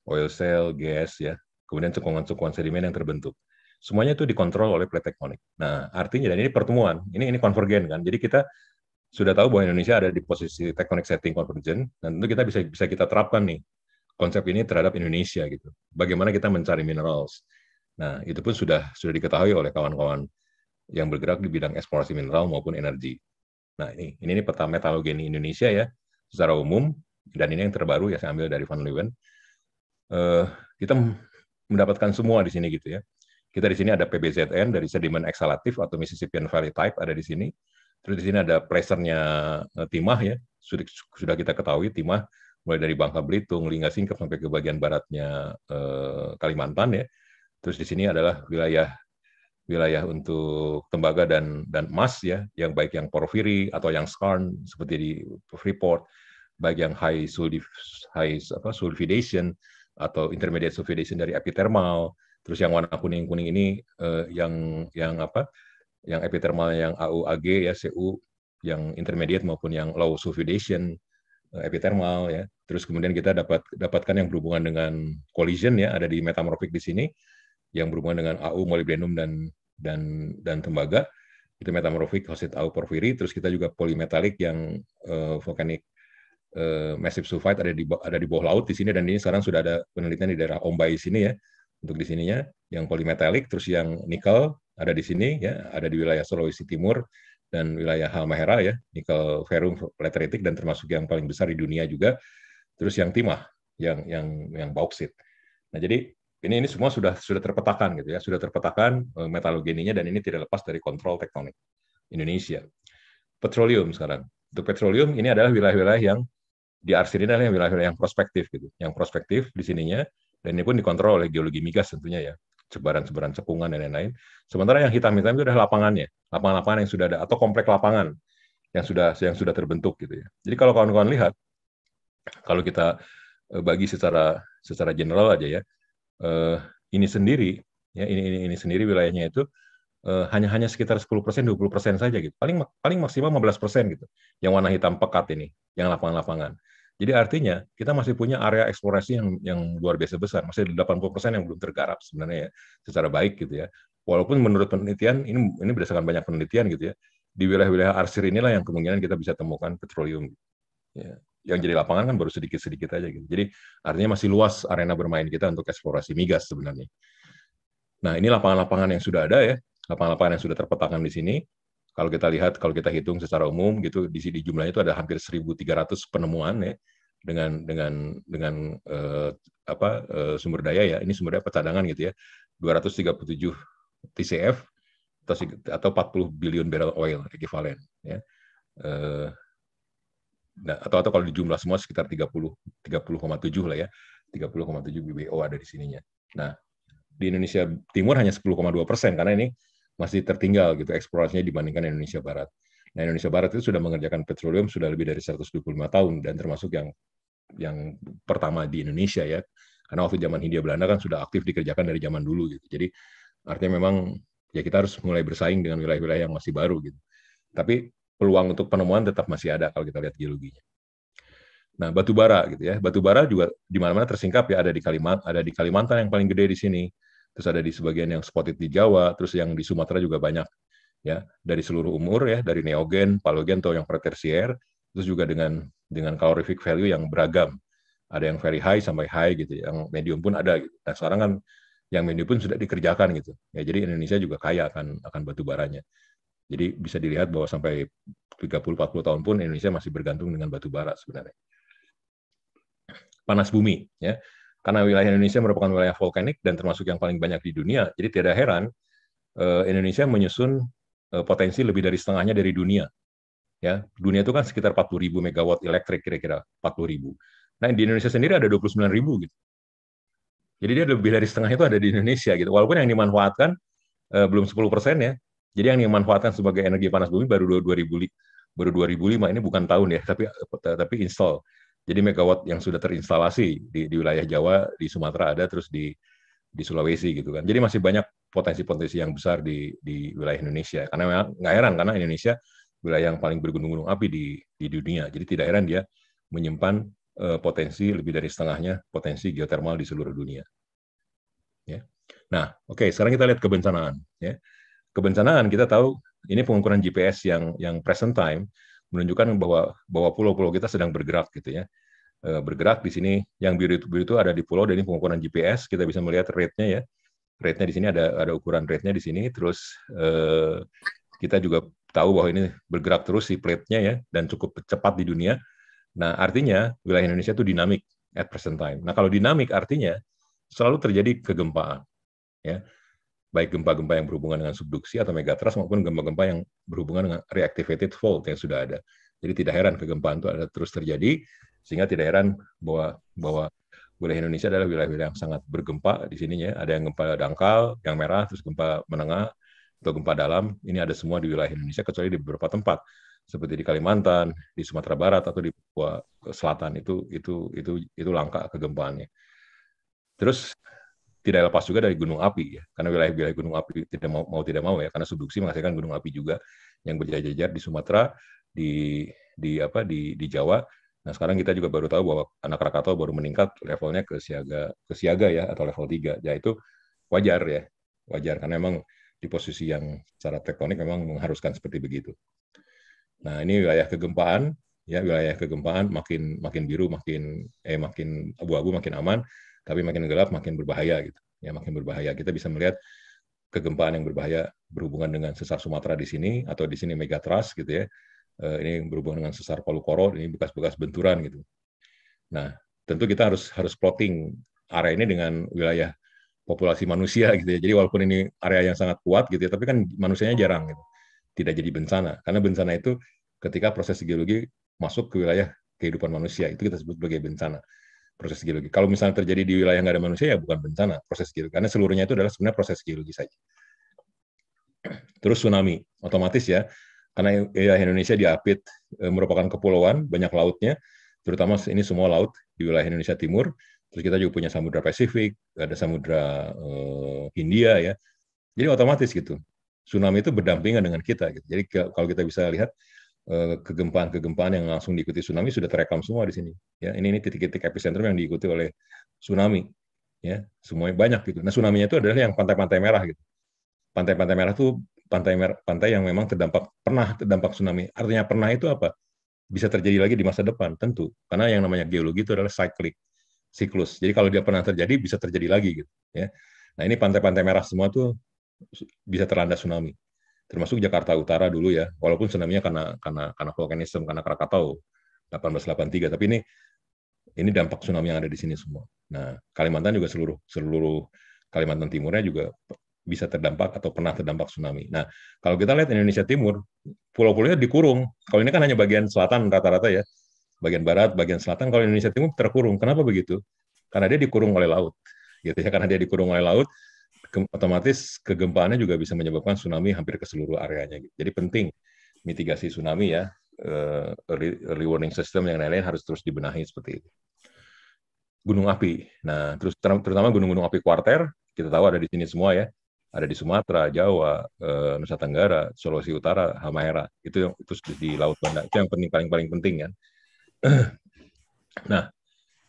oil shale gas ya, kemudian cekungan-cekungan sedimen yang terbentuk. Semuanya itu dikontrol oleh plate tektonik. Nah, artinya dan ini pertemuan, ini ini konvergen kan. Jadi kita sudah tahu bahwa Indonesia ada di posisi tektonik setting convergent, dan tentu kita bisa bisa kita terapkan nih konsep ini terhadap Indonesia gitu. Bagaimana kita mencari minerals. Nah, itu pun sudah sudah diketahui oleh kawan-kawan yang bergerak di bidang eksplorasi mineral maupun energi. Nah, ini ini, ini peta metalogeni Indonesia ya secara umum dan ini yang terbaru ya saya ambil dari Van Leeuwen. Uh, kita mendapatkan semua di sini gitu ya. Kita di sini ada PBZN dari sedimen eksalatif atau Mississippian Valley Type ada di sini. Terus di sini ada plesernya eh, Timah ya, sudah, sudah kita ketahui Timah mulai dari Bangka Belitung, Lingga Singkep sampai ke bagian baratnya eh, Kalimantan ya. Terus di sini adalah wilayah wilayah untuk tembaga dan dan emas ya, yang baik yang porfiri atau yang skarn seperti di Freeport, baik yang high sulf high apa sulfidation atau intermediate sulfidation dari epithermal. Terus yang warna kuning-kuning ini eh, yang yang apa? yang epithermal yang AUAG ya CU yang intermediate maupun yang low sulfidation epithermal eh, ya. Terus kemudian kita dapat dapatkan yang berhubungan dengan collision ya ada di metamorfik di sini yang berhubungan dengan AU molybdenum dan dan dan tembaga itu metamorfik hosit AU porfiri terus kita juga polimetalik yang uh, volcanic eh, massive sulfide ada di ada di bawah laut di sini dan ini sekarang sudah ada penelitian di daerah Ombai sini ya untuk di sininya yang polimetalik terus yang nikel ada di sini ya, ada di wilayah Sulawesi Timur dan wilayah Halmahera ya, nikel ferrum lateritik dan termasuk yang paling besar di dunia juga. Terus yang timah, yang yang yang bauksit. Nah, jadi ini ini semua sudah sudah terpetakan gitu ya, sudah terpetakan eh, metalogeninya dan ini tidak lepas dari kontrol tektonik Indonesia. Petroleum sekarang. Untuk petroleum ini adalah wilayah-wilayah yang di arsir ini adalah wilayah-wilayah yang prospektif gitu, yang prospektif di sininya dan ini pun dikontrol oleh geologi migas tentunya ya sebaran sebaran cekungan dan lain-lain. Sementara yang hitam-hitam itu adalah lapangannya, lapangan-lapangan yang sudah ada atau komplek lapangan yang sudah yang sudah terbentuk gitu ya. Jadi kalau kawan-kawan lihat kalau kita eh, bagi secara secara general aja ya, eh, ini sendiri ya ini ini ini sendiri wilayahnya itu eh, hanya hanya sekitar 10 persen 20 persen saja gitu. Paling paling maksimal 15 persen gitu. Yang warna hitam pekat ini, yang lapangan-lapangan. Jadi artinya kita masih punya area eksplorasi yang yang luar biasa besar, masih 80% yang belum tergarap sebenarnya ya, secara baik gitu ya. Walaupun menurut penelitian ini ini berdasarkan banyak penelitian gitu ya, di wilayah-wilayah arsir inilah yang kemungkinan kita bisa temukan petroleum. Ya. Yang jadi lapangan kan baru sedikit-sedikit aja gitu. Jadi artinya masih luas arena bermain kita untuk eksplorasi migas sebenarnya. Nah, ini lapangan-lapangan yang sudah ada ya, lapangan-lapangan yang sudah terpetakan di sini kalau kita lihat kalau kita hitung secara umum gitu di sini jumlahnya itu ada hampir 1.300 penemuan ya dengan dengan dengan uh, apa uh, sumber daya ya ini sumber daya cadangan gitu ya 237 TCF atau atau 40 billion barrel oil ekivalen ya uh, nah, atau atau kalau dijumlah semua sekitar 30 30,7 lah ya 30,7 BBO ada di sininya nah di Indonesia Timur hanya 10,2 persen karena ini masih tertinggal gitu eksplorasinya dibandingkan Indonesia Barat. Nah, Indonesia Barat itu sudah mengerjakan petroleum sudah lebih dari 125 tahun dan termasuk yang yang pertama di Indonesia ya. Karena waktu zaman Hindia Belanda kan sudah aktif dikerjakan dari zaman dulu gitu. Jadi artinya memang ya kita harus mulai bersaing dengan wilayah-wilayah yang masih baru gitu. Tapi peluang untuk penemuan tetap masih ada kalau kita lihat geologinya. Nah, batu bara gitu ya. Batu bara juga di mana-mana tersingkap ya ada di Kalimantan, ada di Kalimantan yang paling gede di sini terus ada di sebagian yang spotted di Jawa, terus yang di Sumatera juga banyak ya dari seluruh umur ya dari neogen, palogen atau yang pretersier, terus juga dengan dengan calorific value yang beragam. Ada yang very high sampai high gitu, yang medium pun ada gitu. Nah, sekarang kan yang medium pun sudah dikerjakan gitu. Ya jadi Indonesia juga kaya akan akan batu baranya. Jadi bisa dilihat bahwa sampai 30 40 tahun pun Indonesia masih bergantung dengan batu bara sebenarnya. Panas bumi ya karena wilayah Indonesia merupakan wilayah vulkanik dan termasuk yang paling banyak di dunia, jadi tidak heran eh, Indonesia menyusun eh, potensi lebih dari setengahnya dari dunia. Ya, dunia itu kan sekitar 40 ribu megawatt elektrik kira-kira 40 ribu. Nah di Indonesia sendiri ada 29 ribu gitu. Jadi dia lebih dari setengah itu ada di Indonesia gitu. Walaupun yang dimanfaatkan eh, belum 10 persen ya. Jadi yang dimanfaatkan sebagai energi panas bumi baru 2000, baru 2005 ini bukan tahun ya, tapi eh, tapi install jadi megawatt yang sudah terinstalasi di, di wilayah Jawa, di Sumatera ada, terus di di Sulawesi gitu kan. Jadi masih banyak potensi-potensi yang besar di di wilayah Indonesia. Karena nggak heran karena Indonesia wilayah yang paling bergunung-gunung api di di dunia. Jadi tidak heran dia menyimpan uh, potensi lebih dari setengahnya potensi geotermal di seluruh dunia. Ya. Nah, oke, okay, sekarang kita lihat kebencanaan, ya. Kebencanaan kita tahu ini pengukuran GPS yang yang present time menunjukkan bahwa bahwa pulau-pulau kita sedang bergerak gitu ya eh, bergerak di sini yang biru itu, biru itu ada di pulau dan ini pengukuran GPS kita bisa melihat rate-nya ya rate-nya di sini ada ada ukuran rate-nya di sini terus eh, kita juga tahu bahwa ini bergerak terus si plate-nya ya dan cukup cepat di dunia nah artinya wilayah Indonesia itu dinamik at present time nah kalau dinamik artinya selalu terjadi kegempaan ya baik gempa-gempa yang berhubungan dengan subduksi atau megatrust maupun gempa-gempa yang berhubungan dengan reactivated fault yang sudah ada. Jadi tidak heran kegempaan itu ada terus terjadi sehingga tidak heran bahwa bahwa wilayah Indonesia adalah wilayah-wilayah yang sangat bergempa di sininya. Ada yang gempa dangkal, yang merah, terus gempa menengah atau gempa dalam. Ini ada semua di wilayah Indonesia kecuali di beberapa tempat seperti di Kalimantan, di Sumatera Barat atau di Papua Selatan itu itu itu itu langka kegempaannya. Terus tidak lepas juga dari gunung api ya karena wilayah-wilayah gunung api tidak mau, mau tidak mau ya karena subduksi menghasilkan gunung api juga yang berjajar-jajar di Sumatera di di apa di di Jawa Nah, sekarang kita juga baru tahu bahwa anak Krakatau baru meningkat levelnya ke siaga ke siaga ya atau level 3. Ya itu wajar ya. Wajar karena memang di posisi yang secara tektonik memang mengharuskan seperti begitu. Nah, ini wilayah kegempaan ya, wilayah kegempaan makin makin biru, makin eh makin abu-abu, makin aman tapi makin gelap makin berbahaya gitu. Ya makin berbahaya. Kita bisa melihat kegempaan yang berbahaya berhubungan dengan sesar Sumatera di sini atau di sini Megatrust gitu ya. Eh, ini berhubungan dengan sesar Palu Koro, ini bekas-bekas benturan gitu. Nah, tentu kita harus harus plotting area ini dengan wilayah populasi manusia gitu ya. Jadi walaupun ini area yang sangat kuat gitu ya, tapi kan manusianya jarang gitu. Tidak jadi bencana. Karena bencana itu ketika proses geologi masuk ke wilayah kehidupan manusia, itu kita sebut sebagai bencana proses geologi. Kalau misalnya terjadi di wilayah nggak ada manusia ya bukan bencana, proses geologi. Karena seluruhnya itu adalah sebenarnya proses geologi saja. Terus tsunami, otomatis ya, karena wilayah Indonesia diapit eh, merupakan kepulauan, banyak lautnya, terutama ini semua laut di wilayah Indonesia Timur. Terus kita juga punya Samudra Pasifik, ada Samudra e, Hindia ya. Jadi otomatis gitu, tsunami itu berdampingan dengan kita. Gitu. Jadi kalau kita bisa lihat Eh, kegempaan-kegempaan yang langsung diikuti tsunami sudah terekam semua di sini. Ya, ini ini titik-titik epicentrum yang diikuti oleh tsunami. Ya, semuanya banyak gitu. Nah, tsunami itu adalah yang pantai-pantai merah gitu. Pantai-pantai merah itu pantai merah, pantai yang memang terdampak pernah terdampak tsunami. Artinya pernah itu apa? Bisa terjadi lagi di masa depan, tentu. Karena yang namanya geologi itu adalah cyclic, siklus. Jadi kalau dia pernah terjadi bisa terjadi lagi gitu, ya. Nah, ini pantai-pantai merah semua tuh bisa terlanda tsunami termasuk Jakarta Utara dulu ya, walaupun tsunami-nya karena karena karena vulkanisme karena Krakatau 1883, tapi ini ini dampak tsunami yang ada di sini semua. Nah, Kalimantan juga seluruh seluruh Kalimantan Timurnya juga bisa terdampak atau pernah terdampak tsunami. Nah, kalau kita lihat Indonesia Timur, pulau-pulaunya dikurung. Kalau ini kan hanya bagian selatan rata-rata ya, bagian barat, bagian selatan. Kalau Indonesia Timur terkurung. Kenapa begitu? Karena dia dikurung oleh laut, gitu ya. Karena dia dikurung oleh laut, otomatis kegempaannya juga bisa menyebabkan tsunami hampir ke seluruh areanya. Gitu. Jadi penting mitigasi tsunami ya, eh, early, warning system yang lain-lain harus terus dibenahi seperti itu. Gunung api. Nah, terus terutama gunung-gunung api kuarter, kita tahu ada di sini semua ya. Ada di Sumatera, Jawa, eh, Nusa Tenggara, Sulawesi Utara, Halmahera. Itu yang terus di Laut Banda. Itu yang penting paling paling penting ya. nah,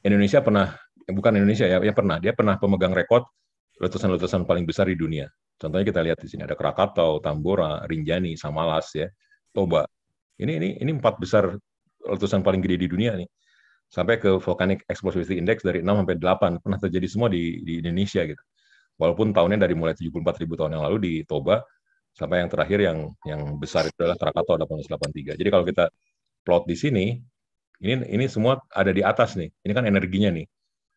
Indonesia pernah eh, bukan Indonesia ya, ya pernah dia pernah pemegang rekor letusan-letusan paling besar di dunia. Contohnya kita lihat di sini ada Krakatau, Tambora, Rinjani, Samalas ya, Toba. Ini ini ini empat besar letusan paling gede di dunia nih. Sampai ke volcanic explosivity index dari 6 sampai 8 pernah terjadi semua di di Indonesia gitu. Walaupun tahunnya dari mulai 74 ribu tahun yang lalu di Toba sampai yang terakhir yang yang besar itu adalah Krakatau 1883. Jadi kalau kita plot di sini ini ini semua ada di atas nih. Ini kan energinya nih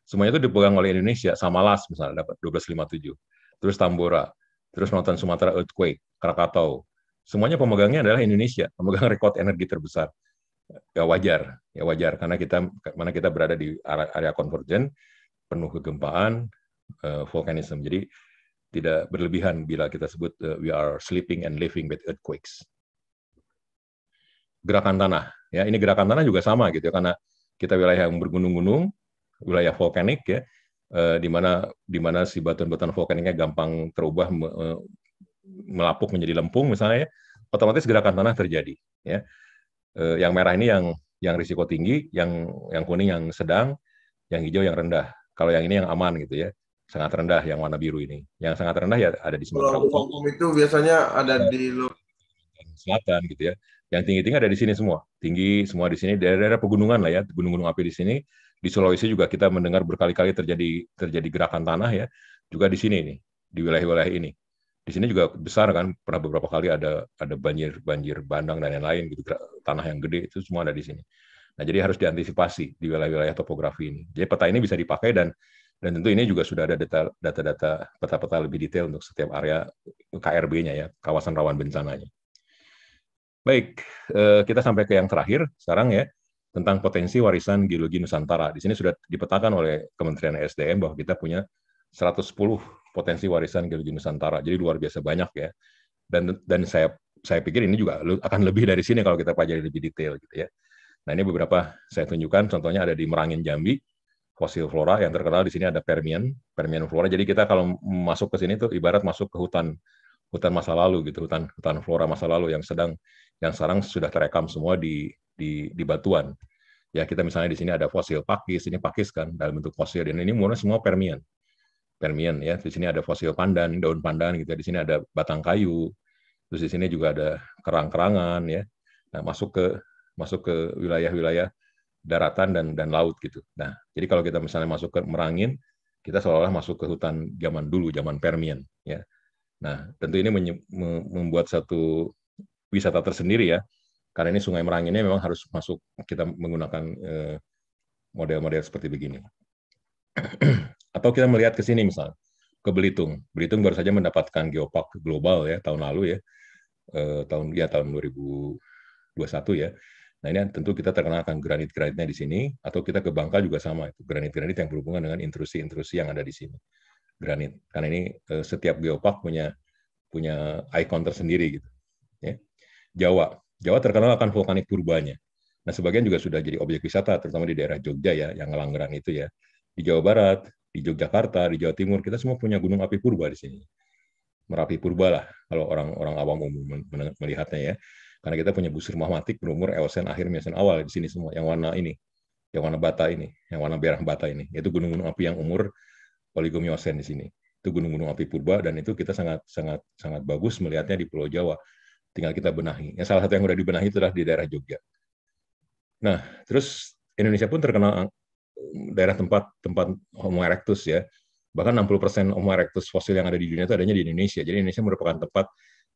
semuanya itu dipegang oleh Indonesia sama LAS misalnya dapat 1257 terus Tambora terus nonton Sumatera Earthquake Krakatau semuanya pemegangnya adalah Indonesia pemegang rekod energi terbesar ya wajar ya wajar karena kita mana kita berada di area konvergen penuh kegempaan uh, volkanisme jadi tidak berlebihan bila kita sebut uh, we are sleeping and living with earthquakes gerakan tanah ya ini gerakan tanah juga sama gitu ya, karena kita wilayah yang bergunung-gunung wilayah vulkanik ya eh, di mana di mana si batuan-batuan vulkaniknya gampang terubah eh, melapuk menjadi lempung misalnya ya, otomatis gerakan tanah terjadi ya eh, yang merah ini yang yang risiko tinggi yang yang kuning yang sedang yang hijau yang rendah kalau yang ini yang aman gitu ya sangat rendah yang warna biru ini yang sangat rendah ya ada di Sumatera hukum itu biasanya ada di selatan gitu ya yang tinggi-tinggi ada di sini semua tinggi semua di sini daerah-daerah pegunungan lah ya gunung-gunung api di sini di Sulawesi juga kita mendengar berkali-kali terjadi terjadi gerakan tanah ya, juga di sini nih, di wilayah-wilayah ini. Di sini juga besar kan, pernah beberapa kali ada ada banjir banjir bandang dan lain-lain gitu, tanah yang gede itu semua ada di sini. Nah, jadi harus diantisipasi di wilayah-wilayah topografi ini. Jadi peta ini bisa dipakai dan dan tentu ini juga sudah ada data-data peta-peta lebih detail untuk setiap area KRB-nya ya, kawasan rawan bencananya. Baik, eh, kita sampai ke yang terakhir sekarang ya tentang potensi warisan geologi Nusantara. Di sini sudah dipetakan oleh Kementerian SDM bahwa kita punya 110 potensi warisan geologi Nusantara. Jadi luar biasa banyak ya. Dan dan saya saya pikir ini juga akan lebih dari sini kalau kita pelajari lebih detail gitu ya. Nah ini beberapa saya tunjukkan. Contohnya ada di Merangin Jambi, fosil flora yang terkenal di sini ada Permian, Permian flora. Jadi kita kalau masuk ke sini tuh ibarat masuk ke hutan hutan masa lalu gitu, hutan hutan flora masa lalu yang sedang yang sekarang sudah terekam semua di di di batuan. Ya kita misalnya di sini ada fosil pakis, ini pakis kan dalam bentuk fosil dan ini murni semua Permian. Permian ya, di sini ada fosil pandan, daun pandan gitu, ya. di sini ada batang kayu, terus di sini juga ada kerang-kerangan ya. Nah, masuk ke masuk ke wilayah-wilayah daratan dan dan laut gitu. Nah, jadi kalau kita misalnya masuk ke Merangin, kita seolah-olah masuk ke hutan zaman dulu, zaman Permian ya. Nah, tentu ini membuat satu wisata tersendiri ya. Karena ini Sungai Merang ini memang harus masuk kita menggunakan eh, model-model seperti begini. Atau kita melihat ke sini misal ke Belitung. Belitung baru saja mendapatkan geopark global ya tahun lalu ya. Eh, tahun ya tahun 2021 ya. Nah ini tentu kita akan granit-granitnya di sini, atau kita ke Bangka juga sama, granit-granit yang berhubungan dengan intrusi-intrusi yang ada di sini granit karena ini uh, setiap geopark punya punya ikon tersendiri gitu ya Jawa Jawa terkenal akan vulkanik purbanya nah sebagian juga sudah jadi objek wisata terutama di daerah Jogja ya yang langgeran itu ya di Jawa Barat di Yogyakarta di Jawa Timur kita semua punya gunung api purba di sini Merapi Purba lah kalau orang-orang awam umum melihatnya ya. Karena kita punya busur mahmatik berumur Eosen akhir miosen awal di sini semua yang warna ini, yang warna bata ini, yang warna berah bata ini, yaitu gunung-gunung api yang umur oligomiosen di sini. Itu gunung-gunung api purba dan itu kita sangat sangat sangat bagus melihatnya di Pulau Jawa. Tinggal kita benahi. Yang salah satu yang sudah dibenahi itu adalah di daerah Jogja. Nah, terus Indonesia pun terkenal eh, daerah tempat tempat Homo erectus ya. Bahkan 60% Homo erectus fosil yang ada di dunia itu adanya di Indonesia. Jadi Indonesia merupakan tempat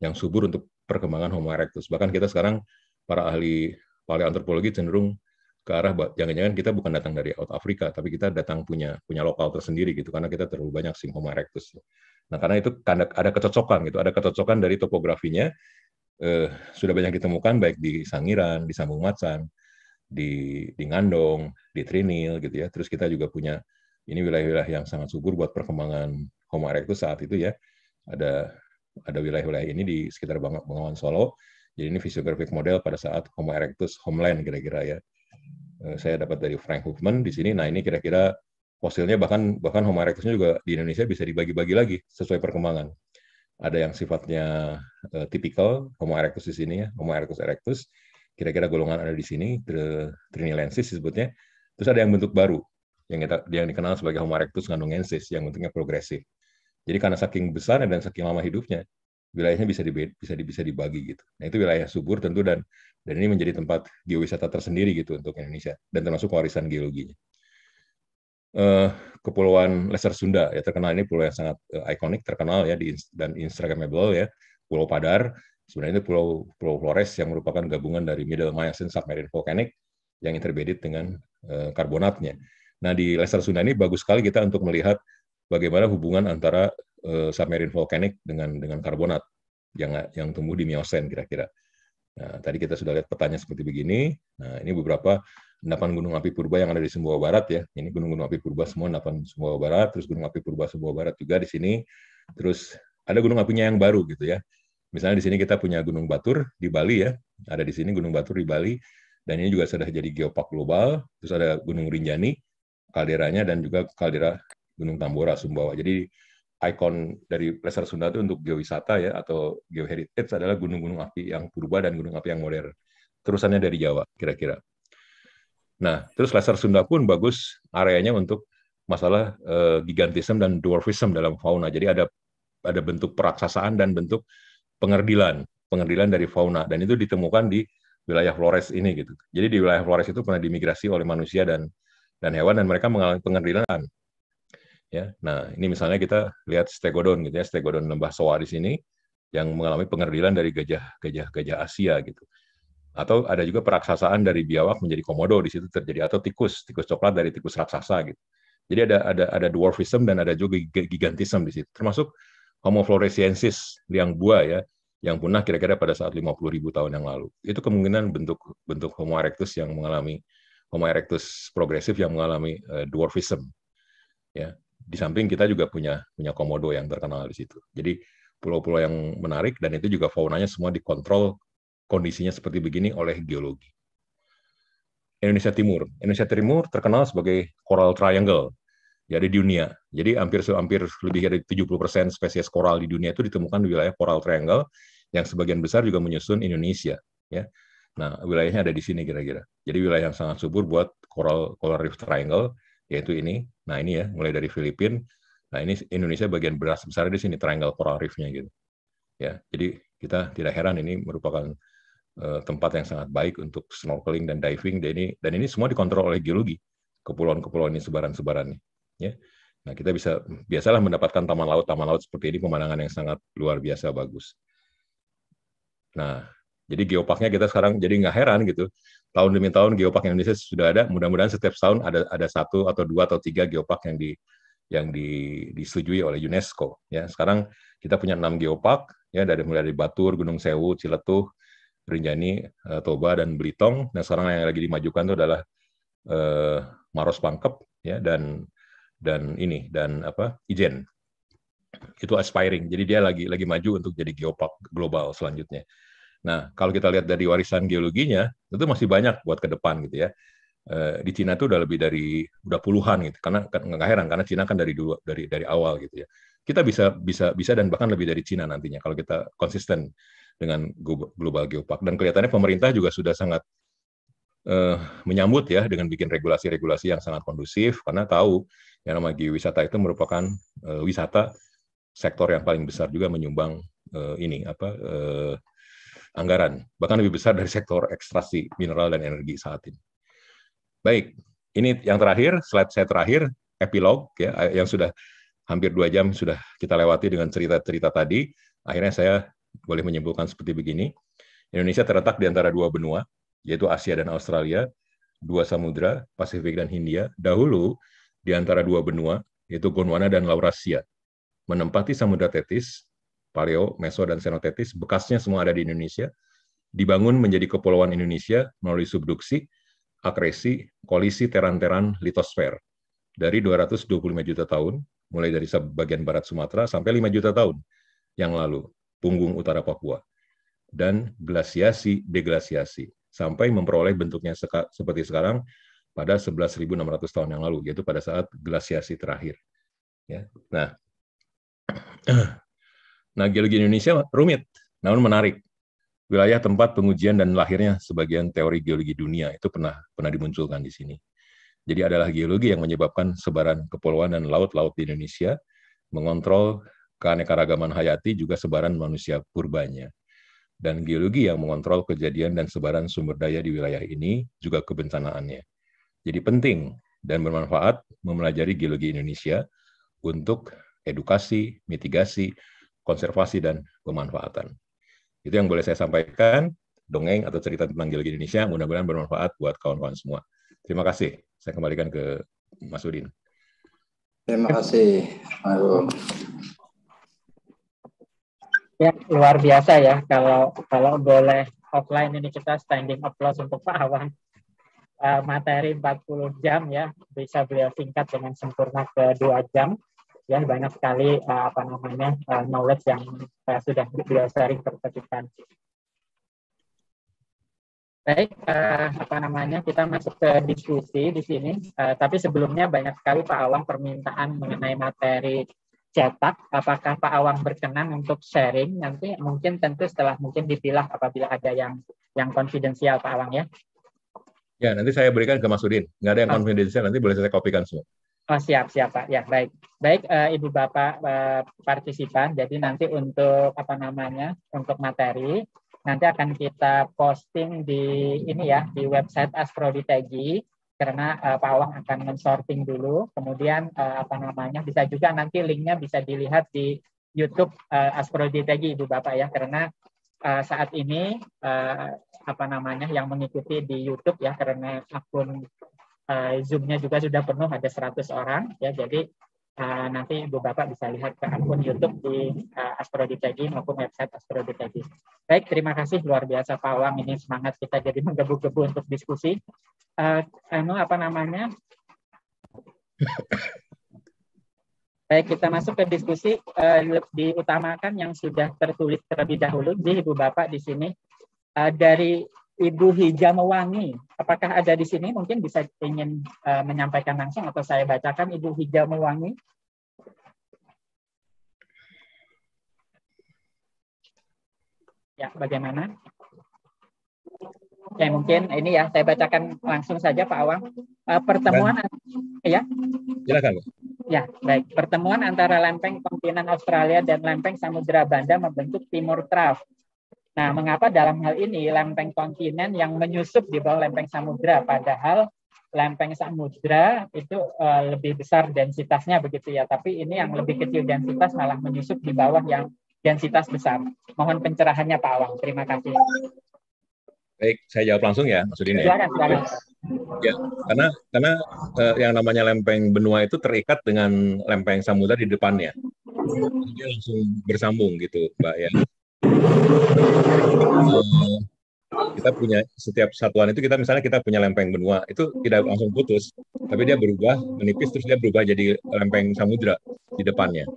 yang subur untuk perkembangan Homo erectus. Bahkan kita sekarang para ahli paleoantropologi cenderung ke arah jangan-jangan kita bukan datang dari out Afrika tapi kita datang punya punya lokal tersendiri gitu karena kita terlalu banyak sing Homo erectus. Nah karena itu ada kecocokan gitu, ada kecocokan dari topografinya eh, sudah banyak ditemukan baik di Sangiran, di Sambung Macan, di di Ngandong, di Trinil gitu ya. Terus kita juga punya ini wilayah-wilayah yang sangat subur buat perkembangan Homo erectus saat itu ya. Ada ada wilayah-wilayah ini di sekitar Bangawan Solo. Jadi ini fisiografik model pada saat Homo erectus homeland kira-kira ya Eh, saya dapat dari Frank Hoffman di sini. Nah ini kira-kira fosilnya bahkan bahkan Homo erectusnya juga di Indonesia bisa dibagi-bagi lagi sesuai perkembangan. Ada yang sifatnya uh, tipikal Homo erectus di sini ya, Homo erectus erectus. Kira-kira golongan ada di sini, Trinilensis disebutnya. Terus ada yang bentuk baru yang kita yang dikenal sebagai Homo erectus ngandungensis yang bentuknya progresif. Jadi karena saking besarnya dan saking lama hidupnya, wilayahnya bisa di, bisa di, bisa dibagi gitu. Nah itu wilayah subur tentu dan dan ini menjadi tempat geowisata tersendiri gitu untuk Indonesia dan termasuk warisan geologinya. Uh, Kepulauan Lesser Sunda ya terkenal ini pulau yang sangat uh, ikonik terkenal ya di, dan instagramable ya Pulau Padar sebenarnya itu pulau Pulau Flores yang merupakan gabungan dari Middle Miocene Submarine Volcanic yang interbedit dengan uh, karbonatnya. Nah di Lesser Sunda ini bagus sekali kita untuk melihat bagaimana hubungan antara uh, submarine volcanic dengan dengan karbonat yang yang tumbuh di Miocene kira-kira. Nah, tadi kita sudah lihat petanya seperti begini. Nah, ini beberapa endapan gunung api purba yang ada di Sumbawa Barat ya. Ini gunung-gunung api purba semua endapan Sumbawa Barat, terus gunung api purba Sumbawa Barat juga di sini. Terus ada gunung apinya yang baru gitu ya. Misalnya di sini kita punya Gunung Batur di Bali ya. Ada di sini Gunung Batur di Bali dan ini juga sudah jadi geopark global. Terus ada Gunung Rinjani kalderanya dan juga kaldera Gunung Tambora Sumbawa. Jadi ikon dari Lesser Sunda itu untuk geowisata ya atau geoheritage adalah gunung-gunung api yang purba dan gunung api yang modern. Terusannya dari Jawa kira-kira. Nah, terus Lesser Sunda pun bagus areanya untuk masalah uh, eh, gigantism dan dwarfism dalam fauna. Jadi ada ada bentuk peraksasaan dan bentuk pengerdilan, pengerdilan dari fauna dan itu ditemukan di wilayah Flores ini gitu. Jadi di wilayah Flores itu pernah dimigrasi oleh manusia dan dan hewan dan mereka mengalami pengerdilan ya. Nah, ini misalnya kita lihat stegodon gitu ya, stegodon lembah soa di sini yang mengalami pengerdilan dari gajah-gajah-gajah Asia gitu. Atau ada juga peraksasaan dari biawak menjadi komodo di situ terjadi atau tikus, tikus coklat dari tikus raksasa gitu. Jadi ada ada ada dwarfism dan ada juga gigantism di situ. Termasuk Homo floresiensis liang buah ya, yang punah kira-kira pada saat 50.000 tahun yang lalu. Itu kemungkinan bentuk bentuk Homo erectus yang mengalami Homo erectus progresif yang mengalami eh, dwarfism. Ya di samping kita juga punya punya komodo yang terkenal di situ. Jadi pulau-pulau yang menarik dan itu juga faunanya semua dikontrol kondisinya seperti begini oleh geologi. Indonesia Timur. Indonesia Timur terkenal sebagai coral triangle. Jadi di dunia. Jadi hampir hampir lebih dari 70% spesies koral di dunia itu ditemukan di wilayah coral triangle yang sebagian besar juga menyusun Indonesia, ya. Nah, wilayahnya ada di sini kira-kira. Jadi wilayah yang sangat subur buat coral coral reef triangle yaitu ini. Nah ini ya, mulai dari Filipina. Nah ini Indonesia bagian beras besar di sini, triangle coral reef-nya gitu. Ya, jadi kita tidak heran ini merupakan uh, tempat yang sangat baik untuk snorkeling dan diving. Dan ini, dan ini semua dikontrol oleh geologi. Kepulauan-kepulauan ini sebaran-sebarannya. sebaran Ya. Nah, kita bisa biasalah mendapatkan taman laut, taman laut seperti ini pemandangan yang sangat luar biasa bagus. Nah, jadi geoparknya kita sekarang jadi nggak heran gitu tahun demi tahun geopark Indonesia sudah ada. Mudah-mudahan setiap tahun ada ada satu atau dua atau tiga geopark yang di yang di, disetujui oleh UNESCO. Ya, sekarang kita punya enam geopark ya dari mulai dari Batur, Gunung Sewu, Ciletuh, Rinjani, eh, Toba dan Belitung. Dan nah, sekarang yang lagi dimajukan itu adalah eh, Maros Pangkep ya dan dan ini dan apa Ijen itu aspiring. Jadi dia lagi lagi maju untuk jadi geopark global selanjutnya. Nah, kalau kita lihat dari warisan geologinya, itu masih banyak buat ke depan gitu ya. Eh, di Cina itu udah lebih dari udah puluhan gitu, karena kan, nggak heran karena Cina kan dari dua dari dari awal gitu ya. Kita bisa bisa bisa dan bahkan lebih dari Cina nantinya kalau kita konsisten dengan global geopark dan kelihatannya pemerintah juga sudah sangat uh, menyambut ya dengan bikin regulasi-regulasi yang sangat kondusif karena tahu yang namanya geowisata itu merupakan uh, wisata sektor yang paling besar juga menyumbang ini apa anggaran, bahkan lebih besar dari sektor ekstraksi mineral dan energi saat ini. Baik, ini yang terakhir, slide saya terakhir, epilog ya yang sudah hampir dua jam sudah kita lewati dengan cerita-cerita tadi. Akhirnya saya boleh menyimpulkan seperti begini. Indonesia terletak di antara dua benua, yaitu Asia dan Australia, dua samudra, Pasifik dan Hindia. Dahulu di antara dua benua, yaitu Gondwana dan Laurasia, menempati Samudra Tetis Paleo, Meso, dan Senotetis, bekasnya semua ada di Indonesia, dibangun menjadi kepulauan Indonesia melalui subduksi, akresi, kolisi teran-teran litosfer dari 225 juta tahun, mulai dari sebagian barat Sumatera sampai 5 juta tahun yang lalu, punggung utara Papua, dan glasiasi deglasiasi sampai memperoleh bentuknya seka, seperti sekarang pada 11.600 tahun yang lalu, yaitu pada saat glasiasi terakhir. Ya. Nah, Nah, geologi Indonesia rumit, namun menarik. Wilayah tempat pengujian dan lahirnya sebagian teori geologi dunia itu pernah pernah dimunculkan di sini. Jadi adalah geologi yang menyebabkan sebaran kepulauan dan laut-laut di Indonesia, mengontrol keanekaragaman hayati juga sebaran manusia purbanya. Dan geologi yang mengontrol kejadian dan sebaran sumber daya di wilayah ini juga kebencanaannya. Jadi penting dan bermanfaat mempelajari geologi Indonesia untuk edukasi, mitigasi, konservasi dan pemanfaatan. Itu yang boleh saya sampaikan, dongeng atau cerita tentang geologi Indonesia, mudah-mudahan bermanfaat buat kawan-kawan semua. Terima kasih. Saya kembalikan ke Mas Udin. Terima kasih, Agung. Ya, luar biasa ya kalau kalau boleh offline ini kita standing applause untuk Pak Awang. Uh, eh, materi 40 jam ya, bisa beliau singkat dengan sempurna ke 2 jam ya banyak sekali uh, apa namanya uh, knowledge yang uh, sudah beliau sharing terkaitkan. Baik, uh, apa namanya kita masuk ke diskusi di sini. Uh, tapi sebelumnya banyak sekali Pak Awang permintaan mengenai materi cetak. Apakah Pak Awang berkenan untuk sharing? Nanti mungkin tentu setelah mungkin dipilah apabila ada yang yang konfidensial Pak Awang ya. Ya, nanti saya berikan ke Mas Udin. Nggak ada yang konfidensial, nanti boleh saya kopikan semua. Oh siap siap Pak. Ya baik. Baik uh, Ibu Bapak uh, partisipan. Jadi nanti untuk apa namanya untuk materi nanti akan kita posting di ini ya di website Astroditegi karena uh, Pak Wang akan mensorting dulu. Kemudian uh, apa namanya bisa juga nanti linknya bisa dilihat di YouTube uh, Tegi Ibu Bapak ya karena uh, saat ini uh, apa namanya yang mengikuti di YouTube ya karena akun uh, Zoom-nya juga sudah penuh ada 100 orang ya jadi uh, nanti Ibu Bapak bisa lihat ke akun YouTube di uh, eh, Astro maupun website Astro Diptegi. Baik, terima kasih luar biasa Pak Wang ini semangat kita jadi menggebu-gebu untuk diskusi. Uh, anu apa namanya? Baik, kita masuk ke diskusi uh, diutamakan yang sudah tertulis terlebih dahulu. di Ibu Bapak di sini uh, dari Ibu Hijama Wangi. Apakah ada di sini? Mungkin bisa ingin uh, menyampaikan langsung atau saya bacakan Ibu Hijama Wangi. Ya, bagaimana? Ya, mungkin ini ya saya bacakan langsung saja Pak Awang. Uh, pertemuan ya. Silakan. Ya, baik. Pertemuan antara lempeng kontinen Australia dan lempeng Samudera Banda membentuk Timur Trough Nah, mengapa dalam hal ini lempeng kontinen yang menyusup di bawah lempeng samudra, padahal lempeng samudra itu uh, lebih besar densitasnya begitu ya, tapi ini yang lebih kecil densitas malah menyusup di bawah yang densitas besar. Mohon pencerahannya Pak Awang. Terima kasih. Baik, saya jawab langsung ya, Mas Udin. Ya. Ya, karena karena uh, yang namanya lempeng benua itu terikat dengan lempeng samudra di depannya. jadi langsung bersambung gitu, Pak ya kita punya setiap satuan itu kita misalnya kita punya lempeng benua itu tidak langsung putus tapi dia berubah menipis terus dia berubah jadi lempeng samudra di depannya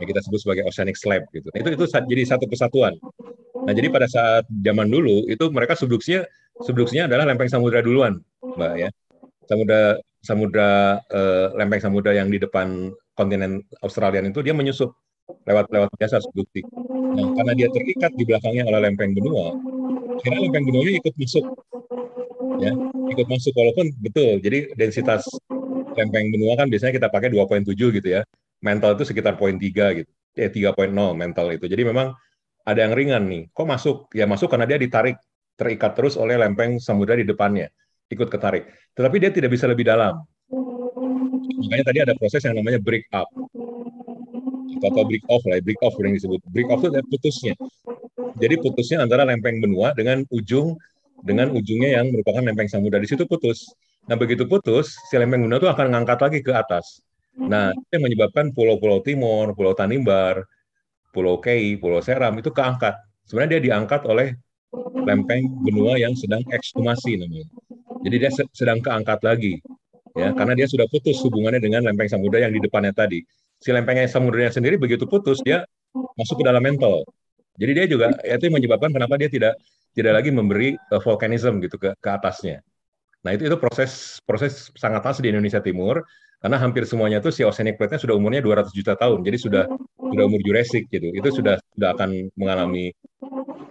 yang kita sebut sebagai oceanic slab gitu itu itu jadi satu kesatuan nah jadi pada saat zaman dulu itu mereka subduksinya subduksinya adalah lempeng samudra duluan mbak ya samudra samudra eh, lempeng samudra yang di depan kontinen Australia itu dia menyusup lewat-lewat jasa sebutik. Nah, karena dia terikat di belakangnya oleh lempeng benua, akhirnya lempeng benuanya ikut masuk. Ya, ikut masuk walaupun betul. Jadi densitas lempeng benua kan biasanya kita pakai 2.7 gitu ya. Mental itu sekitar 0.3 gitu. Eh 3.0 mental itu. Jadi memang ada yang ringan nih. Kok masuk? Ya masuk karena dia ditarik, terikat terus oleh lempeng samudra di depannya. Ikut ketarik. Tetapi dia tidak bisa lebih dalam. Makanya tadi ada proses yang namanya break up atau break off lah, break off yang disebut. Break off itu adalah putusnya. Jadi putusnya antara lempeng benua dengan ujung dengan ujungnya yang merupakan lempeng samudra. Di situ putus. Nah, begitu putus, si lempeng benua itu akan ngangkat lagi ke atas. Nah, itu yang menyebabkan pulau-pulau timur, Pulau Tanimbar, Pulau Kei, Pulau Seram itu keangkat. Sebenarnya dia diangkat oleh lempeng benua yang sedang ekstumasi namanya. Jadi dia sedang keangkat lagi ya karena dia sudah putus hubungannya dengan lempeng samudra yang di depannya tadi si lempengnya yang samudera sendiri begitu putus dia masuk ke dalam mental. Jadi dia juga itu yang menyebabkan kenapa dia tidak tidak lagi memberi uh, gitu ke, ke atasnya. Nah itu itu proses proses sangat khas di Indonesia Timur karena hampir semuanya itu si oceanic plate-nya sudah umurnya 200 juta tahun, jadi sudah sudah umur Jurassic gitu. Itu sudah sudah akan mengalami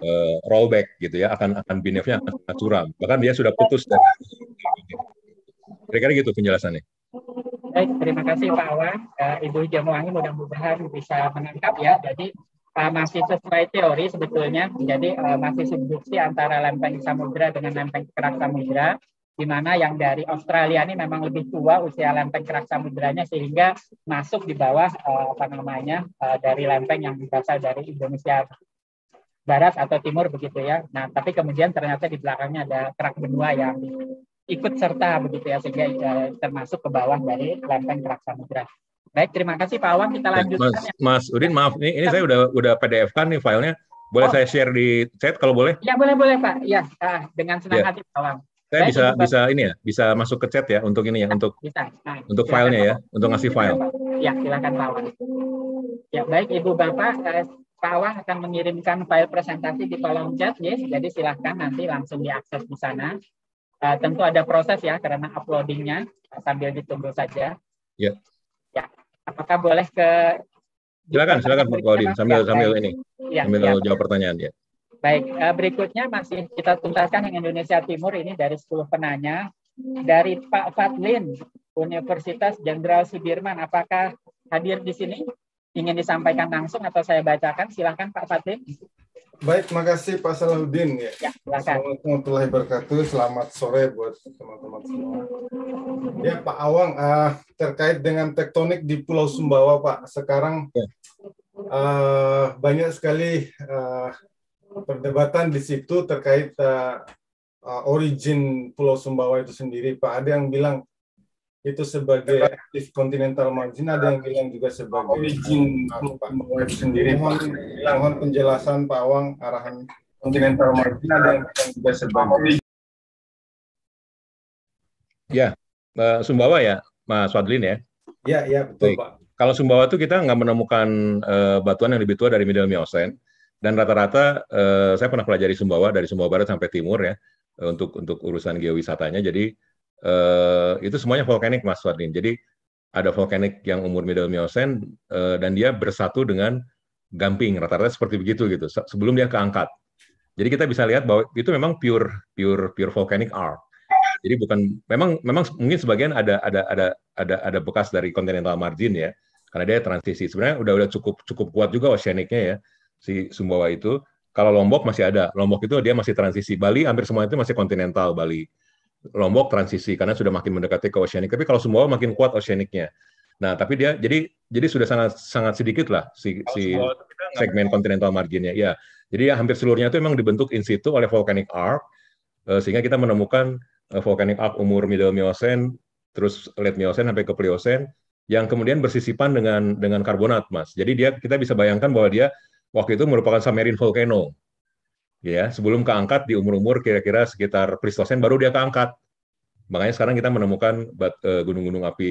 uh, rollback gitu ya, akan akan binefnya akan curam. Bahkan dia sudah putus dari kira-kira gitu penjelasannya. Baik, terima kasih Pak awang Uh, eh, Ibu Jamuangi mudah-mudahan bisa menangkap ya. Jadi eh, masih sesuai teori sebetulnya. Jadi uh, masih subduksi antara lempeng samudra dengan lempeng kerak samudra di mana yang dari Australia ini memang lebih tua usia lempeng kerak samudranya sehingga masuk di bawah apa namanya dari lempeng yang berasal dari Indonesia barat atau timur begitu ya. Nah, tapi kemudian ternyata di belakangnya ada kerak benua yang ikut serta begitu ya sehingga uh, termasuk ke bawah dari lempeng gerak samudra. Baik, terima kasih Pak Awang. Kita lanjutkan. Mas, ya. Mas Udin, maaf nih, ini saya udah udah PDF kan nih filenya. Boleh oh. saya share di chat kalau boleh? Ya boleh boleh Pak. Ya, ah, dengan senang ya. hati Pak Awang. Saya bisa juga. bisa ini ya, bisa masuk ke chat ya untuk ini ya, ah, untuk bisa. Nah, untuk filenya ya, Pak. untuk ngasih file. Ya, silakan Pak Awang. Ya, baik Ibu Bapak, eh, Pak Awang akan mengirimkan file presentasi di kolom chat, yes. Jadi silakan nanti langsung diakses di sana. Uh, tentu ada proses ya karena uploadingnya sambil ditunggu saja. Ya. Ya. Apakah boleh ke Silakan, silakan Pak Kaudin sambil ya, sambil ini. Ya, sambil ya. jawab pertanyaan ya. Baik, uh, berikutnya masih kita tuntaskan yang Indonesia Timur ini dari 10 penanya dari Pak Fatlin Universitas Jenderal Sudirman. Apakah hadir di sini? Ingin disampaikan langsung atau saya bacakan? Silakan Pak Fatlin. Baik, makasih Pak Salahuddin. Ya, ya Selamat warahmatullahi wabarakatuh. Selamat sore buat teman-teman semua. Ya Pak Awang, uh, terkait dengan tektonik di Pulau Sumbawa Pak, sekarang ya. uh, banyak sekali uh, perdebatan di situ terkait uh, uh, origin Pulau Sumbawa itu sendiri Pak. Ada yang bilang itu sebagai aktif kontinental margin ada yang bilang juga sebagai origin sendiri mohon, penjelasan Pak Wang arahan kontinental margin ada yang bilang juga sebagai ya eh, Sumbawa ya Mas Wadlin ya ya ya betul Baik. Pak kalau Sumbawa itu kita nggak menemukan uh, batuan yang lebih tua dari Middle Miocene dan rata-rata uh, saya pernah pelajari Sumbawa dari Sumbawa Barat sampai Timur ya untuk untuk urusan geowisatanya jadi Eh, itu semuanya vulkanik Mas Fadlin. Jadi ada vulkanik yang umur middle Miocene uh, dan dia bersatu dengan gamping rata-rata seperti begitu gitu sebelum dia keangkat. Jadi kita bisa lihat bahwa itu memang pure pure pure volcanic art. Jadi bukan memang memang mungkin sebagian ada ada ada ada ada bekas dari continental margin ya karena dia transisi. Sebenarnya udah udah cukup cukup kuat juga oceaniknya ya si Sumbawa itu. Kalau Lombok masih ada. Lombok itu dia masih transisi. Bali hampir semua itu masih kontinental Bali. Lombok transisi karena sudah makin mendekati ke oceanic. Tapi kalau semua makin kuat oceaniknya. Nah, tapi dia jadi jadi sudah sangat sangat sedikit lah si, si segmen kontinental marginnya. Ya, jadi ya, hampir seluruhnya itu memang dibentuk in situ oleh volcanic arc, eh, sehingga kita menemukan eh, volcanic arc umur middle Miocene, terus late Miocene sampai ke Pliocene, yang kemudian bersisipan dengan dengan karbonat, mas. Jadi dia kita bisa bayangkan bahwa dia waktu itu merupakan submarine volcano ya sebelum keangkat di umur-umur kira-kira sekitar Pleistosen baru dia keangkat. Makanya sekarang kita menemukan eh, gunung-gunung api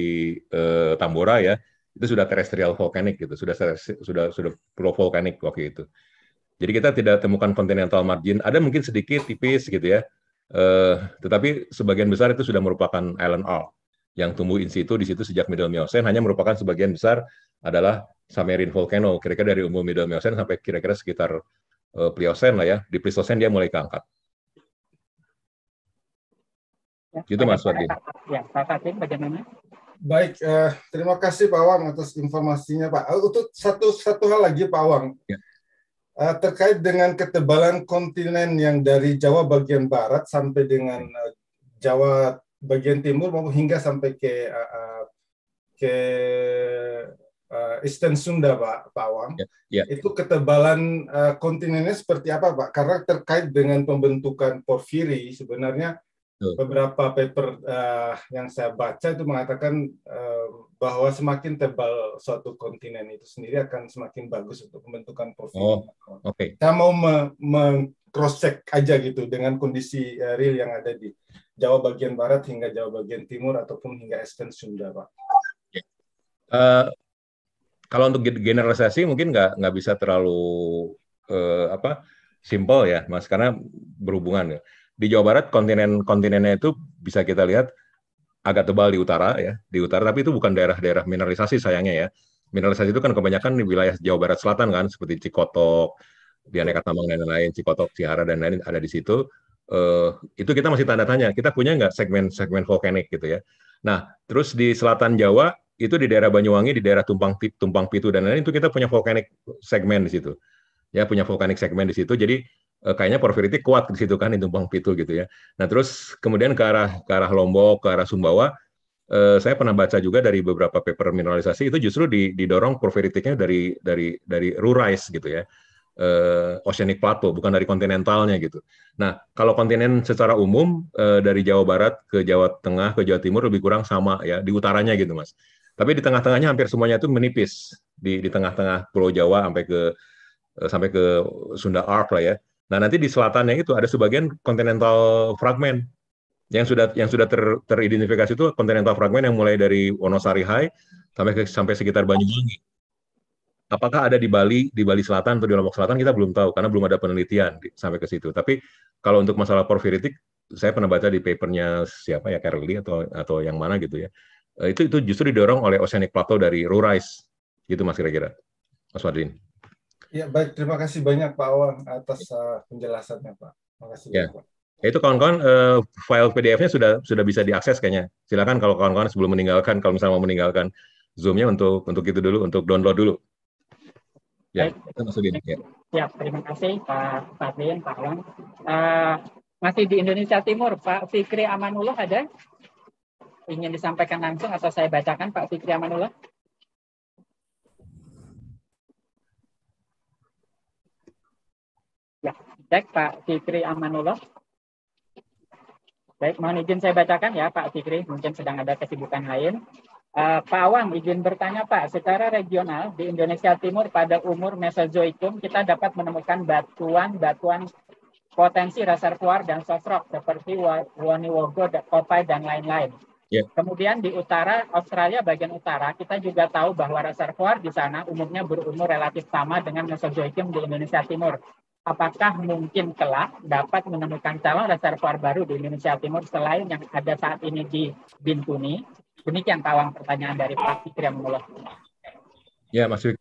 uh, Tambora ya itu sudah terestrial volcanic gitu, sudah sudah sudah pro volcanic waktu itu. Jadi kita tidak temukan continental margin, ada mungkin sedikit tipis gitu ya. uh, tetapi sebagian besar itu sudah merupakan island all yang tumbuh in situ di situ sejak Middle Miocene hanya merupakan sebagian besar adalah samerin volcano kira-kira dari umur Middle Miocene sampai kira-kira sekitar Eh, Pliosen lah ya, di Pliosen dia mulai keangkat. Ya, gitu Mas Wadi. Ya, Pak Katin bagaimana? Baik, eh, terima kasih Pak Awang atas informasinya Pak. Eh, untuk satu satu hal lagi Pak Awang. Ya. Eh, terkait dengan ketebalan kontinen yang dari Jawa bagian barat sampai dengan ya. eh, Jawa bagian timur maupun hingga sampai ke eh, eh ke uh, Eastern Sunda, Pak, Pak Awang. Yeah, yeah. Itu ketebalan uh, kontinennya seperti apa, Pak? Karena terkait dengan pembentukan porfiri, sebenarnya Betul. beberapa paper uh, yang saya baca itu mengatakan uh, bahwa semakin tebal suatu kontinen itu sendiri akan semakin bagus untuk pembentukan porfiri. Oh, Oke. Okay. Saya mau me, me cross check aja gitu dengan kondisi uh, real yang ada di Jawa bagian barat hingga Jawa bagian timur ataupun hingga Eastern Sunda, Pak. Uh, kalau untuk generalisasi mungkin nggak nggak bisa terlalu eh, apa simple ya mas karena berhubungan ya. di Jawa Barat kontinen kontinennya itu bisa kita lihat agak tebal di utara ya di utara tapi itu bukan daerah-daerah mineralisasi sayangnya ya mineralisasi itu kan kebanyakan di wilayah Jawa Barat Selatan kan seperti Cikotok di aneka tambang dan lain-lain Cikotok Cihara dan lain-lain ada di situ eh, itu kita masih tanda tanya kita punya nggak segmen-segmen volkanik gitu ya nah terus di selatan Jawa itu di daerah Banyuwangi, di daerah Tumpang Tumpang Pitu dan lain-lain itu kita punya volcanic segmen di situ. Ya, punya volcanic segmen di situ. Jadi eh, kayaknya porfirity kuat di situ kan di Tumpang Pitu gitu ya. Nah, terus kemudian ke arah ke arah Lombok, ke arah Sumbawa eh, saya pernah baca juga dari beberapa paper mineralisasi itu justru didorong porfiritiknya dari dari dari rurice gitu ya. Uh, oceanic plateau bukan dari kontinentalnya gitu. Nah, kalau kontinen secara umum uh, dari Jawa Barat ke Jawa Tengah ke Jawa Timur lebih kurang sama ya di utaranya gitu, Mas tapi di tengah-tengahnya hampir semuanya itu menipis di di tengah-tengah Pulau Jawa sampai ke eh, sampai ke Sunda Arc lah ya. Nah nanti di selatannya itu ada sebagian kontinental fragment yang sudah yang sudah ter, teridentifikasi itu kontinental fragment yang mulai dari Wonosari High sampai ke, sampai sekitar Banyuwangi. Apakah ada di Bali di Bali Selatan atau di Lombok Selatan kita belum tahu karena belum ada penelitian di, sampai ke situ. Tapi kalau untuk masalah porfiritik saya pernah baca di papernya siapa ya Carly atau atau yang mana gitu ya Eh, itu itu justru didorong oleh Oceanic Plateau dari Rurais gitu mas kira-kira mas Fadlin ya baik terima kasih banyak Pak Wang atas uh, penjelasannya Pak terima kasih ya. Pak. Ya, itu kawan-kawan uh, file PDF-nya sudah sudah bisa diakses kayaknya silakan kalau kawan-kawan sebelum meninggalkan kalau misalnya mau meninggalkan zoomnya untuk untuk itu dulu untuk download dulu ya baik. masukin ya. ya terima kasih Pak Fadlin Pak Wang uh, masih di Indonesia Timur Pak Fikri Amanullah ada ingin disampaikan langsung atau saya bacakan Pak Fikri Amanullah? Ya, cek Pak Fikri Amanullah. Baik, mohon izin saya bacakan ya Pak Fikri, mungkin sedang ada kesibukan lain. Uh, Pak Awang, izin bertanya Pak, secara regional di Indonesia Timur pada umur Mesozoikum kita dapat menemukan batuan-batuan potensi reservoir dan soft rock seperti Woniwogo, Kopai, dan lain-lain. Yeah. Kemudian di utara Australia bagian utara kita juga tahu bahwa reservoir di sana umumnya berumur relatif sama dengan Mesozoikum di Indonesia Timur. Apakah mungkin kelak dapat menemukan calon reservoir baru di Indonesia Timur selain yang ada saat ini di Bintuni? Demikian kawan pertanyaan dari Pak Fikri Mullah. Ya, Mas Fikri.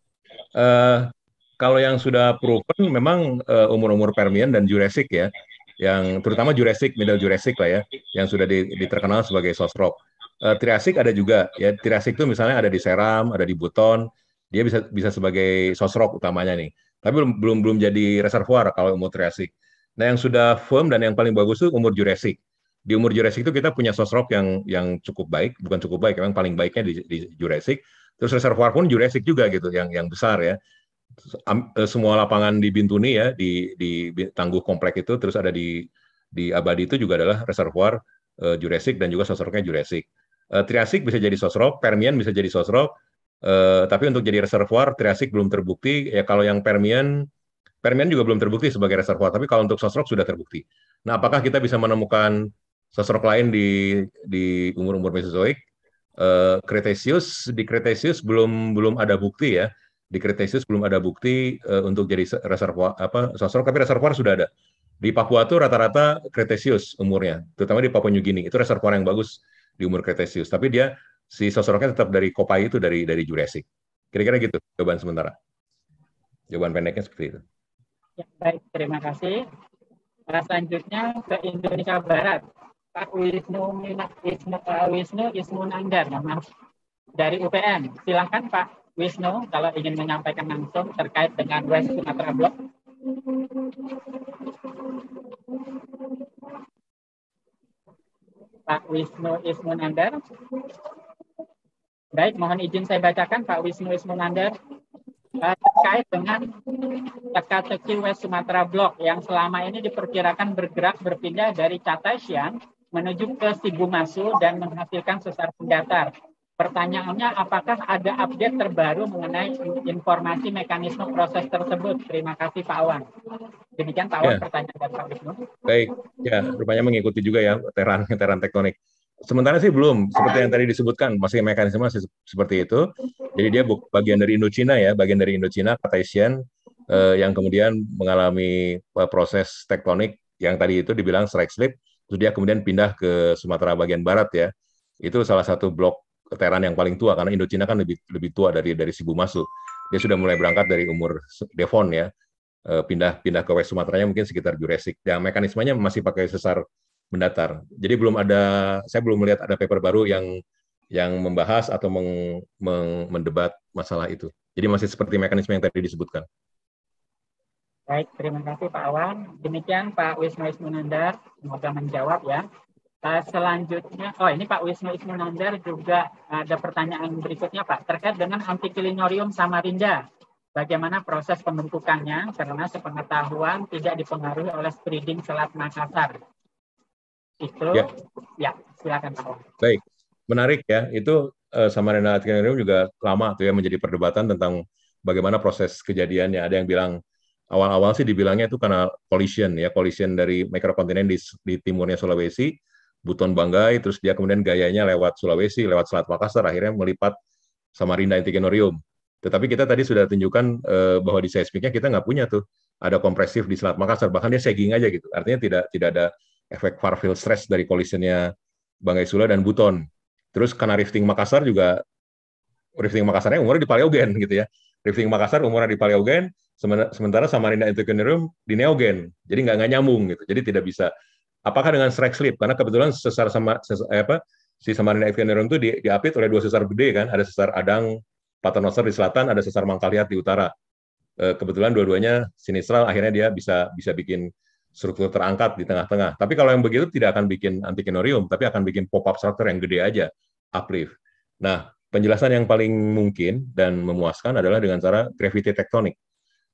Uh, kalau yang sudah proven memang umur eh, umur-umur Permian dan Jurassic ya yang terutama Jurassic, Middle Jurassic lah ya, yang sudah diterkenal sebagai rock. Uh, eh, Triasik ada juga ya. Triasik itu misalnya ada di Seram, ada di Buton. Dia bisa bisa sebagai rock utamanya nih. Tapi belum belum belum jadi reservoir kalau umur Triasik. Nah, yang sudah firm dan yang paling bagus itu umur Jurassic. Di umur Jurassic itu kita punya rock yang yang cukup baik, bukan cukup baik, memang paling baiknya di, di Jurassic. Terus reservoir pun Jurassic juga gitu, yang yang besar ya. Eh, semua lapangan di Bintuni ya di di tangguh komplek itu terus ada di di Abadi itu juga adalah reservoir uh, eh, Jurassic dan juga sosroknya Jurassic. Uh, eh, Triasik bisa jadi sosrok, Permian bisa jadi sosrok, uh, tapi untuk jadi reservoir Triasik belum terbukti. Ya kalau yang Permian, Permian juga belum terbukti sebagai reservoir, tapi kalau untuk sosrok sudah terbukti. Nah, apakah kita bisa menemukan sosrok lain di di umur-umur Mesozoik? Uh, Cretaceous di Cretaceous belum belum ada bukti ya di Kretesius belum ada bukti uh, untuk jadi reservoir apa sosok tapi reservoir sudah ada. Di Papua itu rata-rata Kretesius umurnya, terutama di Papua New Guinea. Itu reservoir yang bagus di umur Kretesius, tapi dia si sosoknya tetap dari Kopai itu dari dari Jurassic. Kira-kira gitu jawaban sementara. Jawaban pendeknya seperti itu. Ya, baik, terima kasih. Nah, selanjutnya ke Indonesia Barat. Pak Wisnu Minak Wisnu eh, Pak Wisnu Nanggar maaf dari UPN. Silahkan Pak. Wisnu kalau ingin menyampaikan langsung terkait dengan West Sumatera Blok, Pak Wisnu Ismunander. Baik, mohon izin saya bacakan Pak Wisnu Ismunander eh, terkait dengan teka-teki West Sumatera Blok yang selama ini diperkirakan bergerak berpindah dari Catasian menuju ke Sibumasu dan menghasilkan sesar pendatar. Pertanyaannya, apakah ada update terbaru mengenai informasi mekanisme proses tersebut? Terima kasih Pak Awan. Demikian Pak Awan ya. pertanyaan dari Pak Wisnu. Baik, ya rupanya mengikuti juga ya teran teran tektonik. Sementara sih belum, seperti yang tadi disebutkan, masih mekanisme masih seperti itu. Jadi dia bagian dari Indochina ya, bagian dari Indochina, Cartesian, eh, yang kemudian mengalami eh, proses tektonik yang tadi itu dibilang strike slip, terus dia kemudian pindah ke Sumatera bagian barat ya. Itu salah satu blok keteran yang paling tua karena Indochina kan lebih lebih tua dari dari Sibu masuk. Dia sudah mulai berangkat dari umur Devon ya, eh, pindah pindah ke West Sumateranya mungkin sekitar Jurassic. Dan ya, mekanismenya masih pakai sesar mendatar. Jadi belum ada saya belum melihat ada paper baru yang yang membahas atau meng, meng, mendebat masalah itu. Jadi masih seperti mekanisme yang tadi disebutkan. Baik, terima kasih Pak Awan. Demikian Pak Wisnu Wisnunanda, semoga menjawab ya. Eh, selanjutnya, oh ini Pak Wisnu Nandar juga eh, ada pertanyaan berikutnya Pak terkait dengan antiklinorium samarinda. Bagaimana proses pembentukannya? Karena sepengetahuan tidak dipengaruhi oleh spreading selat Makassar. Itu, ya, ya silakan Pak. Baik, menarik ya. Itu uh, samarinda antikilinorium juga lama tuh ya menjadi perdebatan tentang bagaimana proses kejadiannya. Ada yang bilang awal-awal sih dibilangnya itu karena collision ya, collision dari mikrokontinen di, di timurnya Sulawesi Buton Banggai, terus dia kemudian gayanya lewat Sulawesi, lewat Selat Makassar, akhirnya melipat Samarinda Antigenorium. Tetapi kita tadi sudah tunjukkan uh, bahwa di seismiknya kita nggak punya tuh ada kompresif di Selat Makassar, bahkan dia sagging aja gitu. Artinya tidak tidak ada efek far field stress dari kolisinya Banggai Sula dan Buton. Terus karena rifting Makassar juga rifting Makassarnya umurnya di Paleogen gitu ya. Rifting Makassar umurnya di Paleogen, sementara Samarinda Antiquarium di Neogen. Jadi nggak nggak nyambung gitu. Jadi tidak bisa Apakah dengan strike slip? Karena kebetulan sesar sama sesar, eh, apa si Samarin Evgeneron itu di, diapit oleh dua sesar gede kan, ada sesar Adang Paternoster di selatan, ada sesar Mangkaliat di utara. Eh, kebetulan dua-duanya sinistral, akhirnya dia bisa bisa bikin struktur terangkat di tengah-tengah. Tapi kalau yang begitu tidak akan bikin antikinorium, tapi akan bikin pop-up structure yang gede aja, uplift. Nah, penjelasan yang paling mungkin dan memuaskan adalah dengan cara gravity tektonik,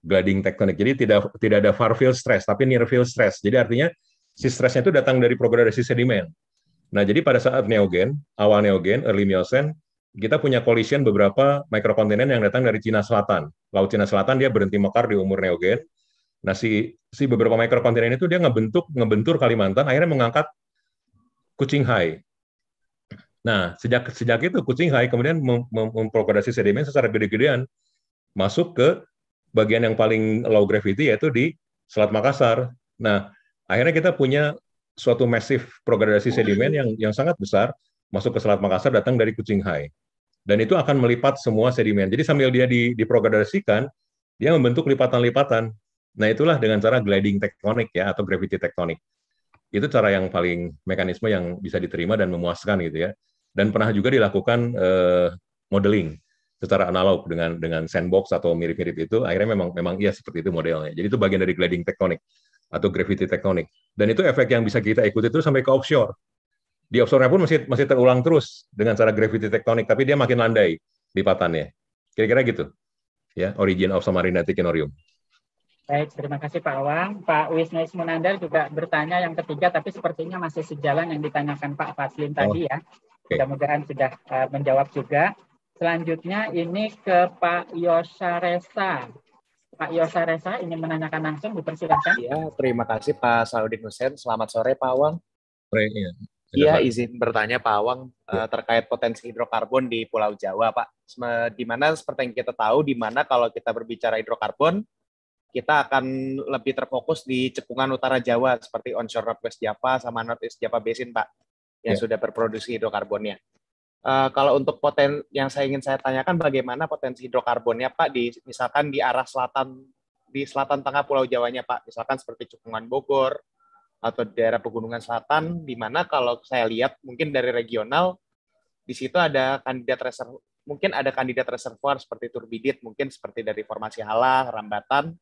gliding tektonik. Jadi tidak tidak ada far field stress, tapi near field stress. Jadi artinya si stresnya itu datang dari progresi sedimen. Nah, jadi pada saat neogen, awal neogen, early Miocene, kita punya collision beberapa mikrokontinen yang datang dari Cina Selatan. Laut Cina Selatan dia berhenti mekar di umur neogen. Nah, si si beberapa mikrokontinen itu dia ngebentuk ngebentur Kalimantan akhirnya mengangkat kucing hai. Nah, sejak sejak itu kucing hai kemudian mem memprogresi sedimen secara gede-gedean masuk ke bagian yang paling low gravity yaitu di Selat Makassar. Nah, Akhirnya kita punya suatu masif progradasi sedimen yang yang sangat besar masuk ke Selat Makassar datang dari Kucing Hai. Dan itu akan melipat semua sedimen. Jadi sambil dia diprogradasikan, dia membentuk lipatan-lipatan. Nah itulah dengan cara gliding tektonik ya atau gravity tektonik. Itu cara yang paling mekanisme yang bisa diterima dan memuaskan gitu ya. Dan pernah juga dilakukan eh, modeling secara analog dengan dengan sandbox atau mirip-mirip itu akhirnya memang memang iya seperti itu modelnya. Jadi itu bagian dari gliding tektonik atau gravity tektonik. Dan itu efek yang bisa kita ikuti terus sampai ke offshore. Di offshore pun masih masih terulang terus dengan cara gravity tektonik, tapi dia makin landai lipatannya. Kira-kira gitu. Ya, origin of Samarina Tichinorium. Baik, terima kasih Pak Awang. Pak Wisnu Ismunandar juga bertanya yang ketiga, tapi sepertinya masih sejalan yang ditanyakan Pak Faslin oh. tadi ya. Oh, okay. Mudah-mudahan sudah uh, menjawab juga. Selanjutnya ini ke Pak yosha resa Pak Yosa Reza ingin menanyakan langsung, dipersilakan. Iya, terima kasih Pak Saudin Hussein. Selamat sore Pak Wang. iya. Iya, izin bertanya Pak Wang ya. terkait potensi hidrokarbon di Pulau Jawa, Pak. Di mana seperti yang kita tahu, di mana kalau kita berbicara hidrokarbon, kita akan lebih terfokus di cekungan utara Jawa seperti onshore Northwest Java sama Northeast Java Basin, Pak, yang ya. sudah berproduksi hidrokarbonnya. Uh, kalau untuk poten yang saya ingin saya tanyakan bagaimana potensi hidrokarbonnya Pak di misalkan di arah selatan di selatan tengah Pulau Jawanya Pak, misalkan seperti Cukungan Bogor atau daerah pegunungan selatan di mana kalau saya lihat mungkin dari regional di situ ada kandidat reser, mungkin ada kandidat reservoir seperti turbidit mungkin seperti dari formasi Hala, Rambatan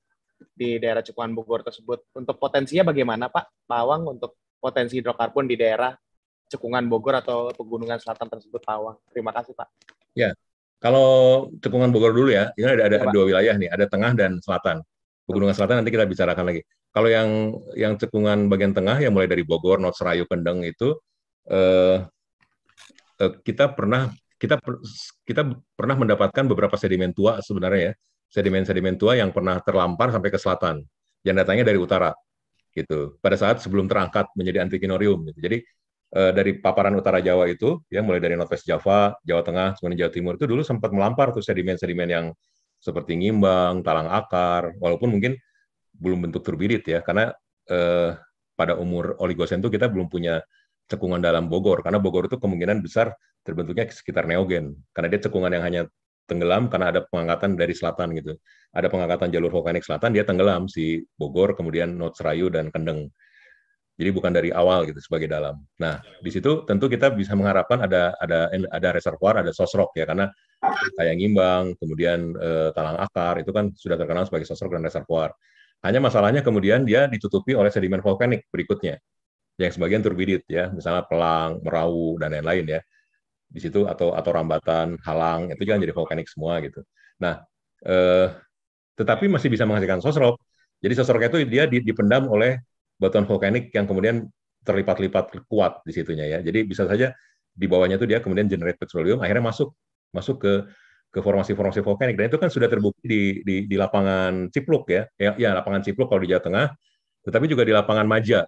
di daerah Cukungan Bogor tersebut. Untuk potensinya bagaimana Pak Pawang untuk potensi hidrokarbon di daerah cekungan Bogor atau pegunungan selatan tersebut Tawang. Terima kasih Pak. Ya, kalau cekungan Bogor dulu ya, ini ada ada ya, dua wilayah nih, ada tengah dan selatan. Pegunungan selatan nanti kita bicarakan lagi. Kalau yang yang cekungan bagian tengah yang mulai dari Bogor, Serayu, Kendeng itu eh, eh, kita pernah kita kita pernah mendapatkan beberapa sedimen tua sebenarnya ya sedimen-sedimen tua yang pernah terlampar sampai ke selatan yang datangnya dari utara gitu pada saat sebelum terangkat menjadi antikinorium gitu. jadi uh, dari paparan utara Jawa itu, ya mulai dari Northwest Java, Jawa Tengah, kemudian Jawa Timur itu dulu sempat melampar tuh sedimen-sedimen yang seperti ngimbang, talang akar, walaupun mungkin belum bentuk turbidit ya, karena eh, pada umur oligosen itu kita belum punya cekungan dalam Bogor, karena Bogor itu kemungkinan besar terbentuknya sekitar neogen, karena dia cekungan yang hanya tenggelam karena ada pengangkatan dari selatan gitu. Ada pengangkatan jalur vulkanik selatan, dia tenggelam si Bogor, kemudian Notch dan Kendeng. Jadi bukan dari awal gitu sebagai dalam. Nah, di situ tentu kita bisa mengharapkan ada ada ada reservoir, ada sosrok ya karena kayak ngimbang, kemudian e, talang akar itu kan sudah terkenal sebagai sosrok dan reservoir. Hanya masalahnya kemudian dia ditutupi oleh sedimen vulkanik berikutnya yang sebagian turbidit ya, misalnya pelang, merau dan lain-lain ya. Di situ atau atau rambatan, halang itu jangan jadi vulkanik semua gitu. Nah, e, tetapi masih bisa menghasilkan sosrok. Jadi sosroknya itu dia dipendam oleh batuan vulkanik yang kemudian terlipat-lipat kuat di situnya ya. Jadi bisa saja di bawahnya itu dia kemudian generate petroleum, akhirnya masuk masuk ke ke formasi-formasi vulkanik. Dan itu kan sudah terbukti di, di, di lapangan Cipluk ya. ya. Ya, lapangan Cipluk kalau di Jawa Tengah, tetapi juga di lapangan Maja.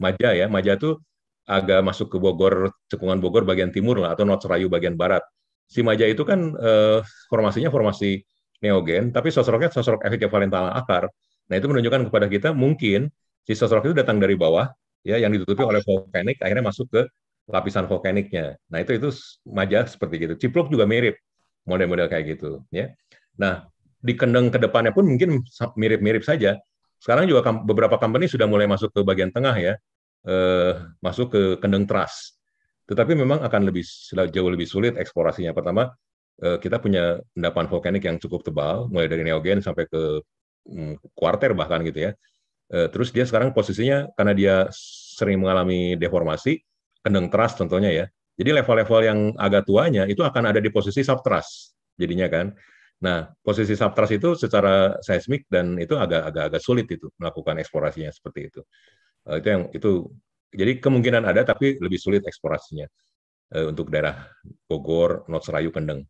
Maja ya, Maja itu agak masuk ke Bogor, cekungan Bogor bagian timur lah, atau Notserayu bagian barat. Si Maja itu kan eh, formasinya formasi neogen, tapi sosoknya sosok efek valentala akar. Nah itu menunjukkan kepada kita mungkin Sisa rock itu datang dari bawah, ya yang ditutupi oleh vulkanik, akhirnya masuk ke lapisan vulkaniknya. Nah itu itu majas seperti gitu. Cipluk juga mirip model-model kayak gitu, ya. Nah di kendeng ke depannya pun mungkin mirip-mirip saja. Sekarang juga beberapa company sudah mulai masuk ke bagian tengah ya, eh, masuk ke kendeng trust. Tetapi memang akan lebih jauh lebih sulit eksplorasinya. Pertama, eh, kita punya endapan vulkanik yang cukup tebal, mulai dari neogen sampai ke hmm, kuarter bahkan gitu ya. Eh, terus dia sekarang posisinya karena dia sering mengalami deformasi, kendeng trust contohnya ya. Jadi level-level yang agak tuanya itu akan ada di posisi subtrust jadinya kan. Nah, posisi subtrust itu secara seismik dan itu agak-agak sulit itu melakukan eksplorasinya seperti itu. Eh, itu yang itu jadi kemungkinan ada tapi lebih sulit eksplorasinya eh, untuk daerah Bogor, Notserayu, Kendeng.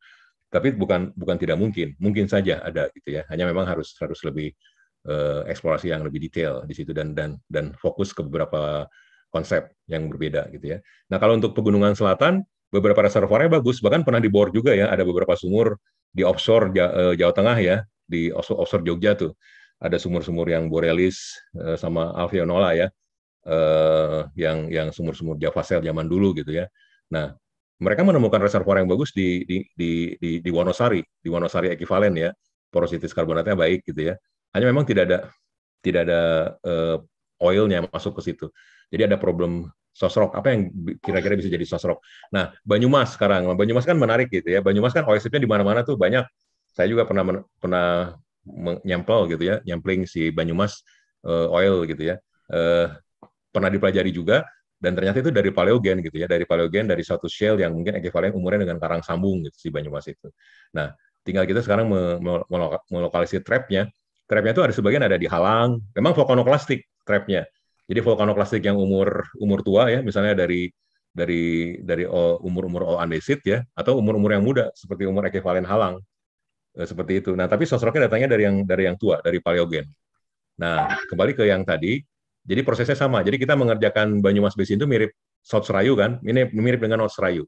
Tapi bukan bukan tidak mungkin, mungkin saja ada gitu ya. Hanya memang harus harus lebih uh, eksplorasi yang lebih detail di situ dan dan dan fokus ke beberapa konsep yang berbeda gitu ya. Nah kalau untuk pegunungan selatan beberapa reservoirnya bagus bahkan pernah dibor juga ya ada beberapa sumur di offshore Jawa, eh, Jawa Tengah ya di offshore, Jogja tuh ada sumur-sumur yang borealis eh, sama Nola ya yang yang sumur-sumur Java Cell zaman dulu gitu ya. Nah mereka menemukan reservoir yang bagus di di di di, di Wonosari di Wonosari ekivalen ya porositas karbonatnya baik gitu ya hanya memang tidak ada tidak ada uh, oilnya masuk ke situ. Jadi ada problem sosrok. Apa yang kira-kira bisa jadi sosrok? Nah, Banyumas sekarang. Banyumas kan menarik gitu ya. Banyumas kan oilnya di mana-mana tuh banyak. Saya juga pernah men, pernah nyampel gitu ya, nyampling si Banyumas uh, oil gitu ya. Uh, pernah dipelajari juga dan ternyata itu dari paleogen gitu ya, dari paleogen dari satu shell yang mungkin ekivalen umurnya dengan karang sambung gitu si Banyumas itu. Nah, tinggal kita sekarang melokalisir trapnya Trapnya itu ada sebagian ada di Halang. Memang vulkanoklastik trapnya. Jadi vulkanoklastik yang umur umur tua ya, misalnya dari dari dari umur-umur all andesit ya atau umur-umur yang muda seperti umur ekivalen halang eh, seperti itu. Nah, tapi sosroknya datangnya dari yang dari yang tua, dari paleogen. Nah, kembali ke yang tadi. Jadi prosesnya sama. Jadi kita mengerjakan Banyumas Basin itu mirip South Serayu kan? Ini mirip dengan North Serayu.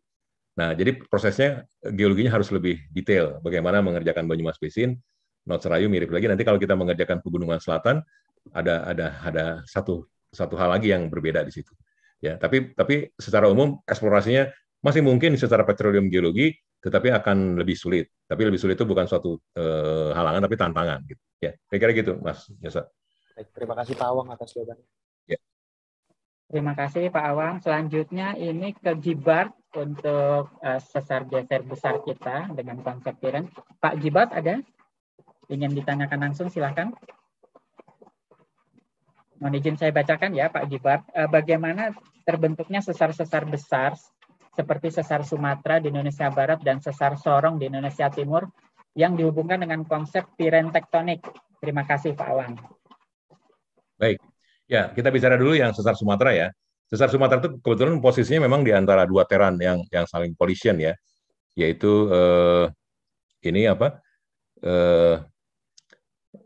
Nah, jadi prosesnya geologinya harus lebih detail bagaimana mengerjakan Banyumas Basin Serayu mirip lagi. Nanti kalau kita mengerjakan pegunungan selatan, ada ada ada satu satu hal lagi yang berbeda di situ. Ya, tapi tapi secara umum eksplorasinya masih mungkin secara petroleum geologi, tetapi akan lebih sulit. Tapi lebih sulit itu bukan suatu e, halangan, tapi tantangan. Gitu. Ya, kira-kira gitu, Mas Yasa. Baik, terima kasih Pak Awang atas jawabannya. Ya. Terima kasih Pak Awang. Selanjutnya ini ke Gibart untuk uh, sesar geser besar kita dengan konsep Pak Gibart ada? ingin ditanyakan langsung silahkan. Mohon izin saya bacakan ya Pak Gibar. Eh, bagaimana terbentuknya sesar-sesar besar seperti sesar Sumatera di Indonesia Barat dan sesar Sorong di Indonesia Timur yang dihubungkan dengan konsep piren tektonik. Terima kasih Pak Awang. Baik, ya kita bicara dulu yang sesar Sumatera ya. Sesar Sumatera itu kebetulan posisinya memang di antara dua teran yang yang saling collision ya, yaitu eh, ini apa eh,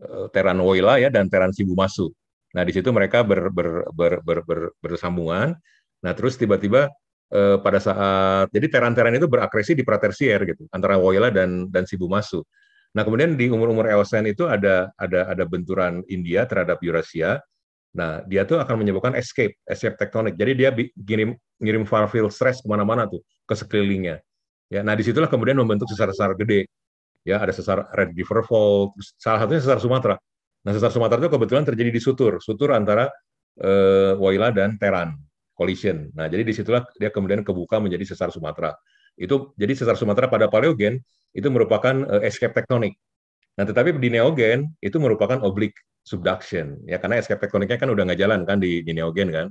Eh, Teran Woyla ya dan Teran Sibumasu. Nah di situ mereka ber, ber, ber, ber, ber, bersambungan. Nah terus tiba-tiba eh, pada saat jadi Teran-Teran itu berakresi di pratersier gitu antara Woyla dan dan Sibumasu. Nah kemudian di umur-umur Eosen itu ada ada ada benturan India terhadap Eurasia. Nah, dia tuh akan menyebabkan escape, escape tektonik. Jadi dia ngirim ngirim far field stress kemana-mana tuh ke sekelilingnya. Ya, nah disitulah kemudian membentuk sesar-sesar gede ya ada sesar Red River Fall, salah satunya sesar Sumatera. Nah, sesar Sumatera itu kebetulan terjadi di Sutur, Sutur antara eh, Waila dan Teran collision. Nah, jadi disitulah dia kemudian kebuka menjadi sesar Sumatera. Itu jadi sesar Sumatera pada paleogen itu merupakan uh, escape tektonik. Nah, tetapi di neogen itu merupakan oblique subduction ya karena escape tektoniknya kan udah nggak jalan kan di, di neogen kan.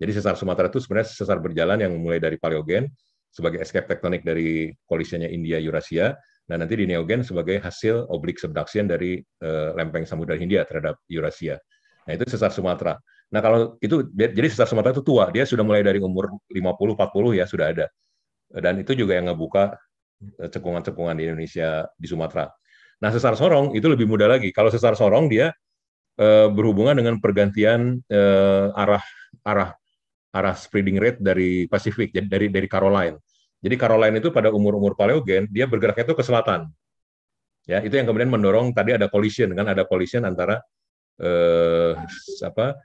Jadi sesar Sumatera itu sebenarnya sesar berjalan yang mulai dari paleogen sebagai escape tektonik dari kolisinya India Eurasia Nah, nanti di Neogen sebagai hasil oblik subduction dari uh, lempeng Samudera Hindia terhadap Eurasia. Nah, itu sesar Sumatera. Nah, kalau itu jadi sesar Sumatera itu tua, dia sudah mulai dari umur 50 40 ya sudah ada. Dan itu juga yang ngebuka eh, cekungan-cekungan di Indonesia di Sumatera. Nah, sesar Sorong itu lebih mudah lagi. Kalau sesar Sorong dia uh, berhubungan dengan pergantian uh, arah arah arah spreading rate dari Pasifik jadi dari dari Caroline. Jadi Caroline itu pada umur-umur paleogen dia bergeraknya itu ke selatan. Ya, itu yang kemudian mendorong tadi ada collision dengan ada collision antara eh, apa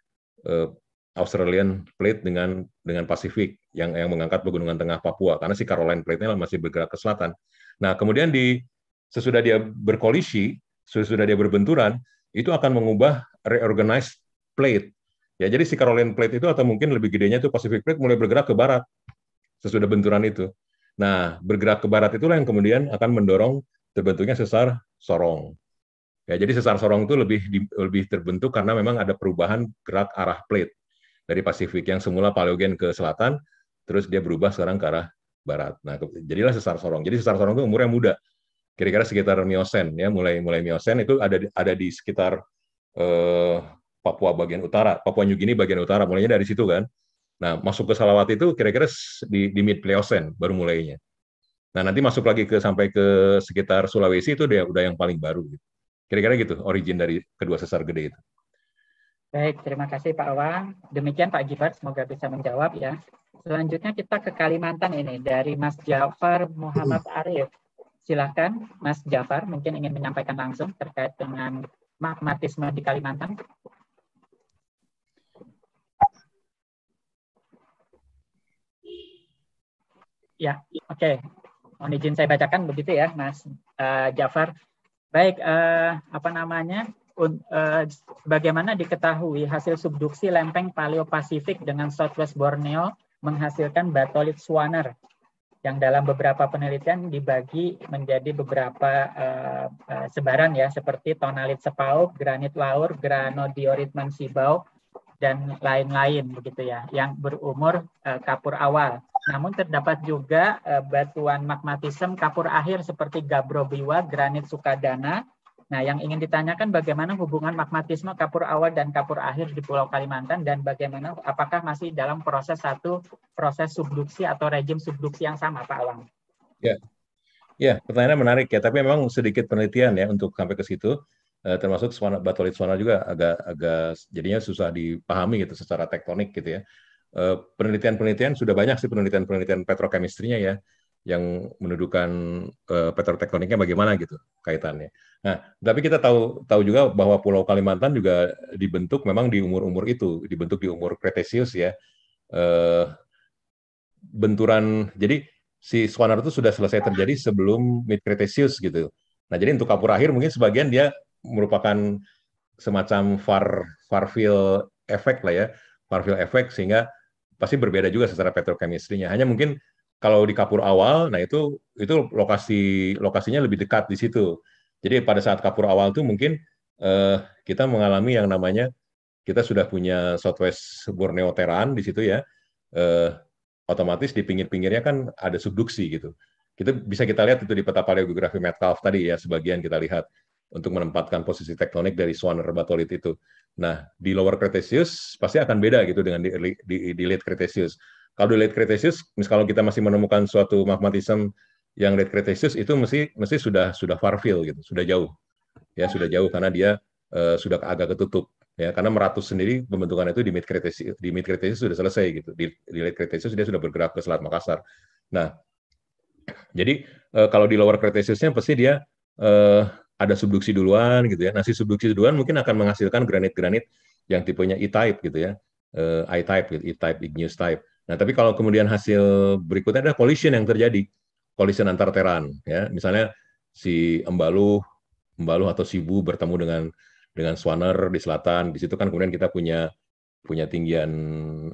eh, Australian Plate dengan dengan Pasifik yang yang mengangkat pegunungan tengah Papua karena si Caroline Plate-nya masih bergerak ke selatan. Nah, kemudian di sesudah dia berkolisi, sesudah dia berbenturan, itu akan mengubah reorganized plate. Ya, jadi si Caroline Plate itu atau mungkin lebih gedenya itu Pacific Plate mulai bergerak ke barat sesudah benturan itu. Nah, bergerak ke barat itulah yang kemudian akan mendorong terbentuknya sesar sorong. Ya, jadi sesar sorong itu lebih di, lebih terbentuk karena memang ada perubahan gerak arah plate dari Pasifik yang semula paleogen ke selatan, terus dia berubah sekarang ke arah barat. Nah, jadilah sesar sorong. Jadi sesar sorong itu umurnya muda, kira-kira sekitar Miosen ya, mulai mulai Miosen itu ada ada di sekitar eh, Papua bagian utara, Papua New Guinea bagian utara, mulainya dari situ kan. Nah, masuk ke Salawat itu kira-kira di, di mid Pleosen baru mulainya. Nah, nanti masuk lagi ke sampai ke sekitar Sulawesi itu udah udah yang paling baru gitu. Kira-kira gitu origin dari kedua sesar gede itu. Baik, terima kasih Pak Awang. Demikian Pak Gibar semoga bisa menjawab ya. Selanjutnya kita ke Kalimantan ini dari Mas Jafar Muhammad Arif. Silahkan Mas Jafar mungkin ingin menyampaikan langsung terkait dengan magmatisme di Kalimantan. Ya, oke. Okay. Mohon izin saya bacakan begitu ya, Mas uh, Jafar. Baik, uh, apa namanya? Uh, bagaimana diketahui hasil subduksi lempeng paleo Pasifik dengan Southwest Borneo menghasilkan batolit swanner yang dalam beberapa penelitian dibagi menjadi beberapa uh, uh, sebaran ya seperti tonalit sepau, granit laur, granodiorit mansibau dan lain-lain begitu ya yang berumur uh, kapur awal. Namun terdapat juga uh, batuan magmatisme kapur akhir seperti gabbro-biwa, granit Sukadana. Nah, yang ingin ditanyakan bagaimana hubungan magmatisme kapur awal dan kapur akhir di Pulau Kalimantan dan bagaimana apakah masih dalam proses satu proses subduksi atau rejim subduksi yang sama, Pak Alang? Ya, ya pertanyaannya menarik ya. Tapi memang sedikit penelitian ya untuk sampai ke situ eh, termasuk suana, batolit suana juga agak agak jadinya susah dipahami gitu secara tektonik gitu ya. Eh, penelitian-penelitian sudah banyak sih penelitian-penelitian petrokimistrinya ya yang menundukkan uh, eh, petrotektoniknya bagaimana gitu kaitannya. Nah, tapi kita tahu tahu juga bahwa Pulau Kalimantan juga dibentuk memang di umur-umur itu, dibentuk di umur Kretesius ya. Uh, benturan jadi si Swanar itu sudah selesai terjadi sebelum mid Kretesius gitu. Nah, jadi untuk kapur akhir mungkin sebagian dia merupakan semacam far farfield effect lah ya, farfield effect sehingga pasti berbeda juga secara petrokimistrinya Hanya mungkin kalau di kapur awal, nah itu itu lokasi lokasinya lebih dekat di situ. Jadi pada saat kapur awal itu mungkin eh, kita mengalami yang namanya kita sudah punya Southwest Borneo Teran di situ ya, eh, otomatis di pinggir-pinggirnya kan ada subduksi gitu. Kita bisa kita lihat itu di peta paleogeografi Metcalf tadi ya, sebagian kita lihat untuk menempatkan posisi tektonik dari Swan batolit itu. Nah, di lower Cretaceous pasti akan beda gitu dengan di, di, di late Cretaceous. Kalau di late Cretaceous, misalnya kalau kita masih menemukan suatu magmatism yang late Cretaceous itu mesti mesti sudah sudah field gitu, sudah jauh. Ya, sudah jauh karena dia uh, sudah agak ketutup ya karena meratus sendiri pembentukan itu di mid Cretaceous di mid Cretaceous sudah selesai gitu. Di, di late Cretaceous dia sudah bergerak ke Selat Makassar. Nah, jadi uh, kalau di lower Cretaceous-nya pasti dia uh, ada subduksi duluan gitu ya. Nasi subduksi duluan mungkin akan menghasilkan granit-granit yang tipenya E-type gitu ya. Uh, I-type gitu, E-type, igneous type. Nah, tapi kalau kemudian hasil berikutnya ada collision yang terjadi, collision antar teran ya. Misalnya si Embalu, Embalu atau Sibu bertemu dengan dengan Swanner di selatan. Di situ kan kemudian kita punya punya tinggian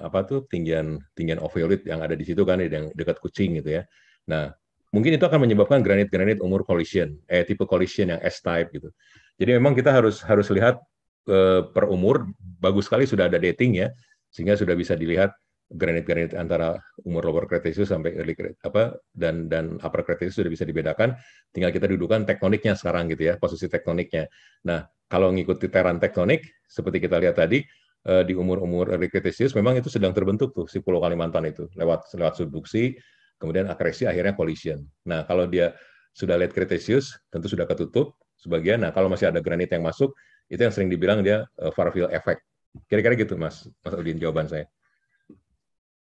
apa tuh tinggian tinggian oviolit yang ada di situ kan yang dekat kucing gitu ya. Nah, mungkin itu akan menyebabkan granit-granit umur collision, eh tipe collision yang S-type gitu. Jadi memang kita harus harus lihat eh, per umur, bagus sekali sudah ada dating ya, sehingga sudah bisa dilihat granit-granit antara umur lower Cretaceous sampai early Cretaceous apa dan dan upper Cretaceous sudah bisa dibedakan. Tinggal kita dudukan tektoniknya sekarang gitu ya, posisi tektoniknya. Nah, kalau ngikuti teran tektonik seperti kita lihat tadi eh, di umur-umur early Cretaceous memang itu sedang terbentuk tuh si Pulau Kalimantan itu lewat lewat subduksi kemudian akresi akhirnya collision. Nah, kalau dia sudah late Cretaceous, tentu sudah ketutup sebagian. Nah, kalau masih ada granit yang masuk, itu yang sering dibilang dia eh, far field effect. Kira-kira gitu, Mas. Mas Udin, jawaban saya.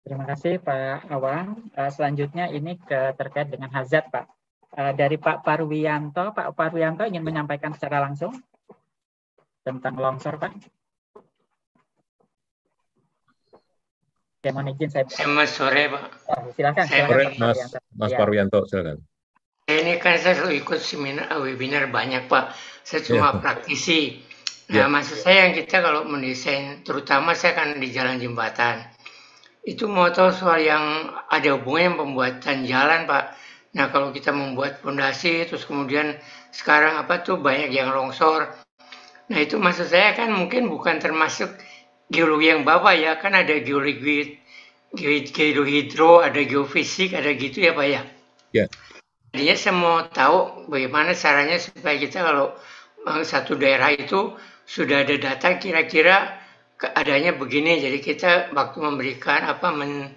Terima kasih, Pak Awang. Eh, selanjutnya ini ke, terkait dengan hazard, Pak. Eh, dari Pak Parwianto. Pak Parwianto ingin menyampaikan secara langsung tentang longsor, Pak. saya mohon izin saya. Selamat sore Pak. Oh, silakan. Saya, silakan sore, Mas, Mas ya. Parwianto silakan. Ini kan saya selalu ikut seminar webinar banyak Pak. Saya iya. cuma ya. praktisi. Nah, ya. maksud saya yang kita kalau mendesain, terutama saya kan di jalan jembatan, itu mau tahu soal yang ada hubungannya pembuatan jalan Pak. Nah, kalau kita membuat fondasi, terus kemudian sekarang apa tuh banyak yang longsor. Nah, itu maksud saya kan mungkin bukan termasuk geologi yang Bapak ya, kan ada geologi, geohidro, ada geofisik, ada gitu ya Pak ya? Ya. Jadinya saya mau tahu bagaimana caranya supaya kita kalau eh, satu daerah itu sudah ada data kira-kira keadaannya begini, jadi kita waktu memberikan apa men,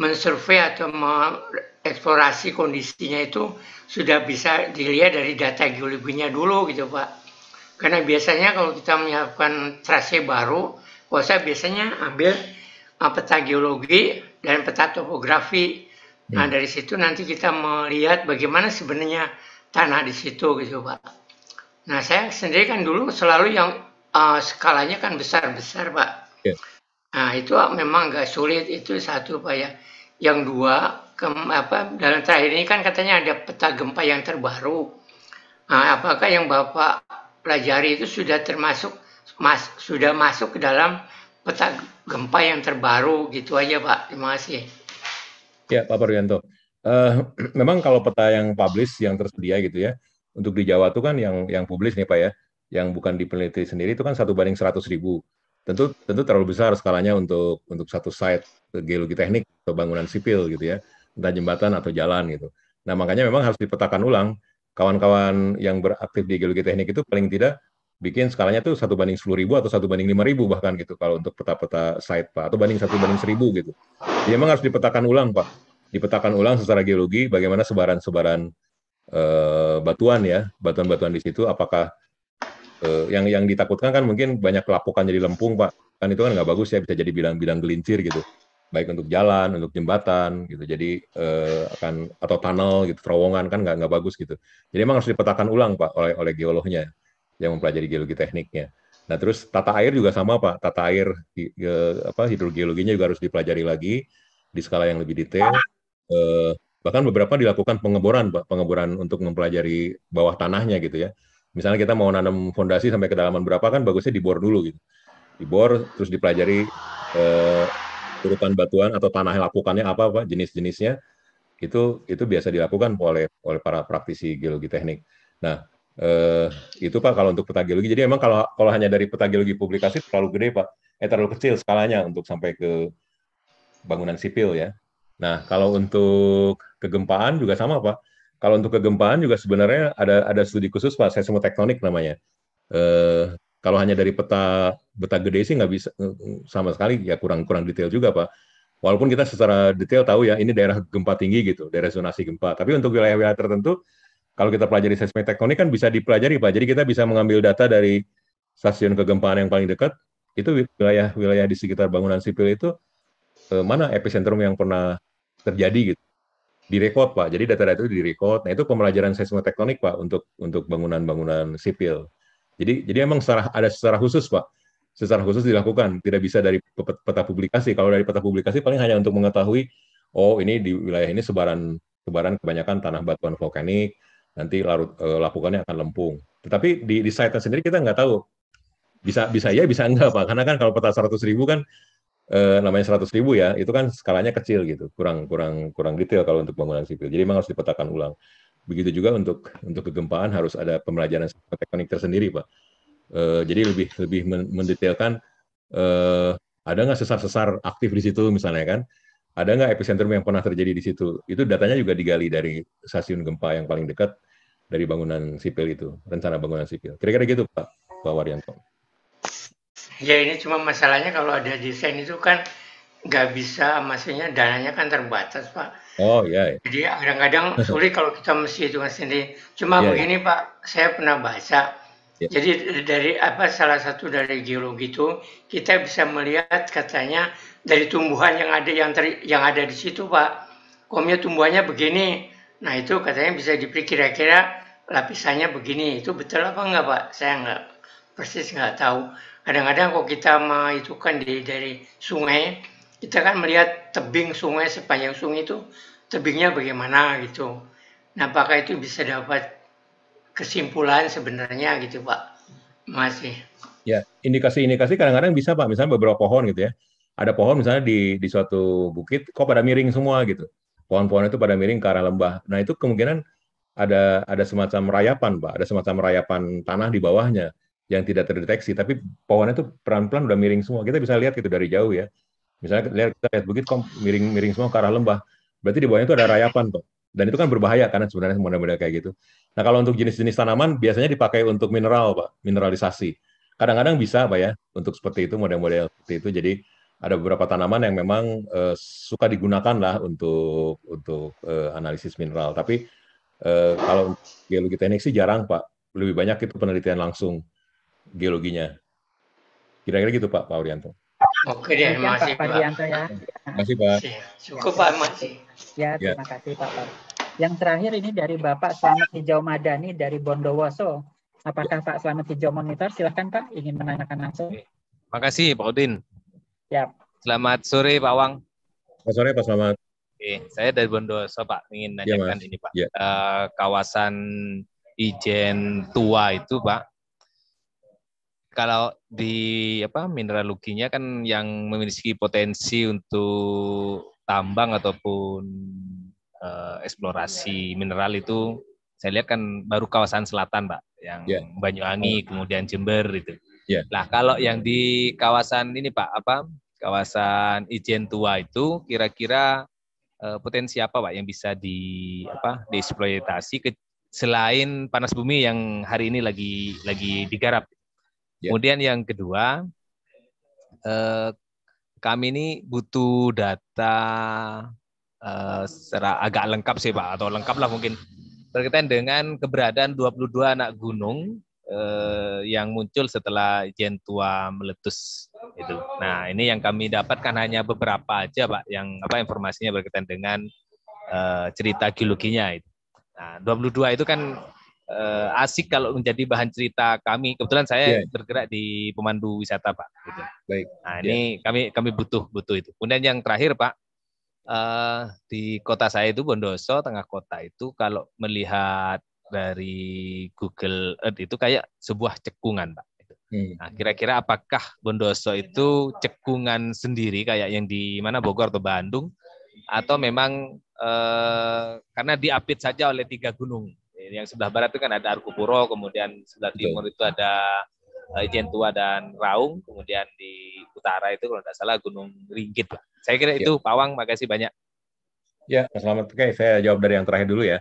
mensurvey atau mengeksplorasi kondisinya itu sudah bisa dilihat dari data geologinya dulu gitu Pak. Karena biasanya kalau kita menyiapkan trase baru, kalau saya biasanya ambil uh, peta geologi dan peta topografi. Nah hmm. dari situ nanti kita melihat bagaimana sebenarnya tanah di situ gitu pak. Nah saya sendiri kan dulu selalu yang uh, skalanya kan besar-besar pak. Yeah. Nah itu memang nggak sulit itu satu pak ya. Yang dua ke, apa dalam terakhir ini kan katanya ada peta gempa yang terbaru. Nah, apakah yang bapak pelajari itu sudah termasuk mas sudah masuk ke dalam peta gempa yang terbaru gitu aja Pak. Terima kasih. Ya Pak Perwianto Uh, eh, memang kalau peta yang publish yang tersedia gitu ya untuk di Jawa itu kan yang yang publish nih Pak ya, yang bukan dipeliti sendiri itu kan satu banding seratus ribu. Tentu tentu terlalu besar skalanya untuk untuk satu site geologi teknik atau bangunan sipil gitu ya, entah jembatan atau jalan gitu. Nah makanya memang harus dipetakan ulang. Kawan-kawan yang beraktif di geologi teknik itu paling tidak bikin skalanya tuh satu banding sepuluh ribu atau satu banding lima ribu bahkan gitu kalau untuk peta-peta site pak atau banding satu banding seribu gitu Jadi memang harus dipetakan ulang pak dipetakan ulang secara geologi bagaimana sebaran-sebaran eh, batuan ya batuan-batuan di situ apakah eh, yang yang ditakutkan kan mungkin banyak kelapukan jadi lempung pak kan itu kan nggak bagus ya bisa jadi bilang-bilang gelincir gitu baik untuk jalan, untuk jembatan gitu. Jadi eh, akan atau tunnel gitu, terowongan kan nggak nggak bagus gitu. Jadi emang harus dipetakan ulang pak oleh oleh geolognya yang mempelajari geologi tekniknya. Nah terus tata air juga sama pak, tata air apa hidrogeologinya juga harus dipelajari lagi di skala yang lebih detail. Eh, bahkan beberapa dilakukan pengeboran pak, pengeboran untuk mempelajari bawah tanahnya gitu ya. Misalnya kita mau nanam fondasi sampai kedalaman berapa kan bagusnya dibor dulu gitu, dibor terus dipelajari eh, urutan batuan atau tanah lapukannya apa pak, jenis-jenisnya itu itu biasa dilakukan oleh oleh para praktisi geologi teknik. Nah eh, itu Pak kalau untuk peta geologi. Jadi emang kalau kalau hanya dari peta geologi publikasi terlalu gede Pak, eh terlalu kecil skalanya untuk sampai ke bangunan sipil ya. Nah kalau untuk kegempaan juga sama Pak. Kalau untuk kegempaan juga sebenarnya ada ada studi khusus Pak, saya semua tektonik namanya. Eh, kalau hanya dari peta peta gede sih nggak bisa eh, sama sekali ya kurang kurang detail juga Pak walaupun kita secara detail tahu ya ini daerah gempa tinggi gitu, daerah zonasi gempa. Tapi untuk wilayah-wilayah tertentu kalau kita pelajari seismik tektonik kan bisa dipelajari Pak. Jadi kita bisa mengambil data dari stasiun kegempaan yang paling dekat, itu wilayah-wilayah di sekitar bangunan sipil itu eh, mana epicentrum yang pernah terjadi gitu. Direkod Pak. Jadi data-data itu direkod. Nah, itu pembelajaran seismik tektonik Pak untuk untuk bangunan-bangunan sipil. Jadi jadi emang secara ada secara khusus Pak. Secara khusus dilakukan, tidak bisa dari peta publikasi. Kalau dari peta publikasi paling hanya untuk mengetahui oh ini di wilayah ini sebaran sebaran kebanyakan tanah batuan vulkanik, nanti larut eh, lapukannya akan lempung. Tetapi di, di site sendiri kita nggak tahu bisa bisa ya bisa enggak pak karena kan kalau peta 100 ribu kan eh, namanya 100 ribu ya itu kan skalanya kecil gitu kurang kurang kurang detail kalau untuk bangunan sipil jadi memang harus dipetakan ulang begitu juga untuk untuk kegempaan harus ada pembelajaran teknik tersendiri pak eh, jadi lebih lebih mendetailkan eh, ada nggak sesar-sesar aktif di situ misalnya kan ada nggak epicentrum yang pernah terjadi di situ itu datanya juga digali dari stasiun gempa yang paling dekat dari bangunan sipil itu, rencana bangunan sipil. Kira-kira gitu Pak, Pak Waryanto. Ya ini cuma masalahnya kalau ada desain itu kan nggak bisa, maksudnya dananya kan terbatas Pak. Oh iya. Yeah. Jadi kadang-kadang sulit kalau kita mesti itu sendiri. Cuma yeah, iya. begini yeah. Pak, saya pernah baca. Yeah. Jadi dari apa salah satu dari geologi itu kita bisa melihat katanya dari tumbuhan yang ada yang ter, yang ada di situ Pak. Komnya tumbuhannya begini, Nah itu katanya bisa dipikir kira lapisannya begini. Itu betul apa enggak Pak? Saya enggak persis enggak tahu. Kadang-kadang kalau kita menghitungkan di, dari sungai, kita kan melihat tebing sungai sepanjang sungai itu tebingnya bagaimana gitu. Nah apakah itu bisa dapat kesimpulan sebenarnya gitu Pak? Masih. Ya, indikasi-indikasi kadang-kadang bisa Pak. Misalnya beberapa pohon gitu ya. Ada pohon misalnya di, di suatu bukit, kok pada miring semua gitu pohon-pohon itu pada miring ke arah lembah. Nah itu kemungkinan ada ada semacam rayapan, Pak, ada semacam rayapan tanah di bawahnya yang tidak terdeteksi, tapi pohonnya itu pelan-pelan udah miring semua. Kita bisa lihat gitu dari jauh ya. Misalnya lihat kita lihat begitu kok miring-miring semua ke arah lembah. Berarti di bawahnya itu ada rayapan, Pak. Dan itu kan berbahaya karena sebenarnya semuanya benda kayak gitu. Nah, kalau untuk jenis-jenis tanaman biasanya dipakai untuk mineral, Pak, mineralisasi. Kadang-kadang bisa, Pak ya, untuk seperti itu model-model seperti itu. Jadi ada beberapa tanaman yang memang uh, suka digunakan lah untuk untuk uh, analisis mineral. Tapi uh, kalau geologi teknik sih jarang Pak. Lebih banyak itu penelitian langsung geologinya. Kira-kira gitu Pak Pak Urianto. Oke deh, terima kasih Pak. ya. Terima kasih Pak. Cukup Pak Masih. Ya, ya, terima kasih Pak. Pak. Yang terakhir ini dari Bapak Selamat Hijau Madani dari Bondowoso. Apakah Pak Selamat Hijau monitor? Silahkan Pak, ingin menanyakan langsung. Terima kasih Pak Udin. Siap. Selamat sore Pak Wang. Selamat sore Pak Selamat. Oke, saya dari Bondoso Pak ingin iya, nanyakan ya, ini Pak. Ya. Uh, kawasan Ijen Tua itu Pak. Kalau di apa mineraloginya kan yang memiliki potensi untuk tambang ataupun uh, eksplorasi mineral itu saya lihat kan baru kawasan selatan Pak yang yeah. Banyuwangi oh. kemudian Jember itu. Yeah. Iya. Nah, kalau yang di kawasan ini Pak, apa kawasan Ijen Tua itu kira-kira uh, potensi apa Pak yang bisa di apa dieksploitasi ke, selain panas bumi yang hari ini lagi lagi digarap. Yeah. Kemudian yang kedua, eh, kami ini butuh data eh, secara agak lengkap sih Pak atau lengkap lah mungkin berkaitan dengan keberadaan 22 anak gunung eh, yang muncul setelah Tua meletus itu. Nah, ini yang kami dapatkan hanya beberapa aja, Pak, yang apa informasinya berkaitan dengan eh, cerita geologinya itu. Nah, 22 itu kan eh, asik kalau menjadi bahan cerita kami. Kebetulan saya yeah. bergerak di pemandu wisata, Pak. Gitu. Baik. Nah, iya. ini yeah. kami kami butuh butuh itu. Kemudian yang terakhir, Pak, Uh, di kota saya itu Bondoso, tengah kota itu kalau melihat dari Google Earth itu kayak sebuah cekungan, Pak. Hmm. Nah, kira-kira apakah Bondoso itu cekungan sendiri kayak yang di mana Bogor atau Bandung atau memang eh, karena diapit saja oleh tiga gunung. Yang sebelah barat itu kan ada Arkupuro, kemudian sebelah timur itu ada eh, Ijen Tua dan Raung, kemudian di utara itu kalau tidak salah Gunung Ringgit. Saya kira ya. itu Pawang, makasih banyak. Ya, Selamat. Oke, saya jawab dari yang terakhir dulu ya.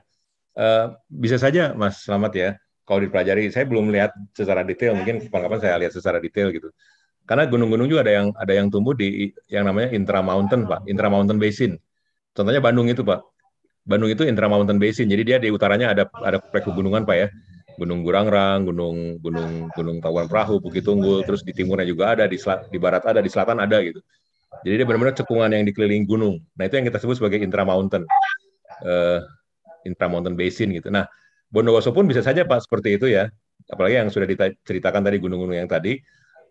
Eh, bisa saja Mas Selamat ya, kalau dipelajari. Saya belum lihat secara detail, iya. mungkin kapan-kapan saya lihat secara detail gitu. Karena gunung-gunung juga ada yang ada yang tumbuh di yang namanya intramountain, Pak, intramountain basin. Contohnya Bandung itu, Pak. Bandung itu intramountain basin. Jadi dia di utaranya ada ada plek pegunungan, Pak ya. Gunung Gurangrang, Gunung Gunung Gunung Tawuran Perahu, Bukit Tunggul, terus di timurnya juga ada, di selat, di barat ada, di selatan ada gitu. Jadi dia benar-benar cekungan yang dikelilingi gunung. Nah, itu yang kita sebut sebagai intramountain. Uh, eh, Intramontan Basin gitu. Nah, Bondowoso pun bisa saja Pak seperti itu ya. Apalagi yang sudah diceritakan tadi gunung-gunung yang tadi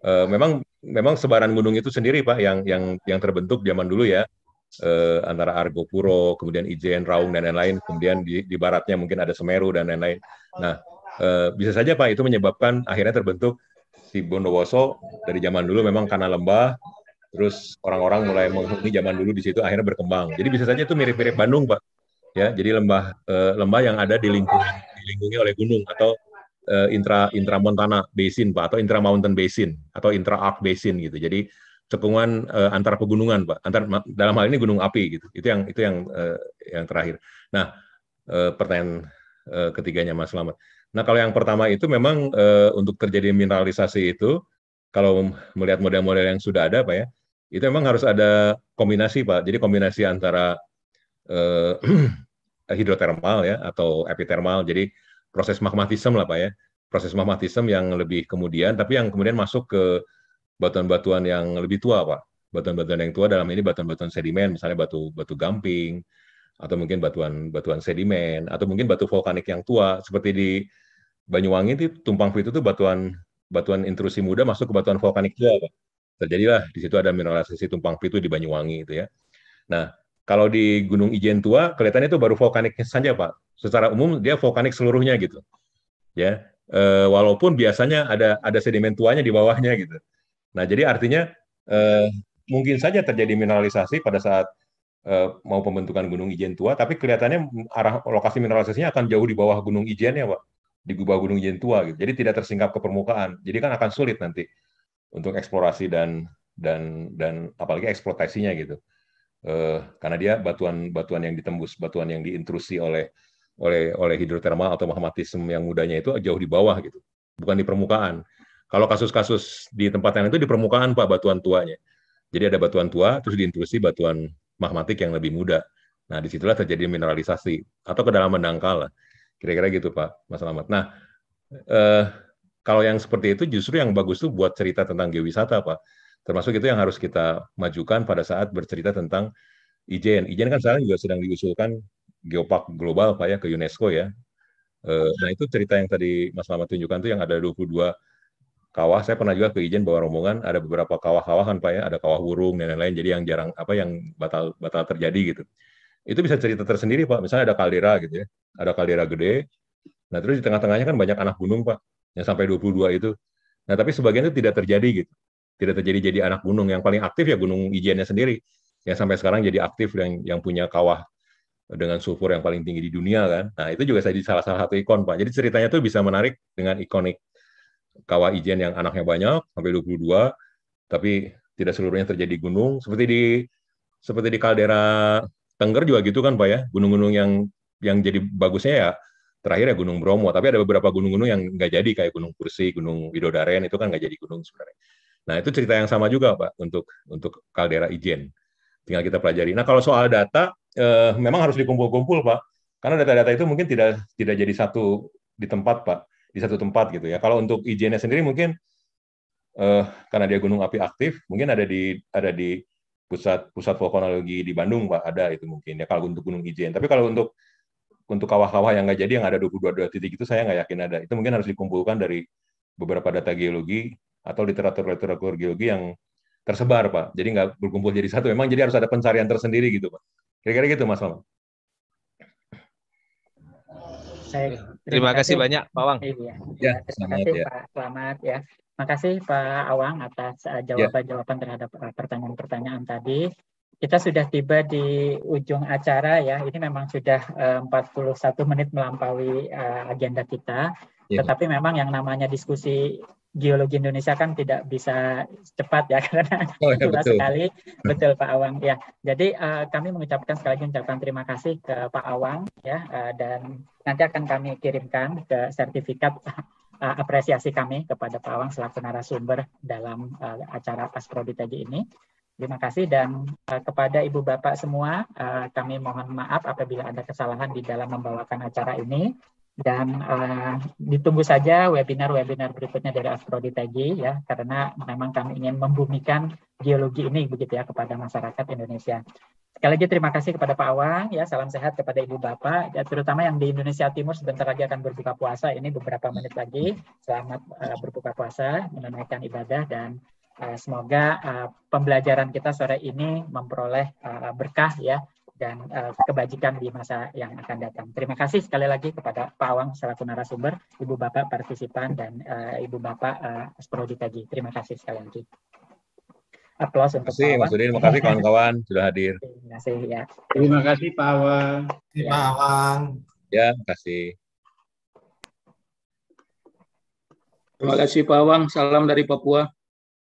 e, memang memang sebaran gunung itu sendiri Pak yang yang yang terbentuk zaman dulu ya eh, antara Argopuro, kemudian Ijen, Raung dan lain-lain, kemudian di, di baratnya mungkin ada Semeru dan lain-lain. Nah, eh, bisa saja Pak itu menyebabkan akhirnya terbentuk si Bondowoso dari zaman dulu memang karena lembah, terus orang-orang mulai menghuni zaman dulu di situ akhirnya berkembang. Jadi bisa saja itu mirip-mirip Bandung Pak ya jadi lembah eh, lembah yang ada dilingkungi dilingkungi oleh gunung atau eh, intra montana basin pak atau intra-mountain basin atau intra arc basin gitu jadi cekungan eh, antara pegunungan pak antar dalam hal ini gunung api gitu itu yang itu yang eh, yang terakhir nah eh, pertanyaan eh, ketiganya mas selamat nah kalau yang pertama itu memang eh, untuk terjadi mineralisasi itu kalau melihat model-model yang sudah ada pak ya itu memang harus ada kombinasi pak jadi kombinasi antara eh, hidrotermal ya atau epitermal. Jadi proses magmatisme lah Pak ya. Proses magmatisme yang lebih kemudian tapi yang kemudian masuk ke batuan-batuan yang lebih tua Pak. Batuan-batuan yang tua dalam ini batuan-batuan sedimen misalnya batu batu gamping atau mungkin batuan batuan sedimen atau mungkin batu vulkanik yang tua seperti di Banyuwangi itu tumpang itu tuh batuan batuan intrusi muda masuk ke batuan vulkanik juga Pak. Terjadilah di situ ada mineralisasi tumpang pitu di Banyuwangi itu ya. Nah, kalau di Gunung Ijen Tua kelihatannya itu baru vulkanik saja, Pak. Secara umum dia vulkanik seluruhnya gitu. Ya, e, walaupun biasanya ada ada sedimen tuanya di bawahnya gitu. Nah, jadi artinya e, mungkin saja terjadi mineralisasi pada saat e, mau pembentukan Gunung Ijen Tua, tapi kelihatannya arah lokasi mineralisasinya akan jauh di bawah Gunung Ijen ya, Pak. Di bawah Gunung Ijen Tua gitu. Jadi tidak tersingkap ke permukaan. Jadi kan akan sulit nanti untuk eksplorasi dan dan dan apalagi eksploitasinya gitu eh, karena dia batuan-batuan yang ditembus, batuan yang diintrusi oleh oleh oleh hidrotermal atau magmatisme yang mudanya itu jauh di bawah gitu, bukan di permukaan. Kalau kasus-kasus di tempat lain itu di permukaan pak batuan tuanya. Jadi ada batuan tua terus diintrusi batuan magmatik yang lebih muda. Nah disitulah terjadi mineralisasi atau kedalaman dangkal lah. Kira-kira gitu pak Mas Alamat. Nah eh, kalau yang seperti itu justru yang bagus tuh buat cerita tentang geowisata pak Termasuk itu yang harus kita majukan pada saat bercerita tentang IJN. IJN kan sekarang juga sedang diusulkan geopark global Pak ya ke UNESCO ya. Eh, nah itu cerita yang tadi Mas Mama tunjukkan tuh yang ada 22 kawah. Saya pernah juga ke IJN bawa rombongan, ada beberapa kawah kawah kan Pak ya, ada kawah burung dan lain-lain. Jadi yang jarang apa yang batal batal terjadi gitu. Itu bisa cerita tersendiri Pak. Misalnya ada kaldera gitu ya, ada kaldera gede. Nah terus di tengah-tengahnya kan banyak anak gunung Pak, yang sampai 22 itu. Nah tapi sebagian itu tidak terjadi gitu tidak terjadi jadi anak gunung yang paling aktif ya gunung ijennya sendiri yang sampai sekarang jadi aktif yang yang punya kawah dengan sulfur yang paling tinggi di dunia kan. Nah, itu juga jadi salah salah satu ikon, Pak. Jadi ceritanya tuh bisa menarik dengan ikonik kawah ijen yang anaknya banyak sampai 22 tapi tidak seluruhnya terjadi gunung seperti di seperti di kaldera Tengger juga gitu kan Pak ya. Gunung-gunung yang yang jadi bagusnya ya terakhir ya Gunung Bromo, tapi ada beberapa gunung-gunung yang nggak jadi kayak Gunung Kursi, Gunung Widodaren itu kan nggak jadi gunung sebenarnya. Nah, itu cerita yang sama juga, Pak, untuk untuk kaldera Ijen. Tinggal kita pelajari. Nah, kalau soal data eh, memang harus dikumpul-kumpul, Pak. Karena data-data itu mungkin tidak tidak jadi satu di tempat, Pak. Di satu tempat gitu ya. Kalau untuk Ijennya sendiri mungkin eh, karena dia gunung api aktif, mungkin ada di ada di pusat pusat vulkanologi di Bandung, Pak. Ada itu mungkin ya kalau untuk gunung Ijen. Tapi kalau untuk untuk kawah-kawah yang nggak jadi yang ada 22 titik itu saya nggak yakin ada. Itu mungkin harus dikumpulkan dari beberapa data geologi atau literatur-literatur geologi yang tersebar, Pak. Jadi nggak berkumpul jadi satu. Memang jadi harus ada pencarian tersendiri gitu, Pak. Kira-kira gitu, Mas Maman. Saya terima, terima kasih, kasih banyak, Pak Wang. Iya, ya, terima kasih ya. Pak Selamat ya. terima kasih Pak Awang atas eh, ya. jawaban-jawaban terhadap eh, pertanyaan-pertanyaan tadi kita sudah tiba di ujung acara ya. Ini memang sudah 41 eh, menit melampaui agenda kita. Iya. Tetapi memang yang namanya diskusi geologi Indonesia kan tidak bisa cepat ya karena oh, ya, betul. sekali betul Pak Awang ya. Jadi uh, kami mengucapkan sekali lagi ucapan terima kasih ke Pak Awang ya uh, dan nanti akan kami kirimkan ke sertifikat uh, apresiasi kami kepada Pak Awang selaku narasumber dalam uh, acara Asprodi tadi ini. Terima kasih dan uh, kepada Ibu Bapak semua uh, kami mohon maaf apabila ada kesalahan di dalam membawakan acara ini dan uh, ditunggu saja webinar-webinar berikutnya dari Astrodi Tagi ya karena memang kami ingin membumikan geologi ini begitu ya kepada masyarakat Indonesia. Sekali lagi terima kasih kepada Pak Awang ya salam sehat kepada Ibu Bapak ya terutama yang di Indonesia Timur sebentar lagi akan berbuka puasa ini beberapa menit lagi. Selamat uh, berbuka puasa, menunaikan ibadah dan uh, semoga uh, pembelajaran kita sore ini memperoleh uh, berkah ya dan uh, kebajikan di masa yang akan datang. Terima kasih sekali lagi kepada Pak Awang selaku narasumber, Ibu Bapak partisipan dan uh, Ibu Bapak uh, Prodi tadi. Terima kasih sekali lagi. Aplaus untuk terima kasih, Pak Awang. Mas Udin, terima kasih kawan-kawan sudah hadir. Terima kasih ya. Terima kasih Pak Awang. Ya. Pak Awang. Ya, terima kasih. Terima kasih Pak Awang. Salam dari Papua.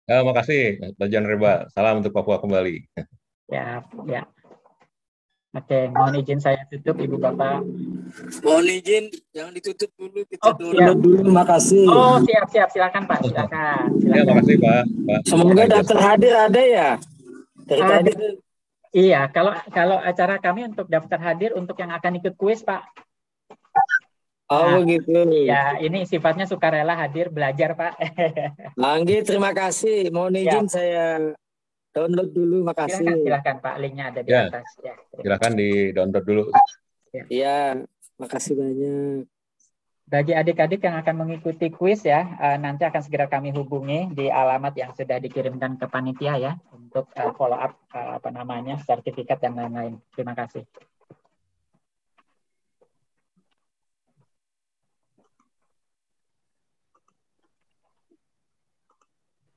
Ya, terima kasih, Pak Jan Reba. Salam untuk Papua kembali. Ya, ya. Oke, mohon izin saya tutup Ibu Bapak. Mohon izin yang ditutup dulu kita oh, dulu. Siap. dulu. Makasih. Oh, siap siap silakan Pak, silakan. silakan. Ya, makasih Pak. Pak. Semoga daftar hadir ada ya. Dari ada. Hadir. Iya, kalau kalau acara kami untuk daftar hadir untuk yang akan ikut kuis Pak. Oh gitu. Ya, ini sifatnya sukarela hadir belajar Pak. Anggi, terima kasih. Mohon iya. izin siap. saya Download dulu, makasih. Silakan, silakan Pak, linknya ada di ya. atas. Ya. Silakan di download dulu. Ya. Iya, makasih banyak. Bagi adik-adik yang akan mengikuti kuis ya, eh, nanti akan segera kami hubungi di alamat yang sudah dikirimkan ke panitia ya untuk eh, follow up eh, apa namanya sertifikat dan lain-lain. Terima kasih.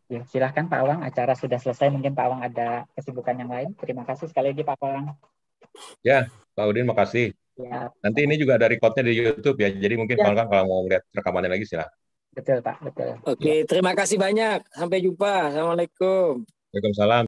Ya, silahkan Pak Awang, acara sudah selesai. Mungkin Pak Awang ada kesibukan yang lain. Terima kasih sekali lagi Pak Awang. Ya, Pak Udin makasih. Ya. Nanti ini juga ada recordnya di YouTube ya, jadi mungkin ya. Pak Awang kalau mau lihat rekamannya lagi silahkan. Betul Pak, betul. Oke, terima kasih banyak. Sampai jumpa. Assalamualaikum. Waalaikumsalam.